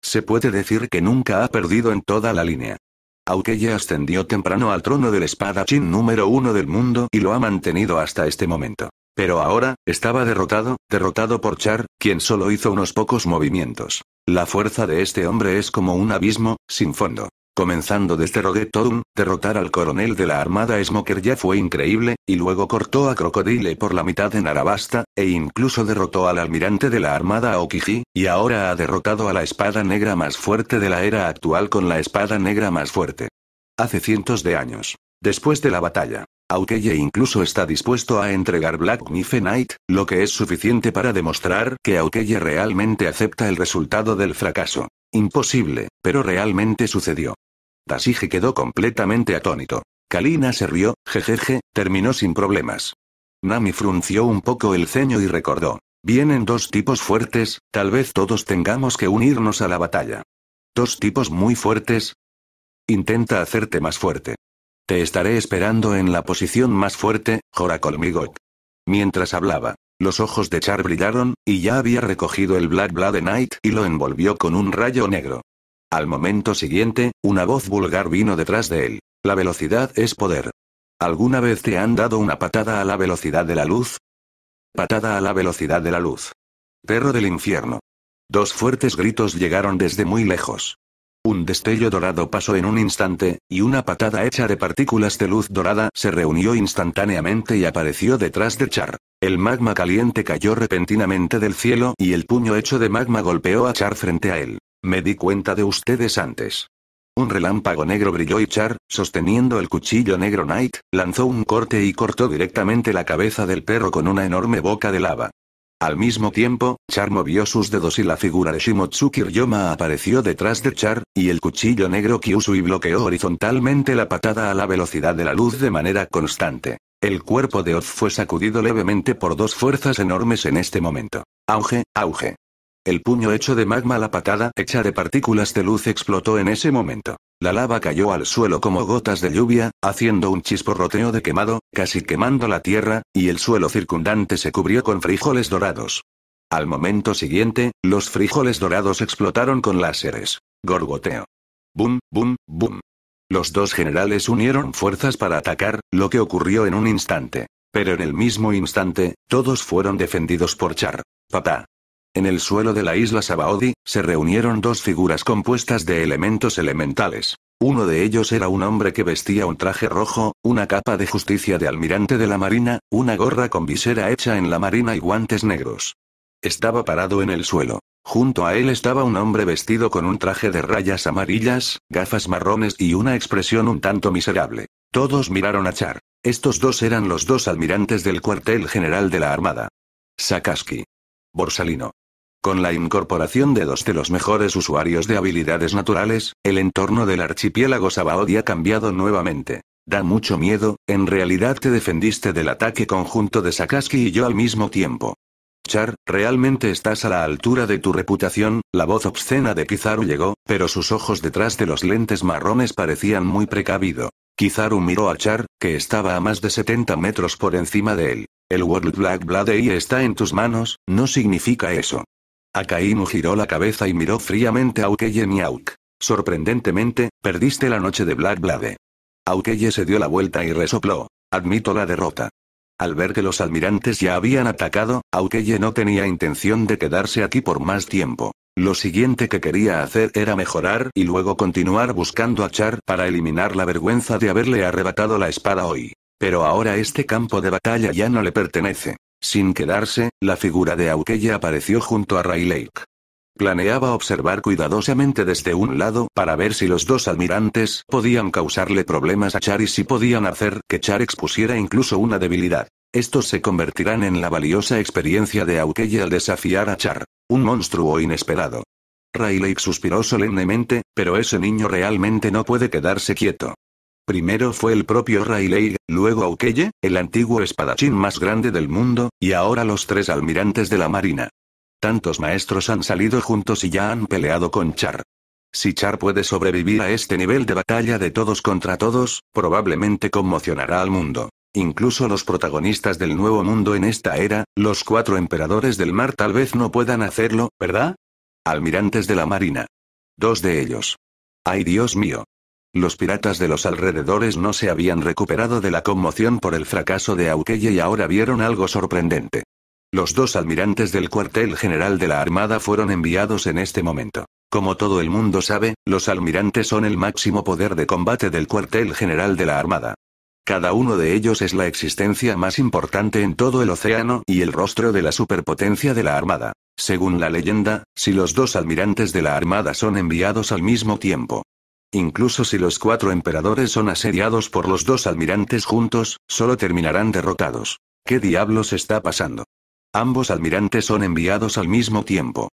Se puede decir que nunca ha perdido en toda la línea. Aunque ya ascendió temprano al trono del espadachín número uno del mundo y lo ha mantenido hasta este momento. Pero ahora, estaba derrotado, derrotado por Char, quien solo hizo unos pocos movimientos. La fuerza de este hombre es como un abismo, sin fondo. Comenzando desde Roguetown, derrotar al coronel de la Armada Smoker ya fue increíble, y luego cortó a Crocodile por la mitad en Arabasta, e incluso derrotó al almirante de la Armada Okiji y ahora ha derrotado a la espada negra más fuerte de la era actual con la espada negra más fuerte. Hace cientos de años. Después de la batalla. Aukeye incluso está dispuesto a entregar Black Knife Knight, lo que es suficiente para demostrar que Aukeye realmente acepta el resultado del fracaso. Imposible, pero realmente sucedió. Tasige quedó completamente atónito. Kalina se rió, jejeje, terminó sin problemas. Nami frunció un poco el ceño y recordó. Vienen dos tipos fuertes, tal vez todos tengamos que unirnos a la batalla. ¿Dos tipos muy fuertes? Intenta hacerte más fuerte. Te estaré esperando en la posición más fuerte, Jorakolmigot. Mientras hablaba, los ojos de Char brillaron, y ya había recogido el Black Blood Knight y lo envolvió con un rayo negro. Al momento siguiente, una voz vulgar vino detrás de él. La velocidad es poder. ¿Alguna vez te han dado una patada a la velocidad de la luz? Patada a la velocidad de la luz. Perro del infierno. Dos fuertes gritos llegaron desde muy lejos. Un destello dorado pasó en un instante, y una patada hecha de partículas de luz dorada se reunió instantáneamente y apareció detrás de Char. El magma caliente cayó repentinamente del cielo y el puño hecho de magma golpeó a Char frente a él. Me di cuenta de ustedes antes. Un relámpago negro brilló y Char, sosteniendo el cuchillo negro Knight, lanzó un corte y cortó directamente la cabeza del perro con una enorme boca de lava. Al mismo tiempo, Char movió sus dedos y la figura de Shimotsuki Ryoma apareció detrás de Char, y el cuchillo negro Kyusui bloqueó horizontalmente la patada a la velocidad de la luz de manera constante. El cuerpo de Oz fue sacudido levemente por dos fuerzas enormes en este momento. Auge, auge. El puño hecho de magma, la patada hecha de partículas de luz explotó en ese momento. La lava cayó al suelo como gotas de lluvia, haciendo un chisporroteo de quemado, casi quemando la tierra, y el suelo circundante se cubrió con frijoles dorados. Al momento siguiente, los frijoles dorados explotaron con láseres. Gorgoteo. Boom, boom, boom. Los dos generales unieron fuerzas para atacar, lo que ocurrió en un instante. Pero en el mismo instante, todos fueron defendidos por Char. Papá. En el suelo de la isla Sabaodi, se reunieron dos figuras compuestas de elementos elementales. Uno de ellos era un hombre que vestía un traje rojo, una capa de justicia de almirante de la marina, una gorra con visera hecha en la marina y guantes negros. Estaba parado en el suelo. Junto a él estaba un hombre vestido con un traje de rayas amarillas, gafas marrones y una expresión un tanto miserable. Todos miraron a Char. Estos dos eran los dos almirantes del cuartel general de la Armada. Sakaski. Borsalino. Con la incorporación de dos de los mejores usuarios de habilidades naturales, el entorno del archipiélago Sabaody ha cambiado nuevamente. Da mucho miedo, en realidad te defendiste del ataque conjunto de Sakaski y yo al mismo tiempo. Char, realmente estás a la altura de tu reputación, la voz obscena de Kizaru llegó, pero sus ojos detrás de los lentes marrones parecían muy precavido. Kizaru miró a Char, que estaba a más de 70 metros por encima de él. El World Black Blade está en tus manos, no significa eso. Akainu giró la cabeza y miró fríamente a Aukeye Miauk. Sorprendentemente, perdiste la noche de Black Blade. se dio la vuelta y resopló. Admito la derrota. Al ver que los almirantes ya habían atacado, Aukeye no tenía intención de quedarse aquí por más tiempo. Lo siguiente que quería hacer era mejorar y luego continuar buscando a Char para eliminar la vergüenza de haberle arrebatado la espada hoy. Pero ahora este campo de batalla ya no le pertenece. Sin quedarse, la figura de Aukella apareció junto a Lake. Planeaba observar cuidadosamente desde un lado para ver si los dos almirantes podían causarle problemas a Char y si podían hacer que Char expusiera incluso una debilidad. Estos se convertirán en la valiosa experiencia de Aukeya al desafiar a Char, un monstruo inesperado. Lake suspiró solemnemente, pero ese niño realmente no puede quedarse quieto. Primero fue el propio Rayleigh, luego Aukeye, el antiguo espadachín más grande del mundo, y ahora los tres almirantes de la Marina. Tantos maestros han salido juntos y ya han peleado con Char. Si Char puede sobrevivir a este nivel de batalla de todos contra todos, probablemente conmocionará al mundo. Incluso los protagonistas del nuevo mundo en esta era, los cuatro emperadores del mar tal vez no puedan hacerlo, ¿verdad? Almirantes de la Marina. Dos de ellos. ¡Ay Dios mío! Los piratas de los alrededores no se habían recuperado de la conmoción por el fracaso de Aukeye y ahora vieron algo sorprendente. Los dos almirantes del cuartel general de la Armada fueron enviados en este momento. Como todo el mundo sabe, los almirantes son el máximo poder de combate del cuartel general de la Armada. Cada uno de ellos es la existencia más importante en todo el océano y el rostro de la superpotencia de la Armada. Según la leyenda, si los dos almirantes de la Armada son enviados al mismo tiempo, Incluso si los cuatro emperadores son asediados por los dos almirantes juntos, solo terminarán derrotados. ¿Qué diablos está pasando? Ambos almirantes son enviados al mismo tiempo.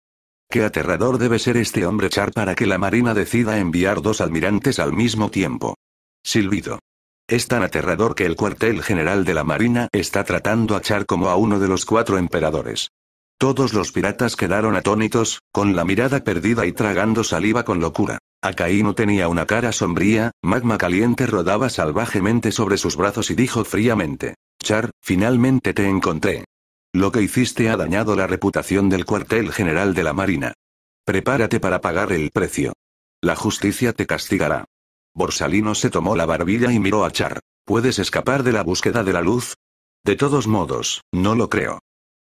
Qué aterrador debe ser este hombre Char para que la Marina decida enviar dos almirantes al mismo tiempo. Silbido. Es tan aterrador que el cuartel general de la Marina está tratando a Char como a uno de los cuatro emperadores. Todos los piratas quedaron atónitos, con la mirada perdida y tragando saliva con locura. Akai no tenía una cara sombría, magma caliente rodaba salvajemente sobre sus brazos y dijo fríamente. Char, finalmente te encontré. Lo que hiciste ha dañado la reputación del cuartel general de la Marina. Prepárate para pagar el precio. La justicia te castigará. Borsalino se tomó la barbilla y miró a Char. ¿Puedes escapar de la búsqueda de la luz? De todos modos, no lo creo.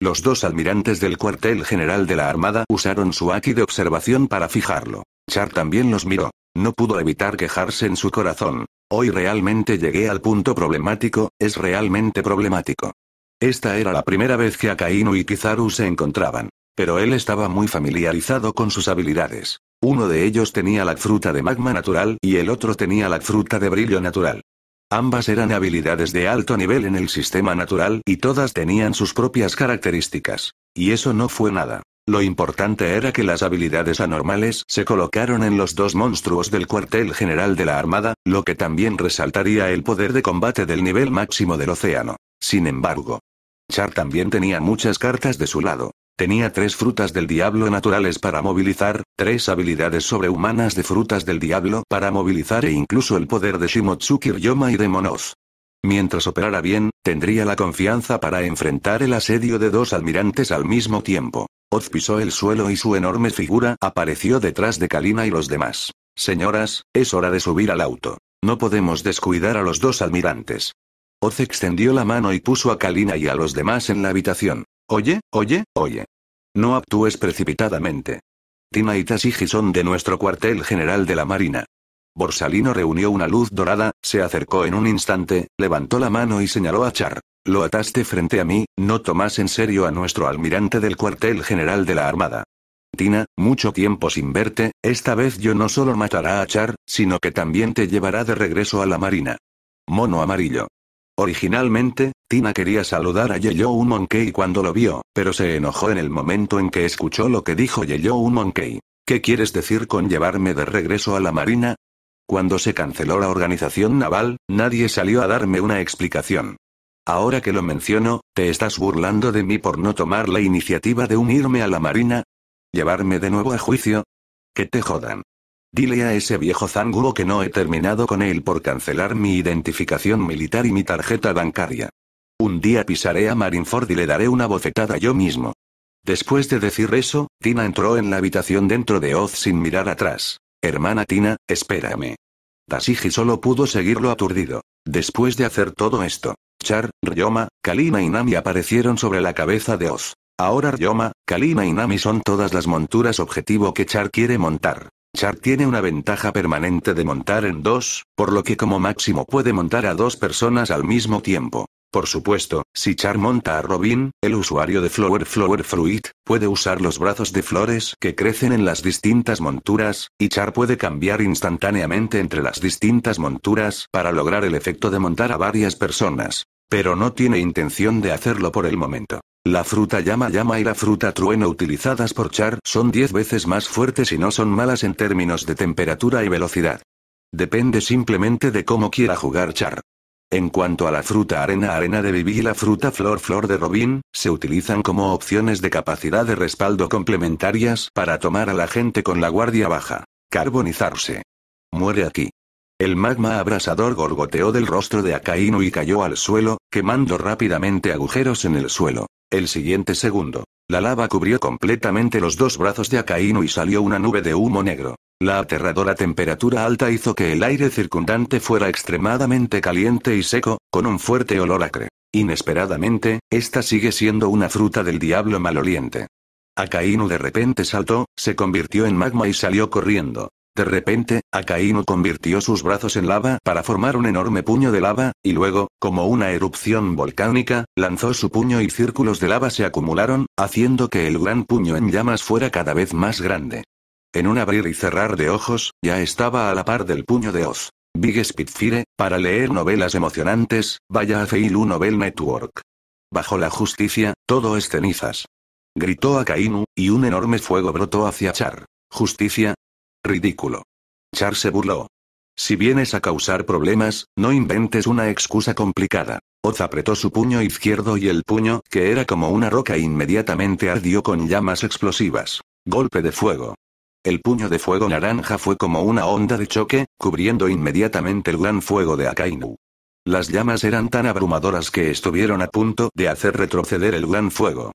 Los dos almirantes del cuartel general de la Armada usaron su aquí de observación para fijarlo. Char también los miró. No pudo evitar quejarse en su corazón. Hoy realmente llegué al punto problemático, es realmente problemático. Esta era la primera vez que Akainu y Kizaru se encontraban. Pero él estaba muy familiarizado con sus habilidades. Uno de ellos tenía la fruta de magma natural y el otro tenía la fruta de brillo natural. Ambas eran habilidades de alto nivel en el sistema natural y todas tenían sus propias características. Y eso no fue nada. Lo importante era que las habilidades anormales se colocaron en los dos monstruos del cuartel general de la Armada, lo que también resaltaría el poder de combate del nivel máximo del océano. Sin embargo, Char también tenía muchas cartas de su lado. Tenía tres frutas del diablo naturales para movilizar, tres habilidades sobrehumanas de frutas del diablo para movilizar e incluso el poder de Shimotsuki Ryoma y de Monos. Mientras operara bien, tendría la confianza para enfrentar el asedio de dos almirantes al mismo tiempo. Oz pisó el suelo y su enorme figura apareció detrás de Kalina y los demás. Señoras, es hora de subir al auto. No podemos descuidar a los dos almirantes. Oz extendió la mano y puso a Kalina y a los demás en la habitación. Oye, oye, oye. No actúes precipitadamente. Tina y Tasiji son de nuestro cuartel general de la Marina. Borsalino reunió una luz dorada, se acercó en un instante, levantó la mano y señaló a Char. Lo ataste frente a mí, no tomás en serio a nuestro almirante del cuartel general de la Armada. Tina, mucho tiempo sin verte, esta vez yo no solo matará a Char, sino que también te llevará de regreso a la marina. Mono amarillo. Originalmente, Tina quería saludar a Yeyou Monkey cuando lo vio, pero se enojó en el momento en que escuchó lo que dijo Yeyou Monkey. ¿Qué quieres decir con llevarme de regreso a la marina? Cuando se canceló la organización naval, nadie salió a darme una explicación. Ahora que lo menciono, ¿te estás burlando de mí por no tomar la iniciativa de unirme a la Marina? ¿Llevarme de nuevo a juicio? Que te jodan. Dile a ese viejo zángulo que no he terminado con él por cancelar mi identificación militar y mi tarjeta bancaria. Un día pisaré a Marinford y le daré una bofetada yo mismo. Después de decir eso, Tina entró en la habitación dentro de Oz sin mirar atrás. Hermana Tina, espérame. Tasiji solo pudo seguirlo aturdido. Después de hacer todo esto, Char, Ryoma, Kalina y Nami aparecieron sobre la cabeza de Oz. Ahora Ryoma, Kalina y Nami son todas las monturas objetivo que Char quiere montar. Char tiene una ventaja permanente de montar en dos, por lo que como máximo puede montar a dos personas al mismo tiempo. Por supuesto, si Char monta a Robin, el usuario de Flower Flower Fruit, puede usar los brazos de flores que crecen en las distintas monturas, y Char puede cambiar instantáneamente entre las distintas monturas para lograr el efecto de montar a varias personas. Pero no tiene intención de hacerlo por el momento. La fruta llama llama y la fruta trueno utilizadas por Char son 10 veces más fuertes y no son malas en términos de temperatura y velocidad. Depende simplemente de cómo quiera jugar Char. En cuanto a la fruta arena arena de Vivi y la fruta flor flor de Robin, se utilizan como opciones de capacidad de respaldo complementarias para tomar a la gente con la guardia baja. Carbonizarse. Muere aquí. El magma abrasador gorgoteó del rostro de Akainu y cayó al suelo, quemando rápidamente agujeros en el suelo. El siguiente segundo, la lava cubrió completamente los dos brazos de Acaíno y salió una nube de humo negro. La aterradora temperatura alta hizo que el aire circundante fuera extremadamente caliente y seco, con un fuerte olor acre. Inesperadamente, esta sigue siendo una fruta del diablo maloliente. Acaíno de repente saltó, se convirtió en magma y salió corriendo. De repente, Akainu convirtió sus brazos en lava para formar un enorme puño de lava, y luego, como una erupción volcánica, lanzó su puño y círculos de lava se acumularon, haciendo que el gran puño en llamas fuera cada vez más grande. En un abrir y cerrar de ojos, ya estaba a la par del puño de Oz. Big Spitfire, para leer novelas emocionantes, vaya a Feilu Novel Network. Bajo la justicia, todo es cenizas. Gritó Akainu, y un enorme fuego brotó hacia Char. Justicia, Ridículo. Char se burló. Si vienes a causar problemas, no inventes una excusa complicada. Oz apretó su puño izquierdo y el puño, que era como una roca, inmediatamente ardió con llamas explosivas. Golpe de fuego. El puño de fuego naranja fue como una onda de choque, cubriendo inmediatamente el gran fuego de Akainu. Las llamas eran tan abrumadoras que estuvieron a punto de hacer retroceder el gran fuego.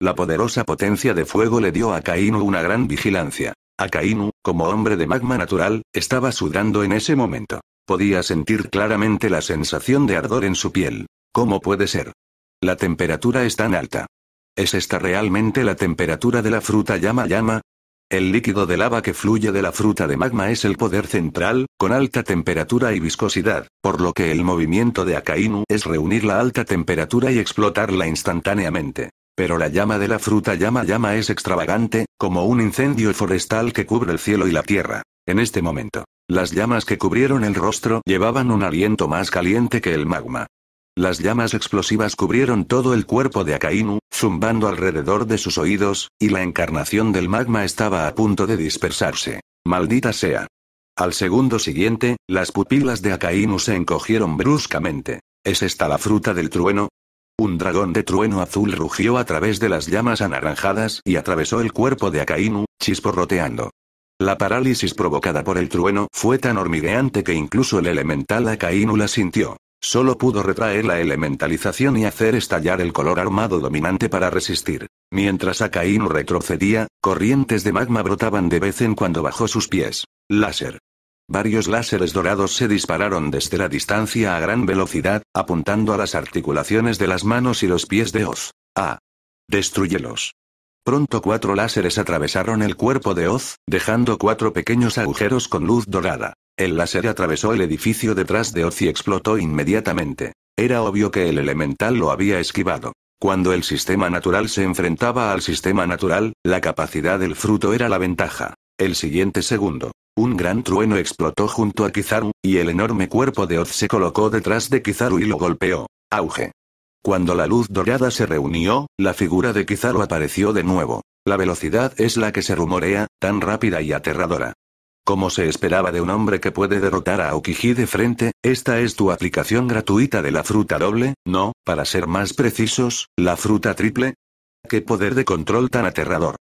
La poderosa potencia de fuego le dio a Akainu una gran vigilancia. Akainu, como hombre de magma natural, estaba sudando en ese momento. Podía sentir claramente la sensación de ardor en su piel. ¿Cómo puede ser? La temperatura es tan alta. ¿Es esta realmente la temperatura de la fruta llama llama? El líquido de lava que fluye de la fruta de magma es el poder central, con alta temperatura y viscosidad, por lo que el movimiento de Akainu es reunir la alta temperatura y explotarla instantáneamente. Pero la llama de la fruta llama llama es extravagante, como un incendio forestal que cubre el cielo y la tierra. En este momento, las llamas que cubrieron el rostro llevaban un aliento más caliente que el magma. Las llamas explosivas cubrieron todo el cuerpo de Akainu, zumbando alrededor de sus oídos, y la encarnación del magma estaba a punto de dispersarse. Maldita sea. Al segundo siguiente, las pupilas de Akainu se encogieron bruscamente. ¿Es esta la fruta del trueno? dragón de trueno azul rugió a través de las llamas anaranjadas y atravesó el cuerpo de Akainu, chisporroteando. La parálisis provocada por el trueno fue tan hormigueante que incluso el elemental Akainu la sintió. Solo pudo retraer la elementalización y hacer estallar el color armado dominante para resistir. Mientras Akainu retrocedía, corrientes de magma brotaban de vez en cuando bajo sus pies. Láser. Varios láseres dorados se dispararon desde la distancia a gran velocidad, apuntando a las articulaciones de las manos y los pies de Oz. ¡Ah! ¡Destruyelos! Pronto cuatro láseres atravesaron el cuerpo de Oz, dejando cuatro pequeños agujeros con luz dorada. El láser atravesó el edificio detrás de Oz y explotó inmediatamente. Era obvio que el elemental lo había esquivado. Cuando el sistema natural se enfrentaba al sistema natural, la capacidad del fruto era la ventaja. El siguiente segundo, un gran trueno explotó junto a Kizaru, y el enorme cuerpo de Oz se colocó detrás de Kizaru y lo golpeó. Auge. Cuando la luz dorada se reunió, la figura de Kizaru apareció de nuevo. La velocidad es la que se rumorea, tan rápida y aterradora. Como se esperaba de un hombre que puede derrotar a Aokiji de frente, esta es tu aplicación gratuita de la fruta doble, no, para ser más precisos, la fruta triple. ¿Qué poder de control tan aterrador?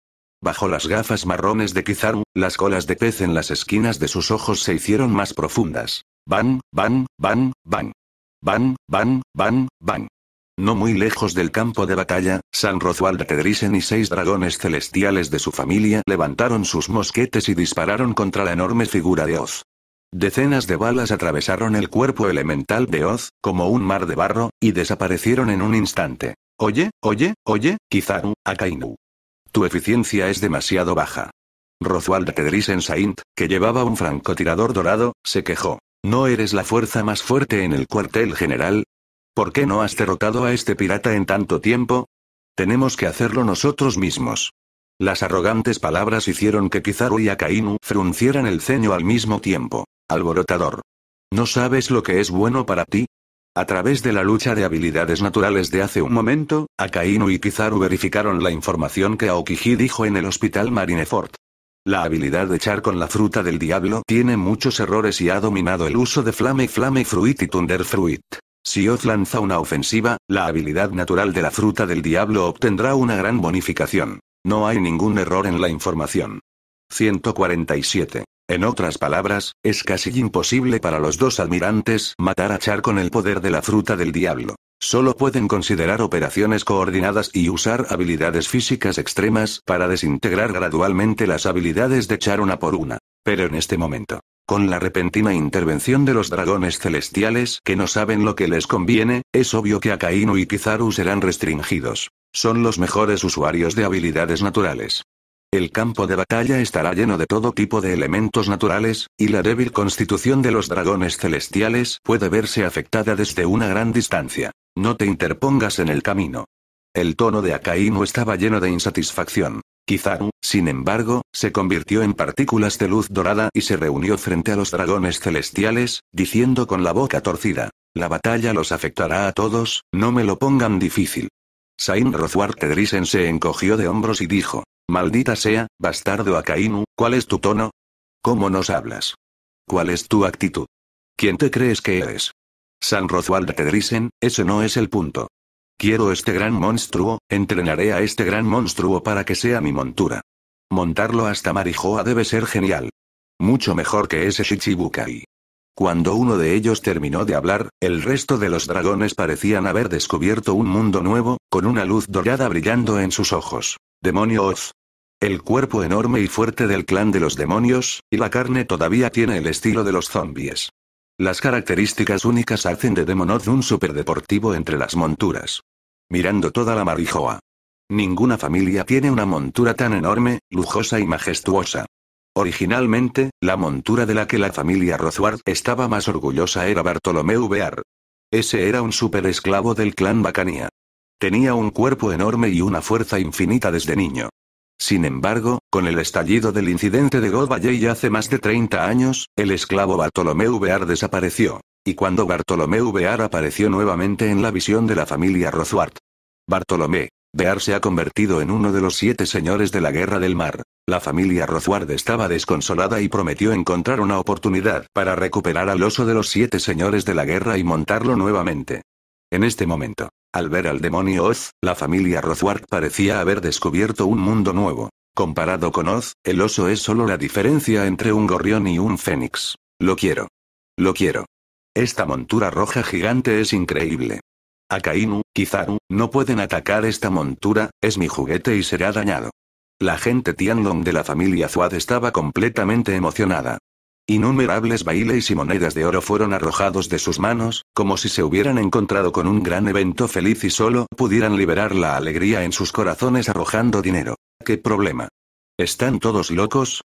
Bajo las gafas marrones de Kizaru, las colas de pez en las esquinas de sus ojos se hicieron más profundas. Van, van, van, van. Van, van, van, van. No muy lejos del campo de batalla, San Roswalda Tedrisen y seis dragones celestiales de su familia levantaron sus mosquetes y dispararon contra la enorme figura de Oz. Decenas de balas atravesaron el cuerpo elemental de Oz, como un mar de barro, y desaparecieron en un instante. Oye, oye, oye, Kizaru, Akainu. Tu eficiencia es demasiado baja. Tedris en Saint, que llevaba un francotirador dorado, se quejó. ¿No eres la fuerza más fuerte en el cuartel general? ¿Por qué no has derrotado a este pirata en tanto tiempo? Tenemos que hacerlo nosotros mismos. Las arrogantes palabras hicieron que Kizaru y Akainu fruncieran el ceño al mismo tiempo. Alborotador. ¿No sabes lo que es bueno para ti? A través de la lucha de habilidades naturales de hace un momento, Akainu y Kizaru verificaron la información que Aokiji dijo en el hospital Marineford. La habilidad de echar con la fruta del diablo tiene muchos errores y ha dominado el uso de Flame Flame Fruit y Thunder Fruit. Si Oz lanza una ofensiva, la habilidad natural de la fruta del diablo obtendrá una gran bonificación. No hay ningún error en la información. 147. En otras palabras, es casi imposible para los dos almirantes matar a Char con el poder de la fruta del diablo. Solo pueden considerar operaciones coordinadas y usar habilidades físicas extremas para desintegrar gradualmente las habilidades de Char una por una. Pero en este momento, con la repentina intervención de los dragones celestiales que no saben lo que les conviene, es obvio que Akainu y Kizaru serán restringidos. Son los mejores usuarios de habilidades naturales. El campo de batalla estará lleno de todo tipo de elementos naturales, y la débil constitución de los dragones celestiales puede verse afectada desde una gran distancia. No te interpongas en el camino. El tono de Akainu estaba lleno de insatisfacción. Quizá, sin embargo, se convirtió en partículas de luz dorada y se reunió frente a los dragones celestiales, diciendo con la boca torcida, la batalla los afectará a todos, no me lo pongan difícil. Sain Rozuarte Tedrisen se encogió de hombros y dijo, Maldita sea, bastardo Akainu, ¿cuál es tu tono? ¿Cómo nos hablas? ¿Cuál es tu actitud? ¿Quién te crees que eres? San Rozwald de Tedrisen, ese no es el punto. Quiero este gran monstruo, entrenaré a este gran monstruo para que sea mi montura. Montarlo hasta Marijoa debe ser genial. Mucho mejor que ese Shichibukai. Cuando uno de ellos terminó de hablar, el resto de los dragones parecían haber descubierto un mundo nuevo, con una luz dorada brillando en sus ojos demonios. El cuerpo enorme y fuerte del clan de los demonios, y la carne todavía tiene el estilo de los zombies. Las características únicas hacen de Oz un superdeportivo entre las monturas. Mirando toda la marijoa. Ninguna familia tiene una montura tan enorme, lujosa y majestuosa. Originalmente, la montura de la que la familia Rothward estaba más orgullosa era Bartolomeu Bear. Ese era un superesclavo del clan Bacania. Tenía un cuerpo enorme y una fuerza infinita desde niño. Sin embargo, con el estallido del incidente de God hace más de 30 años, el esclavo Bartolomé Bear desapareció. Y cuando Bartolomé Bear apareció nuevamente en la visión de la familia Rozuard, Bartolomé, Bear se ha convertido en uno de los siete señores de la Guerra del Mar. La familia Rothward estaba desconsolada y prometió encontrar una oportunidad para recuperar al oso de los siete señores de la guerra y montarlo nuevamente. En este momento, al ver al demonio Oz, la familia Rothward parecía haber descubierto un mundo nuevo. Comparado con Oz, el oso es solo la diferencia entre un gorrión y un fénix. Lo quiero. Lo quiero. Esta montura roja gigante es increíble. Akainu, Kizaru, no pueden atacar esta montura, es mi juguete y será dañado. La gente Tianlong de la familia Zuad estaba completamente emocionada. Innumerables bailes y monedas de oro fueron arrojados de sus manos, como si se hubieran encontrado con un gran evento feliz y solo pudieran liberar la alegría en sus corazones arrojando dinero. ¿Qué problema? ¿Están todos locos?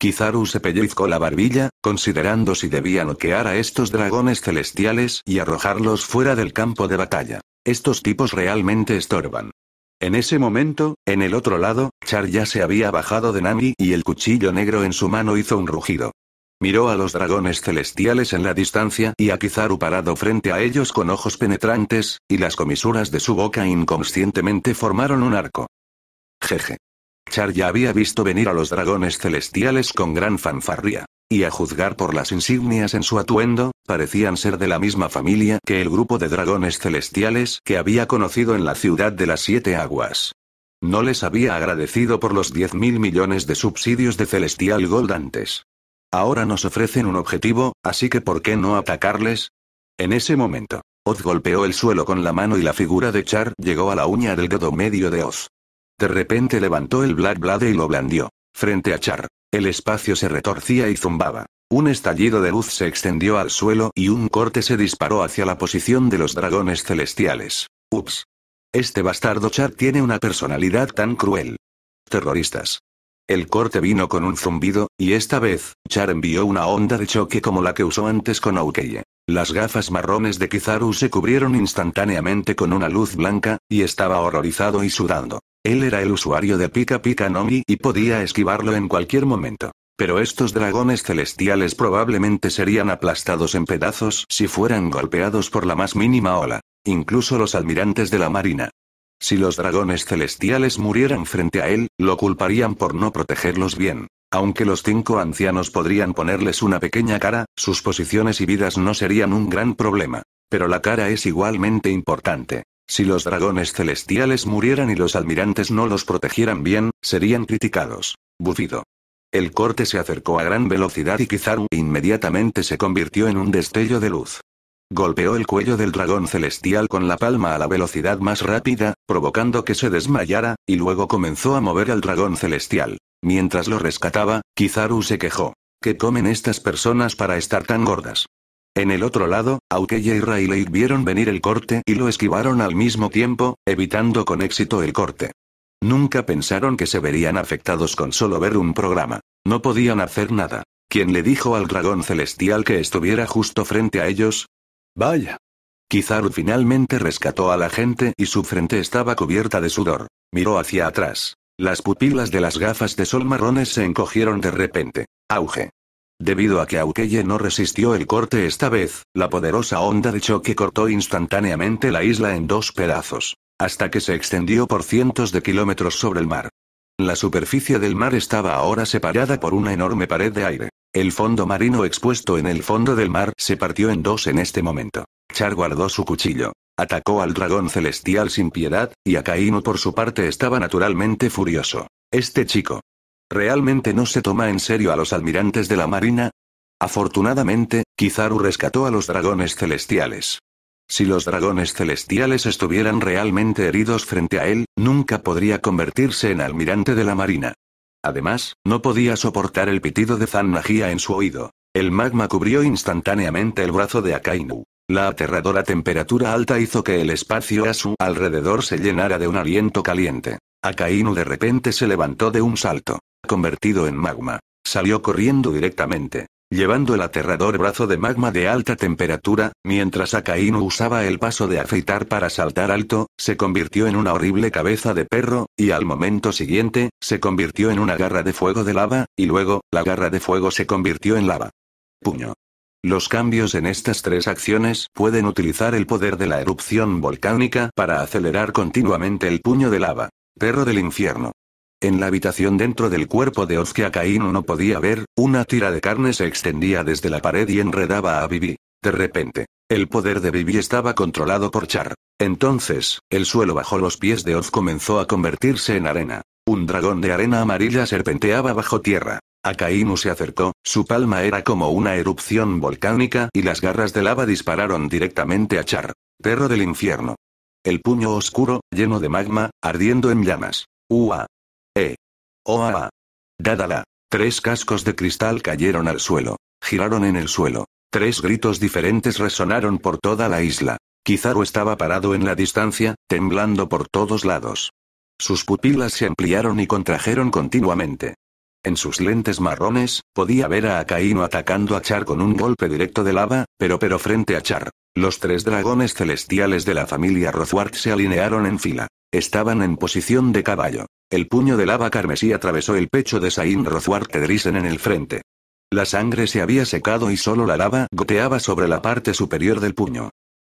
Kizaru se pellizcó la barbilla, considerando si debía noquear a estos dragones celestiales y arrojarlos fuera del campo de batalla. Estos tipos realmente estorban. En ese momento, en el otro lado, Char ya se había bajado de Nami y el cuchillo negro en su mano hizo un rugido. Miró a los dragones celestiales en la distancia y a Kizaru parado frente a ellos con ojos penetrantes, y las comisuras de su boca inconscientemente formaron un arco. Jeje. Char ya había visto venir a los dragones celestiales con gran fanfarria. Y a juzgar por las insignias en su atuendo, parecían ser de la misma familia que el grupo de dragones celestiales que había conocido en la ciudad de las siete aguas. No les había agradecido por los diez mil millones de subsidios de Celestial Gold antes. Ahora nos ofrecen un objetivo, así que ¿por qué no atacarles? En ese momento, Oz golpeó el suelo con la mano y la figura de Char llegó a la uña del dedo medio de Oz. De repente levantó el Black Blade y lo blandió. Frente a Char, el espacio se retorcía y zumbaba. Un estallido de luz se extendió al suelo y un corte se disparó hacia la posición de los dragones celestiales. Ups. Este bastardo Char tiene una personalidad tan cruel. Terroristas. El corte vino con un zumbido, y esta vez, Char envió una onda de choque como la que usó antes con Aukeye. Las gafas marrones de Kizaru se cubrieron instantáneamente con una luz blanca, y estaba horrorizado y sudando. Él era el usuario de Pika Pika Nomi y podía esquivarlo en cualquier momento. Pero estos dragones celestiales probablemente serían aplastados en pedazos si fueran golpeados por la más mínima ola. Incluso los almirantes de la marina. Si los dragones celestiales murieran frente a él, lo culparían por no protegerlos bien. Aunque los cinco ancianos podrían ponerles una pequeña cara, sus posiciones y vidas no serían un gran problema. Pero la cara es igualmente importante. Si los dragones celestiales murieran y los almirantes no los protegieran bien, serían criticados. Bufido. El corte se acercó a gran velocidad y Kizaru inmediatamente se convirtió en un destello de luz. Golpeó el cuello del dragón celestial con la palma a la velocidad más rápida, provocando que se desmayara, y luego comenzó a mover al dragón celestial. Mientras lo rescataba, Kizaru se quejó. ¿Qué comen estas personas para estar tan gordas? En el otro lado, Aukeye y Rayleigh vieron venir el corte y lo esquivaron al mismo tiempo, evitando con éxito el corte. Nunca pensaron que se verían afectados con solo ver un programa. No podían hacer nada. Quien le dijo al dragón celestial que estuviera justo frente a ellos? Vaya. Kizaru finalmente rescató a la gente y su frente estaba cubierta de sudor. Miró hacia atrás. Las pupilas de las gafas de sol marrones se encogieron de repente. Auge. Debido a que Aukeye no resistió el corte esta vez, la poderosa onda de choque cortó instantáneamente la isla en dos pedazos, hasta que se extendió por cientos de kilómetros sobre el mar. La superficie del mar estaba ahora separada por una enorme pared de aire. El fondo marino expuesto en el fondo del mar se partió en dos en este momento. Char guardó su cuchillo. Atacó al dragón celestial sin piedad, y Akainu por su parte estaba naturalmente furioso. Este chico. ¿Realmente no se toma en serio a los almirantes de la marina? Afortunadamente, Kizaru rescató a los dragones celestiales. Si los dragones celestiales estuvieran realmente heridos frente a él, nunca podría convertirse en almirante de la marina. Además, no podía soportar el pitido de Zan en su oído. El magma cubrió instantáneamente el brazo de Akainu. La aterradora temperatura alta hizo que el espacio a su alrededor se llenara de un aliento caliente. Akainu de repente se levantó de un salto. Convertido en magma. Salió corriendo directamente llevando el aterrador brazo de magma de alta temperatura, mientras Akainu usaba el paso de afeitar para saltar alto, se convirtió en una horrible cabeza de perro, y al momento siguiente, se convirtió en una garra de fuego de lava, y luego, la garra de fuego se convirtió en lava. Puño. Los cambios en estas tres acciones pueden utilizar el poder de la erupción volcánica para acelerar continuamente el puño de lava. Perro del infierno. En la habitación dentro del cuerpo de Oz que Akainu no podía ver, una tira de carne se extendía desde la pared y enredaba a Vivi. De repente, el poder de Vivi estaba controlado por Char. Entonces, el suelo bajo los pies de Oz comenzó a convertirse en arena. Un dragón de arena amarilla serpenteaba bajo tierra. Akainu se acercó, su palma era como una erupción volcánica y las garras de lava dispararon directamente a Char. Perro del infierno. El puño oscuro, lleno de magma, ardiendo en llamas. Ua. ¡Eh! ¡Oh! Ah, ¡Dadala! Tres cascos de cristal cayeron al suelo. Giraron en el suelo. Tres gritos diferentes resonaron por toda la isla. Kizaru estaba parado en la distancia, temblando por todos lados. Sus pupilas se ampliaron y contrajeron continuamente. En sus lentes marrones, podía ver a Akaino atacando a Char con un golpe directo de lava, pero pero frente a Char. Los tres dragones celestiales de la familia Rothwart se alinearon en fila. Estaban en posición de caballo. El puño de lava carmesí atravesó el pecho de Sain Rozuarte Drisen en el frente. La sangre se había secado y solo la lava goteaba sobre la parte superior del puño.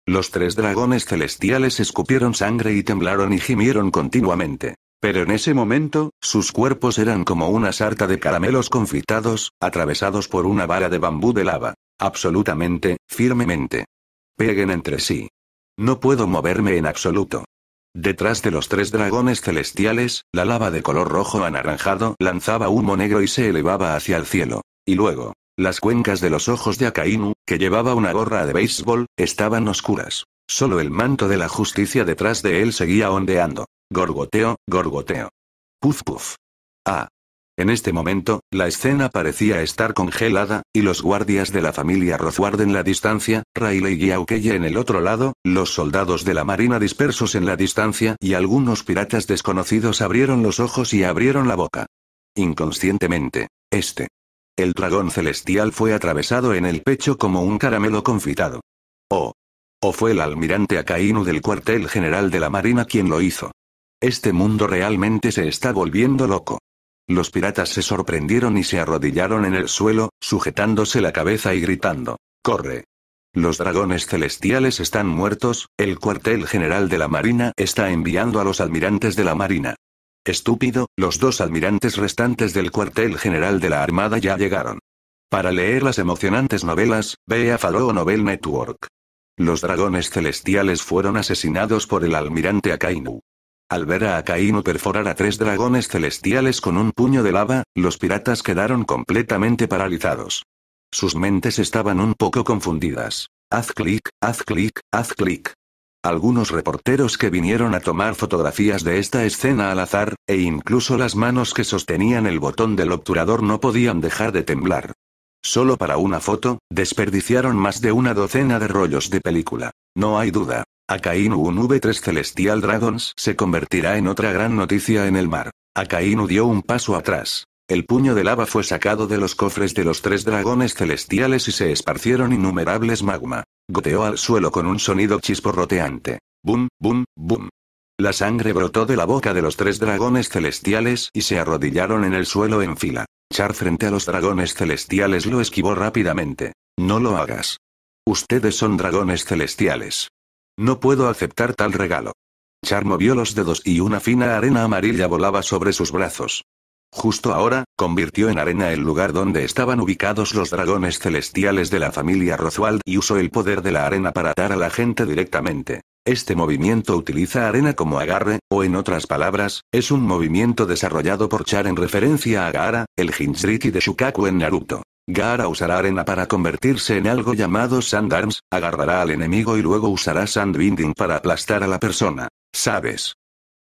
Los tres dragones celestiales escupieron sangre y temblaron y gimieron continuamente. Pero en ese momento, sus cuerpos eran como una sarta de caramelos confitados, atravesados por una vara de bambú de lava. Absolutamente, firmemente. Peguen entre sí. No puedo moverme en absoluto. Detrás de los tres dragones celestiales, la lava de color rojo anaranjado lanzaba humo negro y se elevaba hacia el cielo. Y luego, las cuencas de los ojos de Akainu, que llevaba una gorra de béisbol, estaban oscuras. Solo el manto de la justicia detrás de él seguía ondeando. Gorgoteo, gorgoteo. Puf puf. Ah, en este momento, la escena parecía estar congelada, y los guardias de la familia Rothward en la distancia, Riley y Aukeye en el otro lado, los soldados de la marina dispersos en la distancia y algunos piratas desconocidos abrieron los ojos y abrieron la boca. Inconscientemente. Este. El dragón celestial fue atravesado en el pecho como un caramelo confitado. O. Oh, o fue el almirante Akainu del cuartel general de la marina quien lo hizo. Este mundo realmente se está volviendo loco. Los piratas se sorprendieron y se arrodillaron en el suelo, sujetándose la cabeza y gritando. ¡Corre! Los dragones celestiales están muertos, el cuartel general de la Marina está enviando a los almirantes de la Marina. Estúpido, los dos almirantes restantes del cuartel general de la Armada ya llegaron. Para leer las emocionantes novelas, vea a Novel Network. Los dragones celestiales fueron asesinados por el almirante Akainu. Al ver a Akainu perforar a tres dragones celestiales con un puño de lava, los piratas quedaron completamente paralizados. Sus mentes estaban un poco confundidas. Haz clic, haz clic, haz clic. Algunos reporteros que vinieron a tomar fotografías de esta escena al azar, e incluso las manos que sostenían el botón del obturador no podían dejar de temblar. Solo para una foto, desperdiciaron más de una docena de rollos de película. No hay duda. Akainu un V3 Celestial Dragons se convertirá en otra gran noticia en el mar. Akainu dio un paso atrás. El puño de lava fue sacado de los cofres de los tres dragones celestiales y se esparcieron innumerables magma. Goteó al suelo con un sonido chisporroteante. Bum, bum, bum. La sangre brotó de la boca de los tres dragones celestiales y se arrodillaron en el suelo en fila. Char frente a los dragones celestiales lo esquivó rápidamente. No lo hagas. Ustedes son dragones celestiales. No puedo aceptar tal regalo. Char movió los dedos y una fina arena amarilla volaba sobre sus brazos. Justo ahora, convirtió en arena el lugar donde estaban ubicados los dragones celestiales de la familia Roswald y usó el poder de la arena para atar a la gente directamente. Este movimiento utiliza arena como agarre, o en otras palabras, es un movimiento desarrollado por Char en referencia a Gaara, el Jinchuriki de Shukaku en Naruto. Gara usará arena para convertirse en algo llamado Sandarms, agarrará al enemigo y luego usará Sandbinding para aplastar a la persona. ¿Sabes?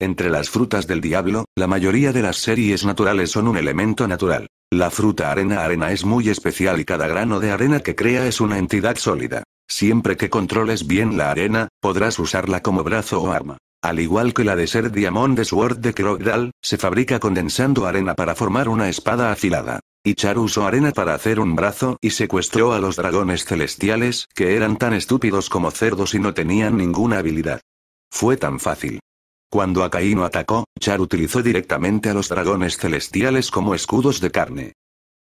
Entre las frutas del diablo, la mayoría de las series naturales son un elemento natural. La fruta arena arena es muy especial y cada grano de arena que crea es una entidad sólida. Siempre que controles bien la arena, podrás usarla como brazo o arma. Al igual que la de Ser Diamond de Sword de Krogdal, se fabrica condensando arena para formar una espada afilada. Y Char usó arena para hacer un brazo y secuestró a los dragones celestiales, que eran tan estúpidos como cerdos y no tenían ninguna habilidad. Fue tan fácil. Cuando Akainu atacó, Char utilizó directamente a los dragones celestiales como escudos de carne.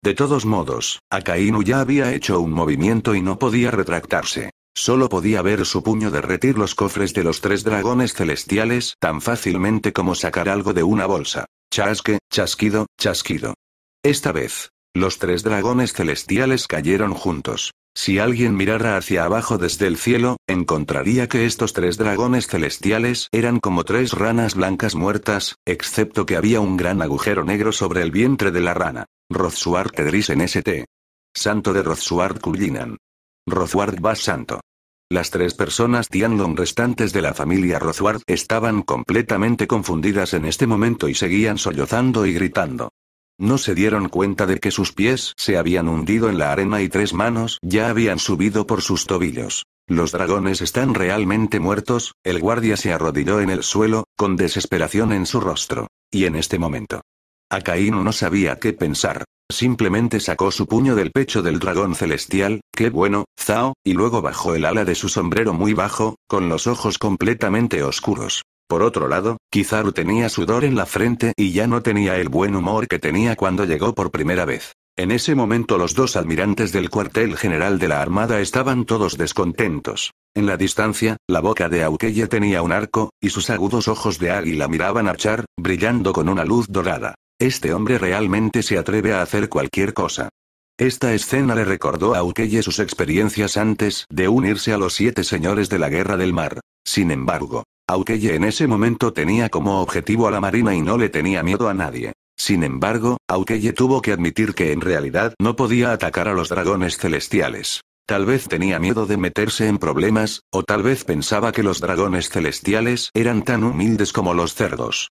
De todos modos, Akainu ya había hecho un movimiento y no podía retractarse. Solo podía ver su puño derretir los cofres de los tres dragones celestiales tan fácilmente como sacar algo de una bolsa. Chasque, chasquido, chasquido. Esta vez, los tres dragones celestiales cayeron juntos. Si alguien mirara hacia abajo desde el cielo, encontraría que estos tres dragones celestiales eran como tres ranas blancas muertas, excepto que había un gran agujero negro sobre el vientre de la rana. Rothsuard Tedris en St. Santo de Rothsuard Cullinan. Rozuar va Santo. Las tres personas Tianlong restantes de la familia Rothward estaban completamente confundidas en este momento y seguían sollozando y gritando. No se dieron cuenta de que sus pies se habían hundido en la arena y tres manos ya habían subido por sus tobillos. Los dragones están realmente muertos, el guardia se arrodilló en el suelo, con desesperación en su rostro. Y en este momento. Akainu no sabía qué pensar. Simplemente sacó su puño del pecho del dragón celestial, qué bueno, Zao, y luego bajó el ala de su sombrero muy bajo, con los ojos completamente oscuros. Por otro lado, Kizaru tenía sudor en la frente y ya no tenía el buen humor que tenía cuando llegó por primera vez. En ese momento los dos almirantes del cuartel general de la Armada estaban todos descontentos. En la distancia, la boca de Aukeye tenía un arco, y sus agudos ojos de águila miraban a Char, brillando con una luz dorada. Este hombre realmente se atreve a hacer cualquier cosa. Esta escena le recordó a Ukeye sus experiencias antes de unirse a los siete señores de la Guerra del Mar. Sin embargo, Aukeye en ese momento tenía como objetivo a la marina y no le tenía miedo a nadie. Sin embargo, Aukeye tuvo que admitir que en realidad no podía atacar a los dragones celestiales. Tal vez tenía miedo de meterse en problemas, o tal vez pensaba que los dragones celestiales eran tan humildes como los cerdos.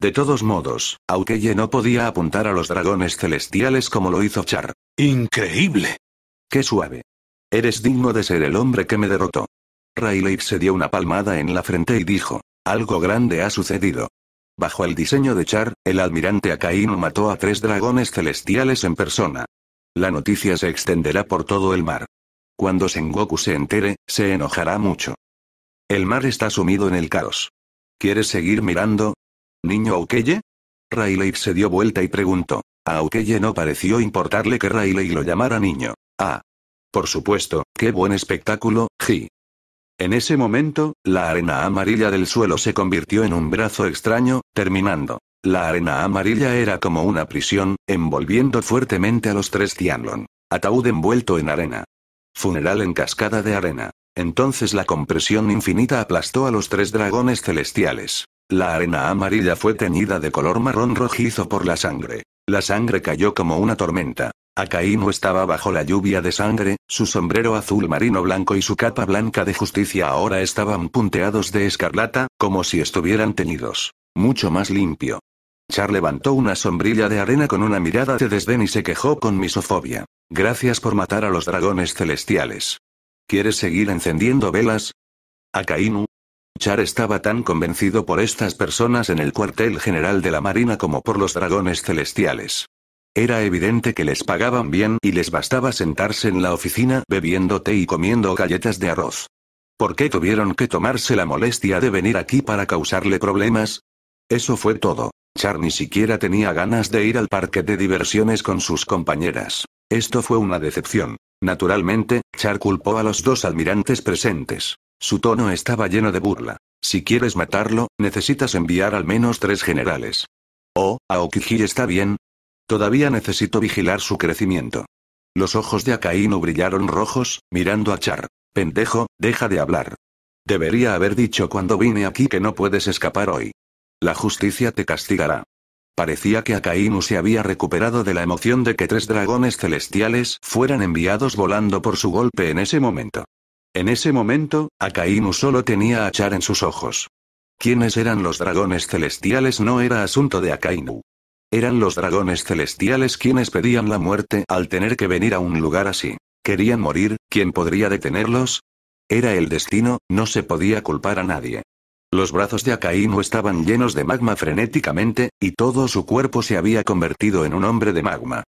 De todos modos, Aukeye no podía apuntar a los dragones celestiales como lo hizo Char. ¡Increíble! ¡Qué suave! Eres digno de ser el hombre que me derrotó. Rayleigh se dio una palmada en la frente y dijo, algo grande ha sucedido. Bajo el diseño de Char, el almirante Akainu mató a tres dragones celestiales en persona. La noticia se extenderá por todo el mar. Cuando Sengoku se entere, se enojará mucho. El mar está sumido en el caos. ¿Quieres seguir mirando? ¿Niño Aukeye? Rayleigh se dio vuelta y preguntó. A Aukeye no pareció importarle que Rayleigh lo llamara niño. Ah. Por supuesto, qué buen espectáculo, Ji. En ese momento, la arena amarilla del suelo se convirtió en un brazo extraño, terminando. La arena amarilla era como una prisión, envolviendo fuertemente a los tres Tianlon. Ataúd envuelto en arena. Funeral en cascada de arena. Entonces la compresión infinita aplastó a los tres dragones celestiales. La arena amarilla fue teñida de color marrón rojizo por la sangre. La sangre cayó como una tormenta. Akainu estaba bajo la lluvia de sangre, su sombrero azul marino blanco y su capa blanca de justicia ahora estaban punteados de escarlata, como si estuvieran teñidos. Mucho más limpio. Char levantó una sombrilla de arena con una mirada de desdén y se quejó con misofobia. Gracias por matar a los dragones celestiales. ¿Quieres seguir encendiendo velas? Akainu, Char estaba tan convencido por estas personas en el cuartel general de la Marina como por los dragones celestiales. Era evidente que les pagaban bien y les bastaba sentarse en la oficina bebiendo té y comiendo galletas de arroz. ¿Por qué tuvieron que tomarse la molestia de venir aquí para causarle problemas? Eso fue todo. Char ni siquiera tenía ganas de ir al parque de diversiones con sus compañeras. Esto fue una decepción. Naturalmente, Char culpó a los dos almirantes presentes. Su tono estaba lleno de burla. Si quieres matarlo, necesitas enviar al menos tres generales. Oh, Aokiji está bien. Todavía necesito vigilar su crecimiento. Los ojos de Akainu brillaron rojos, mirando a Char. Pendejo, deja de hablar. Debería haber dicho cuando vine aquí que no puedes escapar hoy. La justicia te castigará. Parecía que Akainu se había recuperado de la emoción de que tres dragones celestiales fueran enviados volando por su golpe en ese momento. En ese momento, Akainu solo tenía a Char en sus ojos. Quienes eran los dragones celestiales no era asunto de Akainu. Eran los dragones celestiales quienes pedían la muerte al tener que venir a un lugar así. Querían morir, ¿quién podría detenerlos? Era el destino, no se podía culpar a nadie. Los brazos de Akainu estaban llenos de magma frenéticamente, y todo su cuerpo se había convertido en un hombre de magma.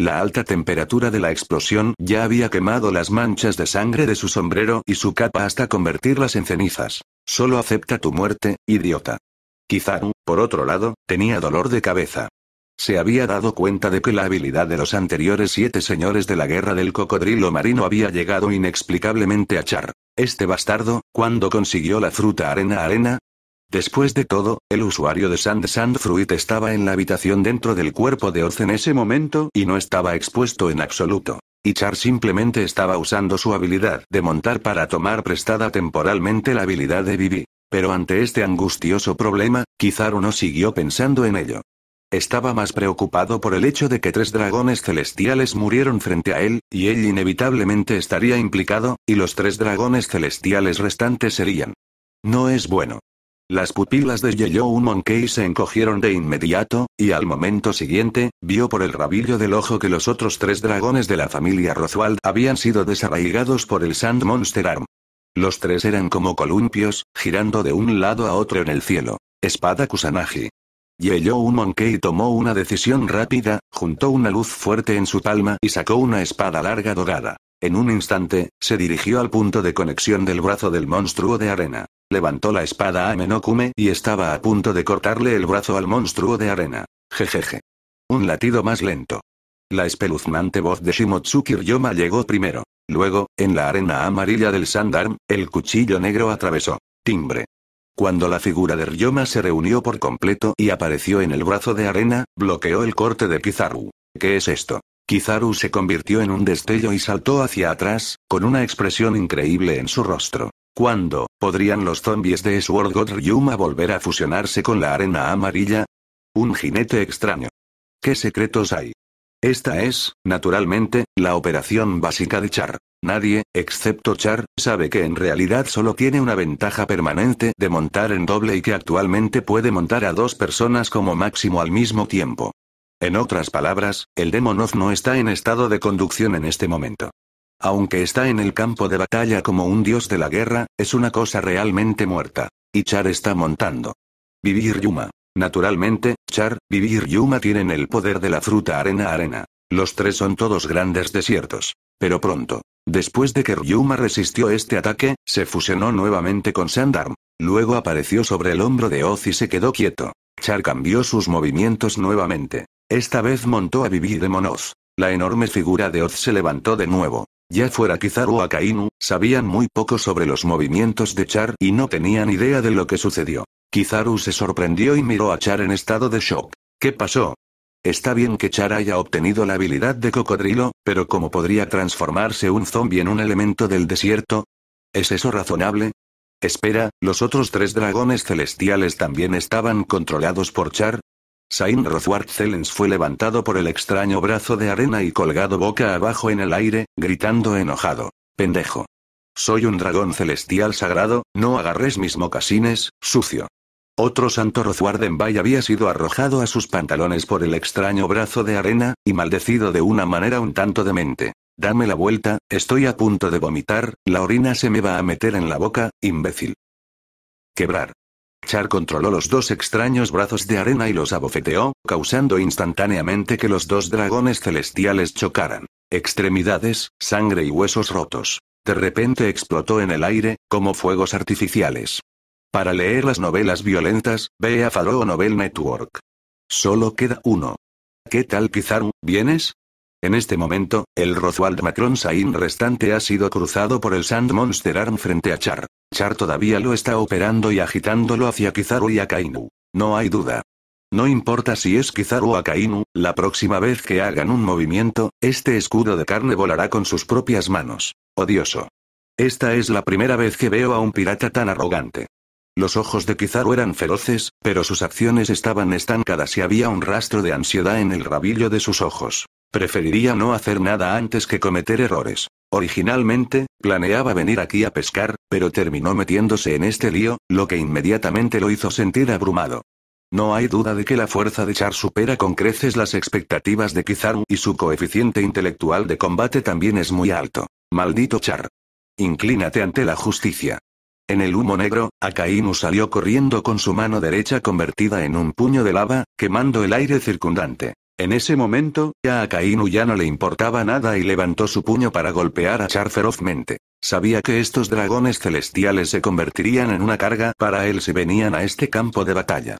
La alta temperatura de la explosión ya había quemado las manchas de sangre de su sombrero y su capa hasta convertirlas en cenizas. Solo acepta tu muerte, idiota. Quizá, por otro lado, tenía dolor de cabeza. Se había dado cuenta de que la habilidad de los anteriores siete señores de la guerra del cocodrilo marino había llegado inexplicablemente a Char. Este bastardo, cuando consiguió la fruta arena arena, Después de todo, el usuario de Sand Sand Fruit estaba en la habitación dentro del cuerpo de Oz en ese momento y no estaba expuesto en absoluto. Y Char simplemente estaba usando su habilidad de montar para tomar prestada temporalmente la habilidad de Vivi. Pero ante este angustioso problema, Kizaru no siguió pensando en ello. Estaba más preocupado por el hecho de que tres dragones celestiales murieron frente a él, y él inevitablemente estaría implicado, y los tres dragones celestiales restantes serían. No es bueno. Las pupilas de un Monkey se encogieron de inmediato, y al momento siguiente, vio por el rabillo del ojo que los otros tres dragones de la familia Rothwald habían sido desarraigados por el Sand Monster Arm. Los tres eran como columpios, girando de un lado a otro en el cielo. Espada Kusanagi. un Monkey tomó una decisión rápida, juntó una luz fuerte en su palma y sacó una espada larga dorada. En un instante, se dirigió al punto de conexión del brazo del monstruo de arena levantó la espada a Menokume y estaba a punto de cortarle el brazo al monstruo de arena. Jejeje. Un latido más lento. La espeluznante voz de Shimotsuki Ryoma llegó primero. Luego, en la arena amarilla del Sandarm, el cuchillo negro atravesó. Timbre. Cuando la figura de Ryoma se reunió por completo y apareció en el brazo de arena, bloqueó el corte de Kizaru. ¿Qué es esto? Kizaru se convirtió en un destello y saltó hacia atrás, con una expresión increíble en su rostro. ¿Cuándo podrían los zombies de Sword God Ryuma volver a fusionarse con la arena amarilla? Un jinete extraño. ¿Qué secretos hay? Esta es, naturalmente, la operación básica de Char. Nadie, excepto Char, sabe que en realidad solo tiene una ventaja permanente de montar en doble y que actualmente puede montar a dos personas como máximo al mismo tiempo. En otras palabras, el Demonoz no está en estado de conducción en este momento. Aunque está en el campo de batalla como un dios de la guerra, es una cosa realmente muerta. Y Char está montando. Vivir Yuma. Naturalmente, Char, Vivir Yuma tienen el poder de la fruta arena arena. Los tres son todos grandes desiertos. Pero pronto, después de que Ryuma resistió este ataque, se fusionó nuevamente con Sandarm. Luego apareció sobre el hombro de Oz y se quedó quieto. Char cambió sus movimientos nuevamente. Esta vez montó a Vivir de Oz. La enorme figura de Oz se levantó de nuevo ya fuera Kizaru o Akainu, sabían muy poco sobre los movimientos de Char y no tenían idea de lo que sucedió. Kizaru se sorprendió y miró a Char en estado de shock. ¿Qué pasó? Está bien que Char haya obtenido la habilidad de cocodrilo, pero ¿cómo podría transformarse un zombie en un elemento del desierto? ¿Es eso razonable? Espera, los otros tres dragones celestiales también estaban controlados por Char, Rothward Zelens fue levantado por el extraño brazo de arena y colgado boca abajo en el aire, gritando enojado. Pendejo. Soy un dragón celestial sagrado, no agarres mis mocasines, sucio. Otro santo Bay había sido arrojado a sus pantalones por el extraño brazo de arena, y maldecido de una manera un tanto demente. Dame la vuelta, estoy a punto de vomitar, la orina se me va a meter en la boca, imbécil. Quebrar. Char controló los dos extraños brazos de arena y los abofeteó, causando instantáneamente que los dos dragones celestiales chocaran. Extremidades, sangre y huesos rotos. De repente explotó en el aire, como fuegos artificiales. Para leer las novelas violentas, ve a Novel Network. Solo queda uno. ¿Qué tal Pizarro? vienes? En este momento, el Roswald Macron Sain restante ha sido cruzado por el Sand Monster Arm frente a Char. Char todavía lo está operando y agitándolo hacia Kizaru y Akainu. No hay duda. No importa si es Kizaru o Akainu, la próxima vez que hagan un movimiento, este escudo de carne volará con sus propias manos. Odioso. Esta es la primera vez que veo a un pirata tan arrogante. Los ojos de Kizaru eran feroces, pero sus acciones estaban estancadas y había un rastro de ansiedad en el rabillo de sus ojos. Preferiría no hacer nada antes que cometer errores. Originalmente, planeaba venir aquí a pescar, pero terminó metiéndose en este lío, lo que inmediatamente lo hizo sentir abrumado. No hay duda de que la fuerza de Char supera con creces las expectativas de Kizaru y su coeficiente intelectual de combate también es muy alto. Maldito Char. Inclínate ante la justicia. En el humo negro, Akainu salió corriendo con su mano derecha convertida en un puño de lava, quemando el aire circundante. En ese momento, ya a Kainu ya no le importaba nada y levantó su puño para golpear a Char ferozmente. Sabía que estos dragones celestiales se convertirían en una carga para él si venían a este campo de batalla.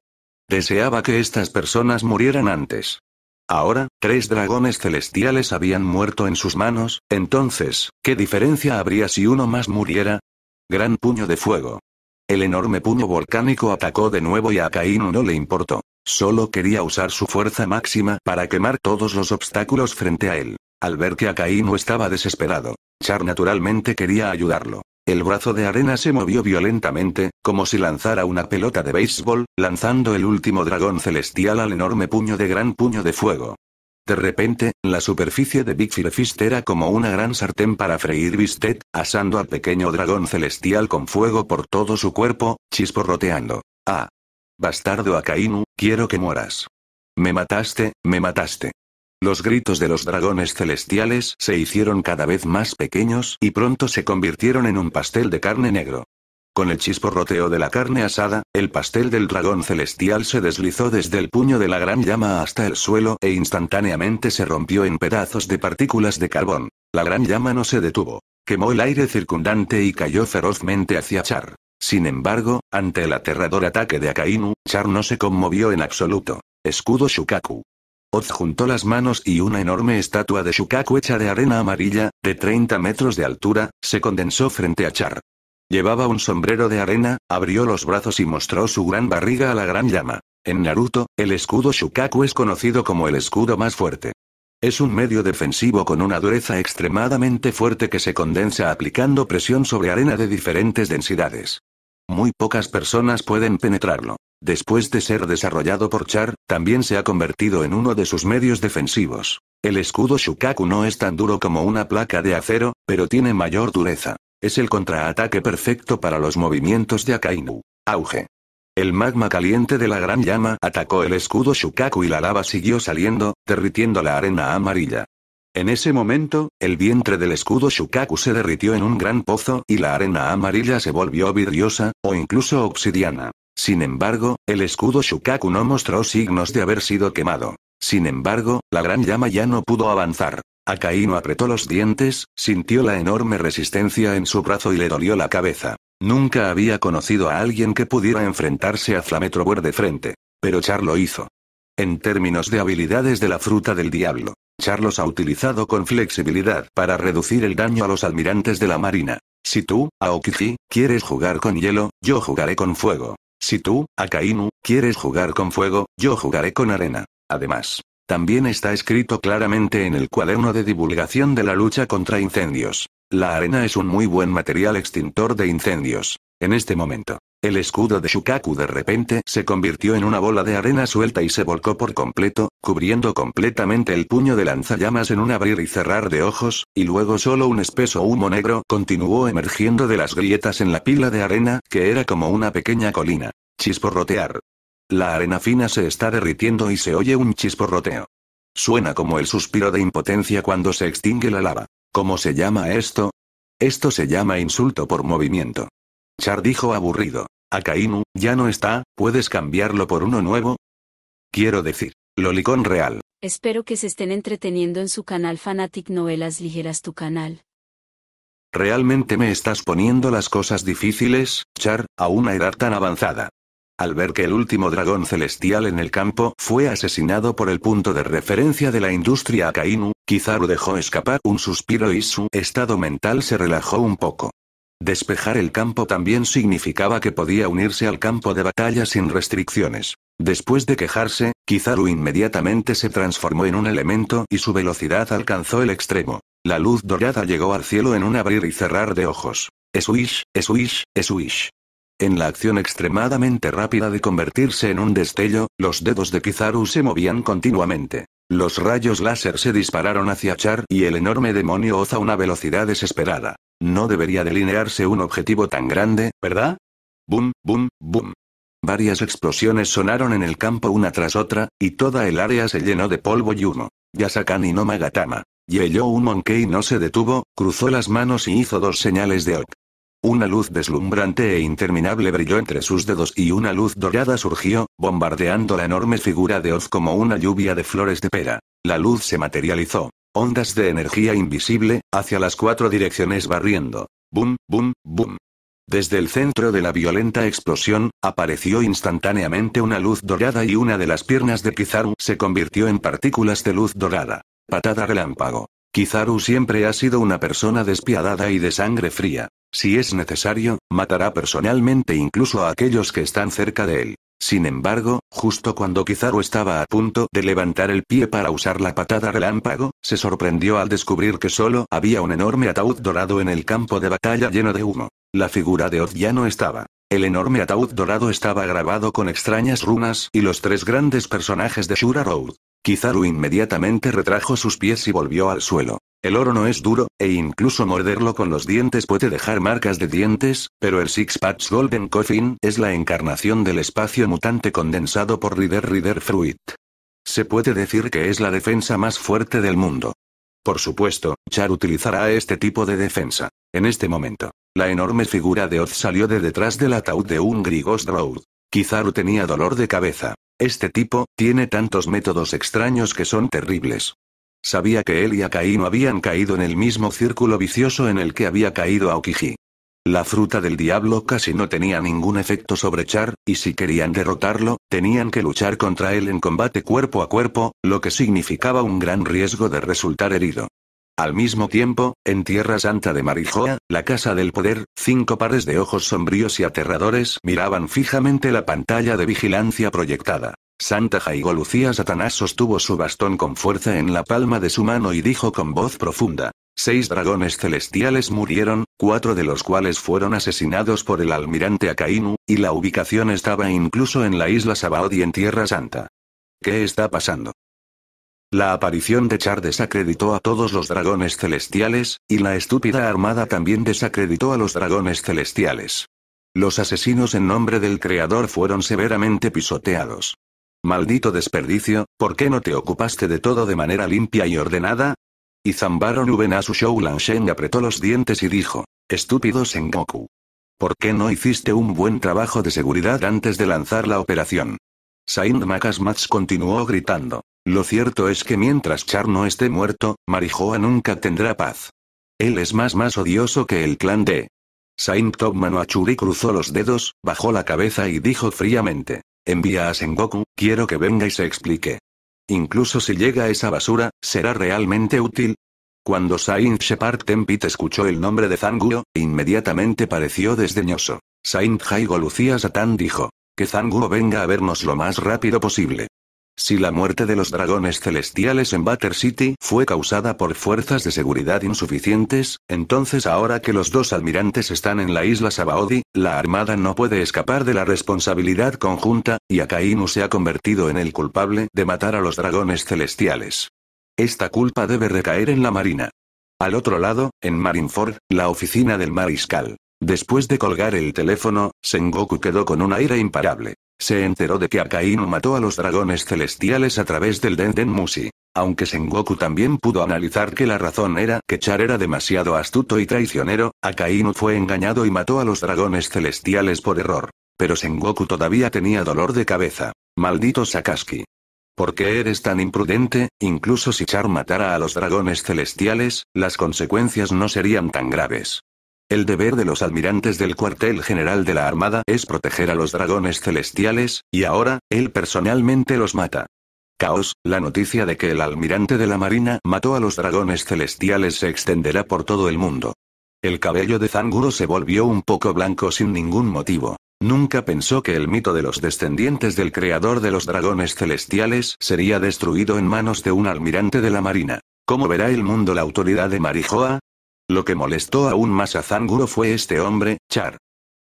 Deseaba que estas personas murieran antes. Ahora, tres dragones celestiales habían muerto en sus manos, entonces, ¿qué diferencia habría si uno más muriera? Gran puño de fuego. El enorme puño volcánico atacó de nuevo y a Kainu no le importó. Solo quería usar su fuerza máxima para quemar todos los obstáculos frente a él. Al ver que Akainu estaba desesperado, Char naturalmente quería ayudarlo. El brazo de arena se movió violentamente, como si lanzara una pelota de béisbol, lanzando el último dragón celestial al enorme puño de gran puño de fuego. De repente, la superficie de Big Fire era como una gran sartén para freír bistec, asando al pequeño dragón celestial con fuego por todo su cuerpo, chisporroteando. Ah, Bastardo Akainu, quiero que mueras. Me mataste, me mataste. Los gritos de los dragones celestiales se hicieron cada vez más pequeños y pronto se convirtieron en un pastel de carne negro. Con el chisporroteo de la carne asada, el pastel del dragón celestial se deslizó desde el puño de la gran llama hasta el suelo e instantáneamente se rompió en pedazos de partículas de carbón. La gran llama no se detuvo. Quemó el aire circundante y cayó ferozmente hacia Char. Sin embargo, ante el aterrador ataque de Akainu, Char no se conmovió en absoluto. Escudo Shukaku. Oz juntó las manos y una enorme estatua de Shukaku hecha de arena amarilla, de 30 metros de altura, se condensó frente a Char. Llevaba un sombrero de arena, abrió los brazos y mostró su gran barriga a la gran llama. En Naruto, el escudo Shukaku es conocido como el escudo más fuerte. Es un medio defensivo con una dureza extremadamente fuerte que se condensa aplicando presión sobre arena de diferentes densidades muy pocas personas pueden penetrarlo. Después de ser desarrollado por Char, también se ha convertido en uno de sus medios defensivos. El escudo Shukaku no es tan duro como una placa de acero, pero tiene mayor dureza. Es el contraataque perfecto para los movimientos de Akainu. Auge. El magma caliente de la gran llama atacó el escudo Shukaku y la lava siguió saliendo, derritiendo la arena amarilla. En ese momento, el vientre del escudo Shukaku se derritió en un gran pozo y la arena amarilla se volvió vidriosa, o incluso obsidiana. Sin embargo, el escudo Shukaku no mostró signos de haber sido quemado. Sin embargo, la gran llama ya no pudo avanzar. Akaino apretó los dientes, sintió la enorme resistencia en su brazo y le dolió la cabeza. Nunca había conocido a alguien que pudiera enfrentarse a Flametrower de frente. Pero Char lo hizo. En términos de habilidades de la fruta del diablo, Charlos ha utilizado con flexibilidad para reducir el daño a los almirantes de la Marina. Si tú, Aokiji, quieres jugar con hielo, yo jugaré con fuego. Si tú, Akainu, quieres jugar con fuego, yo jugaré con arena. Además, también está escrito claramente en el cuaderno de divulgación de la lucha contra incendios. La arena es un muy buen material extintor de incendios. En este momento, el escudo de Shukaku de repente se convirtió en una bola de arena suelta y se volcó por completo, cubriendo completamente el puño de lanzallamas en un abrir y cerrar de ojos, y luego solo un espeso humo negro continuó emergiendo de las grietas en la pila de arena, que era como una pequeña colina. Chisporrotear. La arena fina se está derritiendo y se oye un chisporroteo. Suena como el suspiro de impotencia cuando se extingue la lava. ¿Cómo se llama esto? Esto se llama insulto por movimiento. Char dijo aburrido. Akainu, ya no está, ¿puedes cambiarlo por uno nuevo? Quiero decir, Lolicón Real. Espero que se estén entreteniendo en su canal Fanatic Novelas Ligeras tu canal. Realmente me estás poniendo las cosas difíciles, Char, a una edad tan avanzada. Al ver que el último dragón celestial en el campo fue asesinado por el punto de referencia de la industria Akainu, Kizaru dejó escapar un suspiro y su estado mental se relajó un poco. Despejar el campo también significaba que podía unirse al campo de batalla sin restricciones. Después de quejarse, Kizaru inmediatamente se transformó en un elemento y su velocidad alcanzó el extremo. La luz dorada llegó al cielo en un abrir y cerrar de ojos. Eswish, eswish, eswish. En la acción extremadamente rápida de convertirse en un destello, los dedos de Kizaru se movían continuamente. Los rayos láser se dispararon hacia Char y el enorme demonio oza una velocidad desesperada. No debería delinearse un objetivo tan grande, ¿verdad? Boom, boom, boom. Varias explosiones sonaron en el campo una tras otra, y toda el área se llenó de polvo y humo. Yasakani no Magatama. Yeyou un Monkey no se detuvo, cruzó las manos y hizo dos señales de ok. Una luz deslumbrante e interminable brilló entre sus dedos y una luz dorada surgió, bombardeando la enorme figura de Oz como una lluvia de flores de pera. La luz se materializó. Ondas de energía invisible, hacia las cuatro direcciones barriendo. Boom, boom, boom. Desde el centro de la violenta explosión, apareció instantáneamente una luz dorada y una de las piernas de Kizaru se convirtió en partículas de luz dorada. Patada relámpago. Kizaru siempre ha sido una persona despiadada y de sangre fría. Si es necesario, matará personalmente incluso a aquellos que están cerca de él. Sin embargo, justo cuando Kizaru estaba a punto de levantar el pie para usar la patada relámpago, se sorprendió al descubrir que solo había un enorme ataúd dorado en el campo de batalla lleno de humo. La figura de Oz ya no estaba. El enorme ataúd dorado estaba grabado con extrañas runas y los tres grandes personajes de Shura Road. Kizaru inmediatamente retrajo sus pies y volvió al suelo. El oro no es duro, e incluso morderlo con los dientes puede dejar marcas de dientes, pero el Six Patch Golden Coffin es la encarnación del espacio mutante condensado por Rider Rider Fruit. Se puede decir que es la defensa más fuerte del mundo. Por supuesto, Char utilizará este tipo de defensa. En este momento, la enorme figura de Oz salió de detrás del ataúd de un Grigos Road. Kizaru tenía dolor de cabeza. Este tipo, tiene tantos métodos extraños que son terribles. Sabía que él y no habían caído en el mismo círculo vicioso en el que había caído Aokiji. La fruta del diablo casi no tenía ningún efecto sobre Char, y si querían derrotarlo, tenían que luchar contra él en combate cuerpo a cuerpo, lo que significaba un gran riesgo de resultar herido. Al mismo tiempo, en Tierra Santa de Marijoa, la casa del poder, cinco pares de ojos sombríos y aterradores miraban fijamente la pantalla de vigilancia proyectada. Santa Jaigo Lucía Satanás sostuvo su bastón con fuerza en la palma de su mano y dijo con voz profunda. Seis dragones celestiales murieron, cuatro de los cuales fueron asesinados por el almirante Akainu, y la ubicación estaba incluso en la isla Sabaod en Tierra Santa. ¿Qué está pasando? La aparición de Char desacreditó a todos los dragones celestiales, y la estúpida armada también desacreditó a los dragones celestiales. Los asesinos en nombre del Creador fueron severamente pisoteados. Maldito desperdicio, ¿por qué no te ocupaste de todo de manera limpia y ordenada? Y Zambaro su Shoulan Shen apretó los dientes y dijo, estúpido Sengoku. ¿Por qué no hiciste un buen trabajo de seguridad antes de lanzar la operación? Saint Makasmats continuó gritando. Lo cierto es que mientras Char no esté muerto, Marijoa nunca tendrá paz. Él es más más odioso que el clan de... Saint Topmanuachuri cruzó los dedos, bajó la cabeza y dijo fríamente. Envía a Sengoku, quiero que venga y se explique. Incluso si llega esa basura, será realmente útil. Cuando Saint Shepard Tempit escuchó el nombre de Zanguo, inmediatamente pareció desdeñoso. Saint Haigo Lucía Satán dijo. Que Zanguo venga a vernos lo más rápido posible. Si la muerte de los dragones celestiales en Butter City fue causada por fuerzas de seguridad insuficientes, entonces ahora que los dos almirantes están en la isla Sabaody, la armada no puede escapar de la responsabilidad conjunta, y Akainu se ha convertido en el culpable de matar a los dragones celestiales. Esta culpa debe recaer en la marina. Al otro lado, en Marineford, la oficina del mariscal. Después de colgar el teléfono, Sengoku quedó con un aire imparable. Se enteró de que Akainu mató a los dragones celestiales a través del Denden Musi. Aunque Sengoku también pudo analizar que la razón era que Char era demasiado astuto y traicionero, Akainu fue engañado y mató a los dragones celestiales por error. Pero Sengoku todavía tenía dolor de cabeza. Maldito Sakaski. ¿Por qué eres tan imprudente? Incluso si Char matara a los dragones celestiales, las consecuencias no serían tan graves. El deber de los almirantes del cuartel general de la Armada es proteger a los dragones celestiales, y ahora, él personalmente los mata. Caos, la noticia de que el almirante de la Marina mató a los dragones celestiales se extenderá por todo el mundo. El cabello de Zanguro se volvió un poco blanco sin ningún motivo. Nunca pensó que el mito de los descendientes del creador de los dragones celestiales sería destruido en manos de un almirante de la Marina. ¿Cómo verá el mundo la autoridad de Marijoa? Lo que molestó aún más a Zanguro fue este hombre, Char.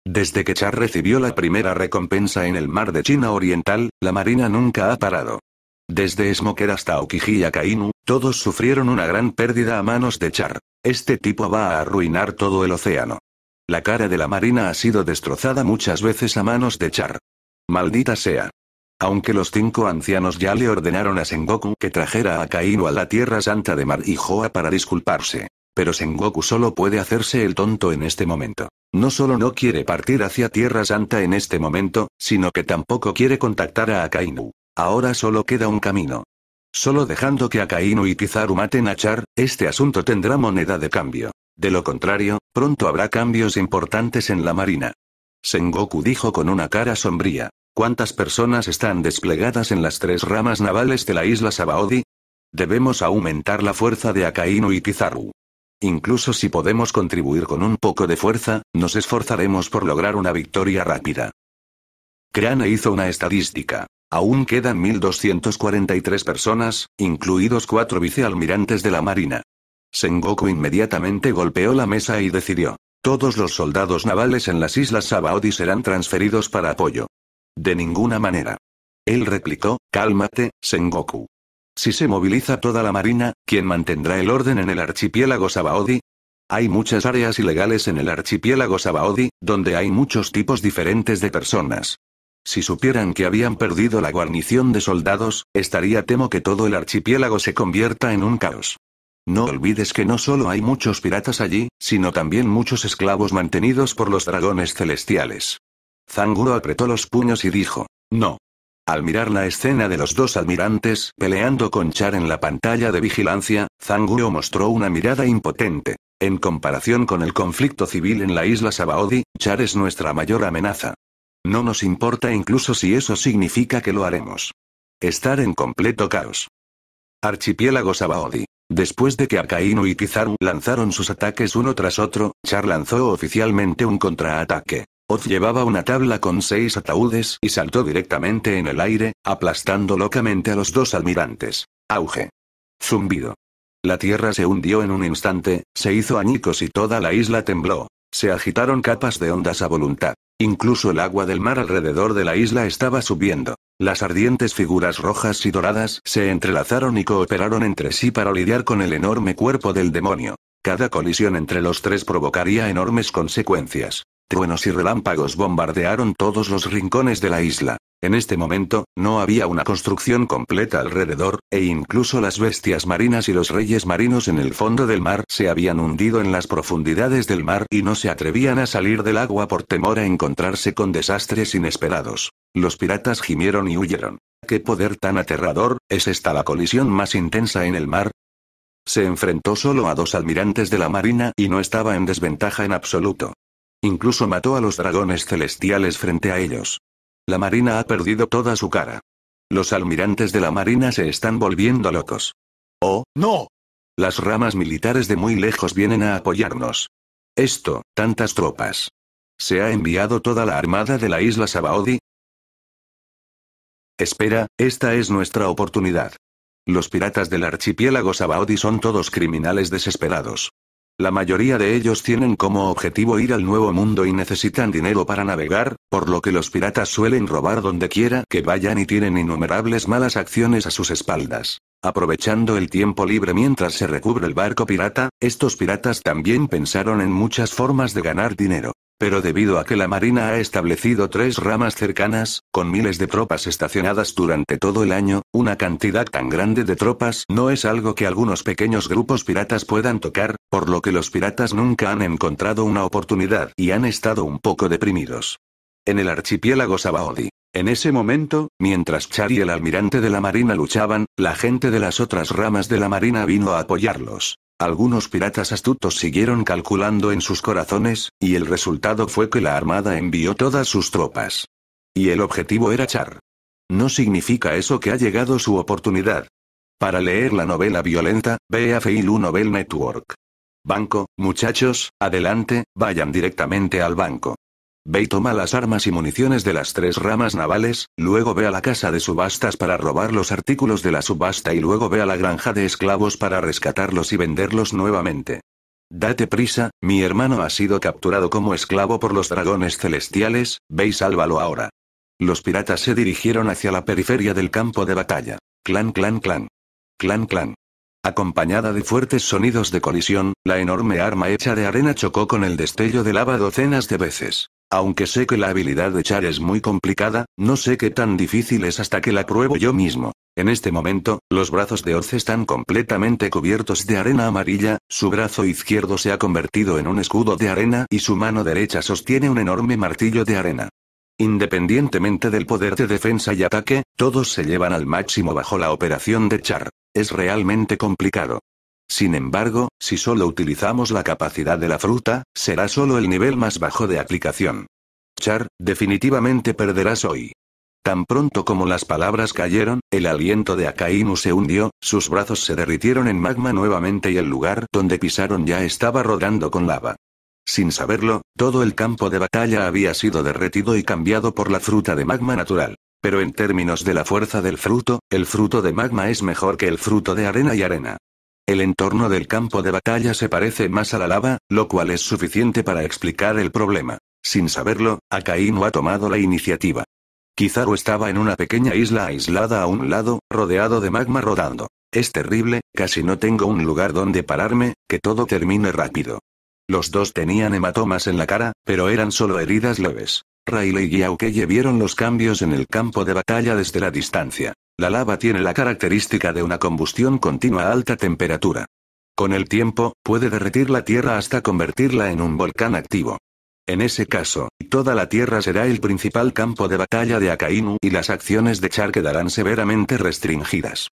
Desde que Char recibió la primera recompensa en el mar de China Oriental, la marina nunca ha parado. Desde Smoker hasta Okiji y Akainu, todos sufrieron una gran pérdida a manos de Char. Este tipo va a arruinar todo el océano. La cara de la marina ha sido destrozada muchas veces a manos de Char. Maldita sea. Aunque los cinco ancianos ya le ordenaron a Sengoku que trajera a Akainu a la Tierra Santa de Mar y Joa para disculparse. Pero Sengoku solo puede hacerse el tonto en este momento. No solo no quiere partir hacia Tierra Santa en este momento, sino que tampoco quiere contactar a Akainu. Ahora solo queda un camino. Solo dejando que Akainu y Kizaru maten a Char, este asunto tendrá moneda de cambio. De lo contrario, pronto habrá cambios importantes en la marina. Sengoku dijo con una cara sombría. ¿Cuántas personas están desplegadas en las tres ramas navales de la isla Sabaody? Debemos aumentar la fuerza de Akainu y Kizaru. Incluso si podemos contribuir con un poco de fuerza, nos esforzaremos por lograr una victoria rápida. Crane hizo una estadística. Aún quedan 1.243 personas, incluidos cuatro vicealmirantes de la Marina. Sengoku inmediatamente golpeó la mesa y decidió. Todos los soldados navales en las islas Sabaody serán transferidos para apoyo. De ninguna manera. Él replicó, cálmate, Sengoku. Si se moviliza toda la marina, ¿quién mantendrá el orden en el archipiélago Sabaodi? Hay muchas áreas ilegales en el archipiélago Sabaodi, donde hay muchos tipos diferentes de personas. Si supieran que habían perdido la guarnición de soldados, estaría temo que todo el archipiélago se convierta en un caos. No olvides que no solo hay muchos piratas allí, sino también muchos esclavos mantenidos por los dragones celestiales. Zanguro apretó los puños y dijo, No, al mirar la escena de los dos almirantes peleando con Char en la pantalla de vigilancia, Zanguo mostró una mirada impotente. En comparación con el conflicto civil en la isla Sabaodi, Char es nuestra mayor amenaza. No nos importa incluso si eso significa que lo haremos. Estar en completo caos. Archipiélago Sabaodi. Después de que Akainu y Kizaru lanzaron sus ataques uno tras otro, Char lanzó oficialmente un contraataque llevaba una tabla con seis ataúdes y saltó directamente en el aire, aplastando locamente a los dos almirantes. Auge. Zumbido. La tierra se hundió en un instante, se hizo añicos y toda la isla tembló. Se agitaron capas de ondas a voluntad. Incluso el agua del mar alrededor de la isla estaba subiendo. Las ardientes figuras rojas y doradas se entrelazaron y cooperaron entre sí para lidiar con el enorme cuerpo del demonio. Cada colisión entre los tres provocaría enormes consecuencias. Truenos y relámpagos bombardearon todos los rincones de la isla. En este momento, no había una construcción completa alrededor, e incluso las bestias marinas y los reyes marinos en el fondo del mar se habían hundido en las profundidades del mar y no se atrevían a salir del agua por temor a encontrarse con desastres inesperados. Los piratas gimieron y huyeron. ¿Qué poder tan aterrador, es esta la colisión más intensa en el mar? Se enfrentó solo a dos almirantes de la marina y no estaba en desventaja en absoluto. Incluso mató a los dragones celestiales frente a ellos. La Marina ha perdido toda su cara. Los almirantes de la Marina se están volviendo locos. ¡Oh, no! Las ramas militares de muy lejos vienen a apoyarnos. Esto, tantas tropas. ¿Se ha enviado toda la armada de la isla Sabaody? Espera, esta es nuestra oportunidad. Los piratas del archipiélago Sabaody son todos criminales desesperados. La mayoría de ellos tienen como objetivo ir al nuevo mundo y necesitan dinero para navegar, por lo que los piratas suelen robar donde quiera que vayan y tienen innumerables malas acciones a sus espaldas. Aprovechando el tiempo libre mientras se recubre el barco pirata, estos piratas también pensaron en muchas formas de ganar dinero pero debido a que la Marina ha establecido tres ramas cercanas, con miles de tropas estacionadas durante todo el año, una cantidad tan grande de tropas no es algo que algunos pequeños grupos piratas puedan tocar, por lo que los piratas nunca han encontrado una oportunidad y han estado un poco deprimidos. En el archipiélago Sabaodi. En ese momento, mientras Char y el almirante de la Marina luchaban, la gente de las otras ramas de la Marina vino a apoyarlos. Algunos piratas astutos siguieron calculando en sus corazones, y el resultado fue que la armada envió todas sus tropas. Y el objetivo era Char. No significa eso que ha llegado su oportunidad. Para leer la novela violenta, ve a Feilu Novel Network. Banco, muchachos, adelante, vayan directamente al banco. Ve y toma las armas y municiones de las tres ramas navales, luego ve a la casa de subastas para robar los artículos de la subasta y luego ve a la granja de esclavos para rescatarlos y venderlos nuevamente. Date prisa, mi hermano ha sido capturado como esclavo por los dragones celestiales, ve y sálvalo ahora. Los piratas se dirigieron hacia la periferia del campo de batalla. Clan, clan, clan. Clan, clan. Acompañada de fuertes sonidos de colisión, la enorme arma hecha de arena chocó con el destello de lava docenas de veces. Aunque sé que la habilidad de Char es muy complicada, no sé qué tan difícil es hasta que la pruebo yo mismo. En este momento, los brazos de Oz están completamente cubiertos de arena amarilla, su brazo izquierdo se ha convertido en un escudo de arena y su mano derecha sostiene un enorme martillo de arena. Independientemente del poder de defensa y ataque, todos se llevan al máximo bajo la operación de Char es realmente complicado. Sin embargo, si solo utilizamos la capacidad de la fruta, será solo el nivel más bajo de aplicación. Char, definitivamente perderás hoy. Tan pronto como las palabras cayeron, el aliento de Akainu se hundió, sus brazos se derritieron en magma nuevamente y el lugar donde pisaron ya estaba rodando con lava. Sin saberlo, todo el campo de batalla había sido derretido y cambiado por la fruta de magma natural. Pero en términos de la fuerza del fruto, el fruto de magma es mejor que el fruto de arena y arena. El entorno del campo de batalla se parece más a la lava, lo cual es suficiente para explicar el problema. Sin saberlo, Akainu ha tomado la iniciativa. Kizaru estaba en una pequeña isla aislada a un lado, rodeado de magma rodando. Es terrible, casi no tengo un lugar donde pararme, que todo termine rápido. Los dos tenían hematomas en la cara, pero eran solo heridas leves. Rayleigh y Aukeye vieron los cambios en el campo de batalla desde la distancia. La lava tiene la característica de una combustión continua a alta temperatura. Con el tiempo, puede derretir la Tierra hasta convertirla en un volcán activo. En ese caso, toda la Tierra será el principal campo de batalla de Akainu y las acciones de Char quedarán severamente restringidas.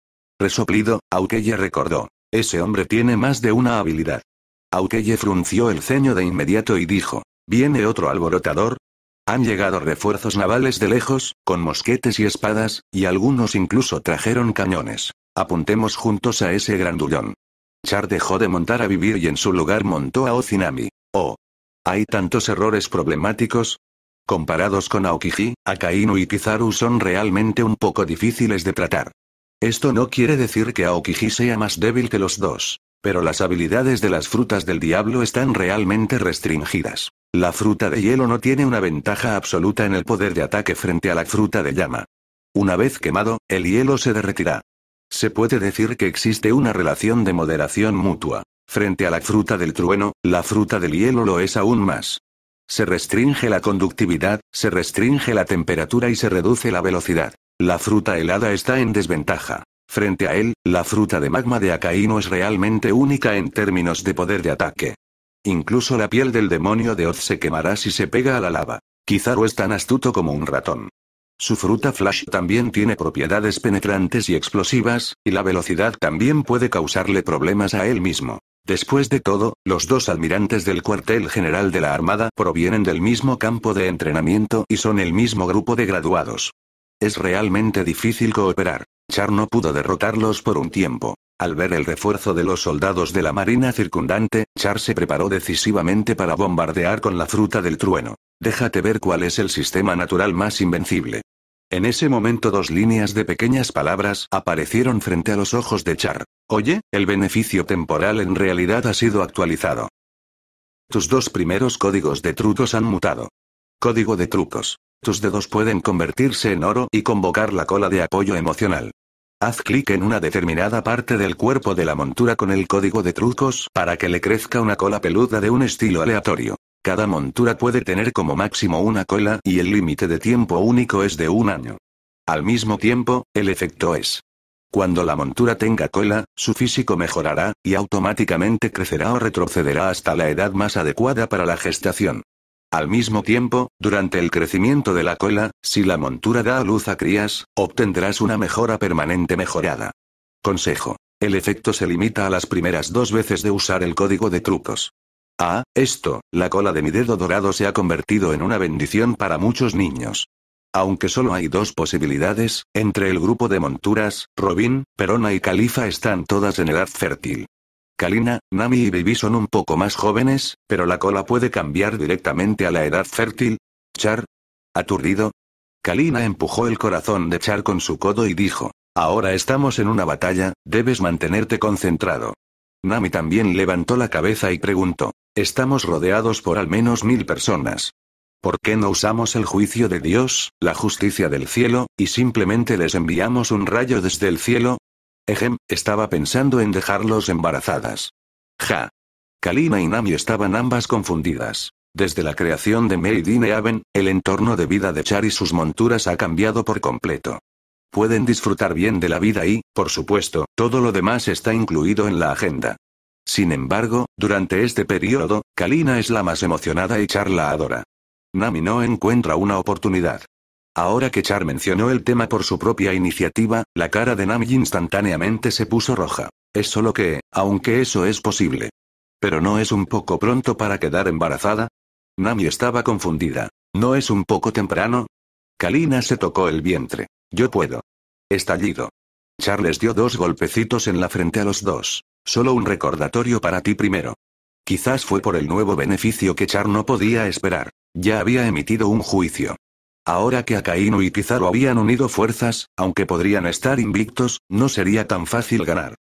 Resoplido, Aukeye recordó. Ese hombre tiene más de una habilidad. Aukeye frunció el ceño de inmediato y dijo. ¿Viene otro alborotador? Han llegado refuerzos navales de lejos, con mosquetes y espadas, y algunos incluso trajeron cañones. Apuntemos juntos a ese grandullón. Char dejó de montar a vivir y en su lugar montó a Ocinami. Oh. Hay tantos errores problemáticos. Comparados con Aokiji, Akainu y Kizaru son realmente un poco difíciles de tratar. Esto no quiere decir que Aokiji sea más débil que los dos, pero las habilidades de las frutas del diablo están realmente restringidas. La fruta de hielo no tiene una ventaja absoluta en el poder de ataque frente a la fruta de llama. Una vez quemado, el hielo se derretirá. Se puede decir que existe una relación de moderación mutua. Frente a la fruta del trueno, la fruta del hielo lo es aún más. Se restringe la conductividad, se restringe la temperatura y se reduce la velocidad. La fruta helada está en desventaja. Frente a él, la fruta de magma de Acaíno es realmente única en términos de poder de ataque. Incluso la piel del demonio de Oz se quemará si se pega a la lava. Kizaru es tan astuto como un ratón. Su fruta Flash también tiene propiedades penetrantes y explosivas, y la velocidad también puede causarle problemas a él mismo. Después de todo, los dos almirantes del cuartel general de la Armada provienen del mismo campo de entrenamiento y son el mismo grupo de graduados. Es realmente difícil cooperar. Char no pudo derrotarlos por un tiempo. Al ver el refuerzo de los soldados de la marina circundante, Char se preparó decisivamente para bombardear con la fruta del trueno. Déjate ver cuál es el sistema natural más invencible. En ese momento dos líneas de pequeñas palabras aparecieron frente a los ojos de Char. Oye, el beneficio temporal en realidad ha sido actualizado. Tus dos primeros códigos de trucos han mutado. Código de trucos. Tus dedos pueden convertirse en oro y convocar la cola de apoyo emocional. Haz clic en una determinada parte del cuerpo de la montura con el código de trucos para que le crezca una cola peluda de un estilo aleatorio. Cada montura puede tener como máximo una cola y el límite de tiempo único es de un año. Al mismo tiempo, el efecto es. Cuando la montura tenga cola, su físico mejorará, y automáticamente crecerá o retrocederá hasta la edad más adecuada para la gestación. Al mismo tiempo, durante el crecimiento de la cola, si la montura da a luz a crías, obtendrás una mejora permanente mejorada. Consejo. El efecto se limita a las primeras dos veces de usar el código de trucos. Ah, esto, la cola de mi dedo dorado se ha convertido en una bendición para muchos niños. Aunque solo hay dos posibilidades, entre el grupo de monturas, Robin, Perona y Califa están todas en edad fértil. Kalina, Nami y Bibi son un poco más jóvenes, pero la cola puede cambiar directamente a la edad fértil. Char. Aturdido. Kalina empujó el corazón de Char con su codo y dijo, ahora estamos en una batalla, debes mantenerte concentrado. Nami también levantó la cabeza y preguntó, estamos rodeados por al menos mil personas. ¿Por qué no usamos el juicio de Dios, la justicia del cielo, y simplemente les enviamos un rayo desde el cielo? Ejem, estaba pensando en dejarlos embarazadas. Ja. Kalina y Nami estaban ambas confundidas. Desde la creación de y Aven, el entorno de vida de Char y sus monturas ha cambiado por completo. Pueden disfrutar bien de la vida y, por supuesto, todo lo demás está incluido en la agenda. Sin embargo, durante este periodo, Kalina es la más emocionada y Char la adora. Nami no encuentra una oportunidad. Ahora que Char mencionó el tema por su propia iniciativa, la cara de Nami instantáneamente se puso roja. Es solo que, aunque eso es posible. Pero no es un poco pronto para quedar embarazada. Nami estaba confundida. ¿No es un poco temprano? Kalina se tocó el vientre. Yo puedo. Estallido. les dio dos golpecitos en la frente a los dos. Solo un recordatorio para ti primero. Quizás fue por el nuevo beneficio que Char no podía esperar. Ya había emitido un juicio. Ahora que Akainu y Pizarro habían unido fuerzas, aunque podrían estar invictos, no sería tan fácil ganar.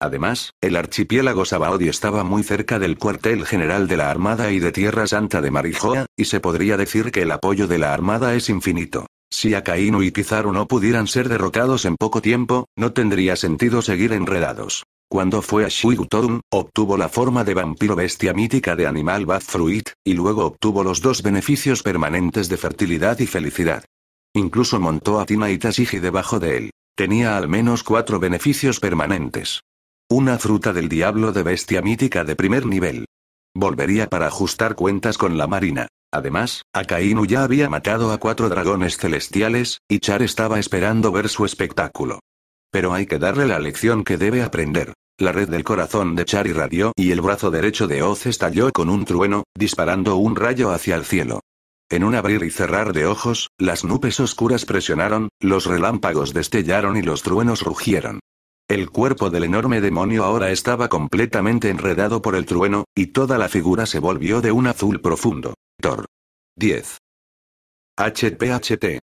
Además, el archipiélago Sabaody estaba muy cerca del cuartel general de la Armada y de Tierra Santa de Marijoa, y se podría decir que el apoyo de la Armada es infinito. Si Akainu y Pizarro no pudieran ser derrotados en poco tiempo, no tendría sentido seguir enredados. Cuando fue a Shigutorum, obtuvo la forma de vampiro bestia mítica de Animal Bath Fruit, y luego obtuvo los dos beneficios permanentes de fertilidad y felicidad. Incluso montó a Tina y Tasiji debajo de él. Tenía al menos cuatro beneficios permanentes. Una fruta del diablo de bestia mítica de primer nivel. Volvería para ajustar cuentas con la marina. Además, Akainu ya había matado a cuatro dragones celestiales, y Char estaba esperando ver su espectáculo. Pero hay que darle la lección que debe aprender. La red del corazón de Char irradió y el brazo derecho de Oz estalló con un trueno, disparando un rayo hacia el cielo. En un abrir y cerrar de ojos, las nubes oscuras presionaron, los relámpagos destellaron y los truenos rugieron. El cuerpo del enorme demonio ahora estaba completamente enredado por el trueno, y toda la figura se volvió de un azul profundo. Thor. 10. HPHT.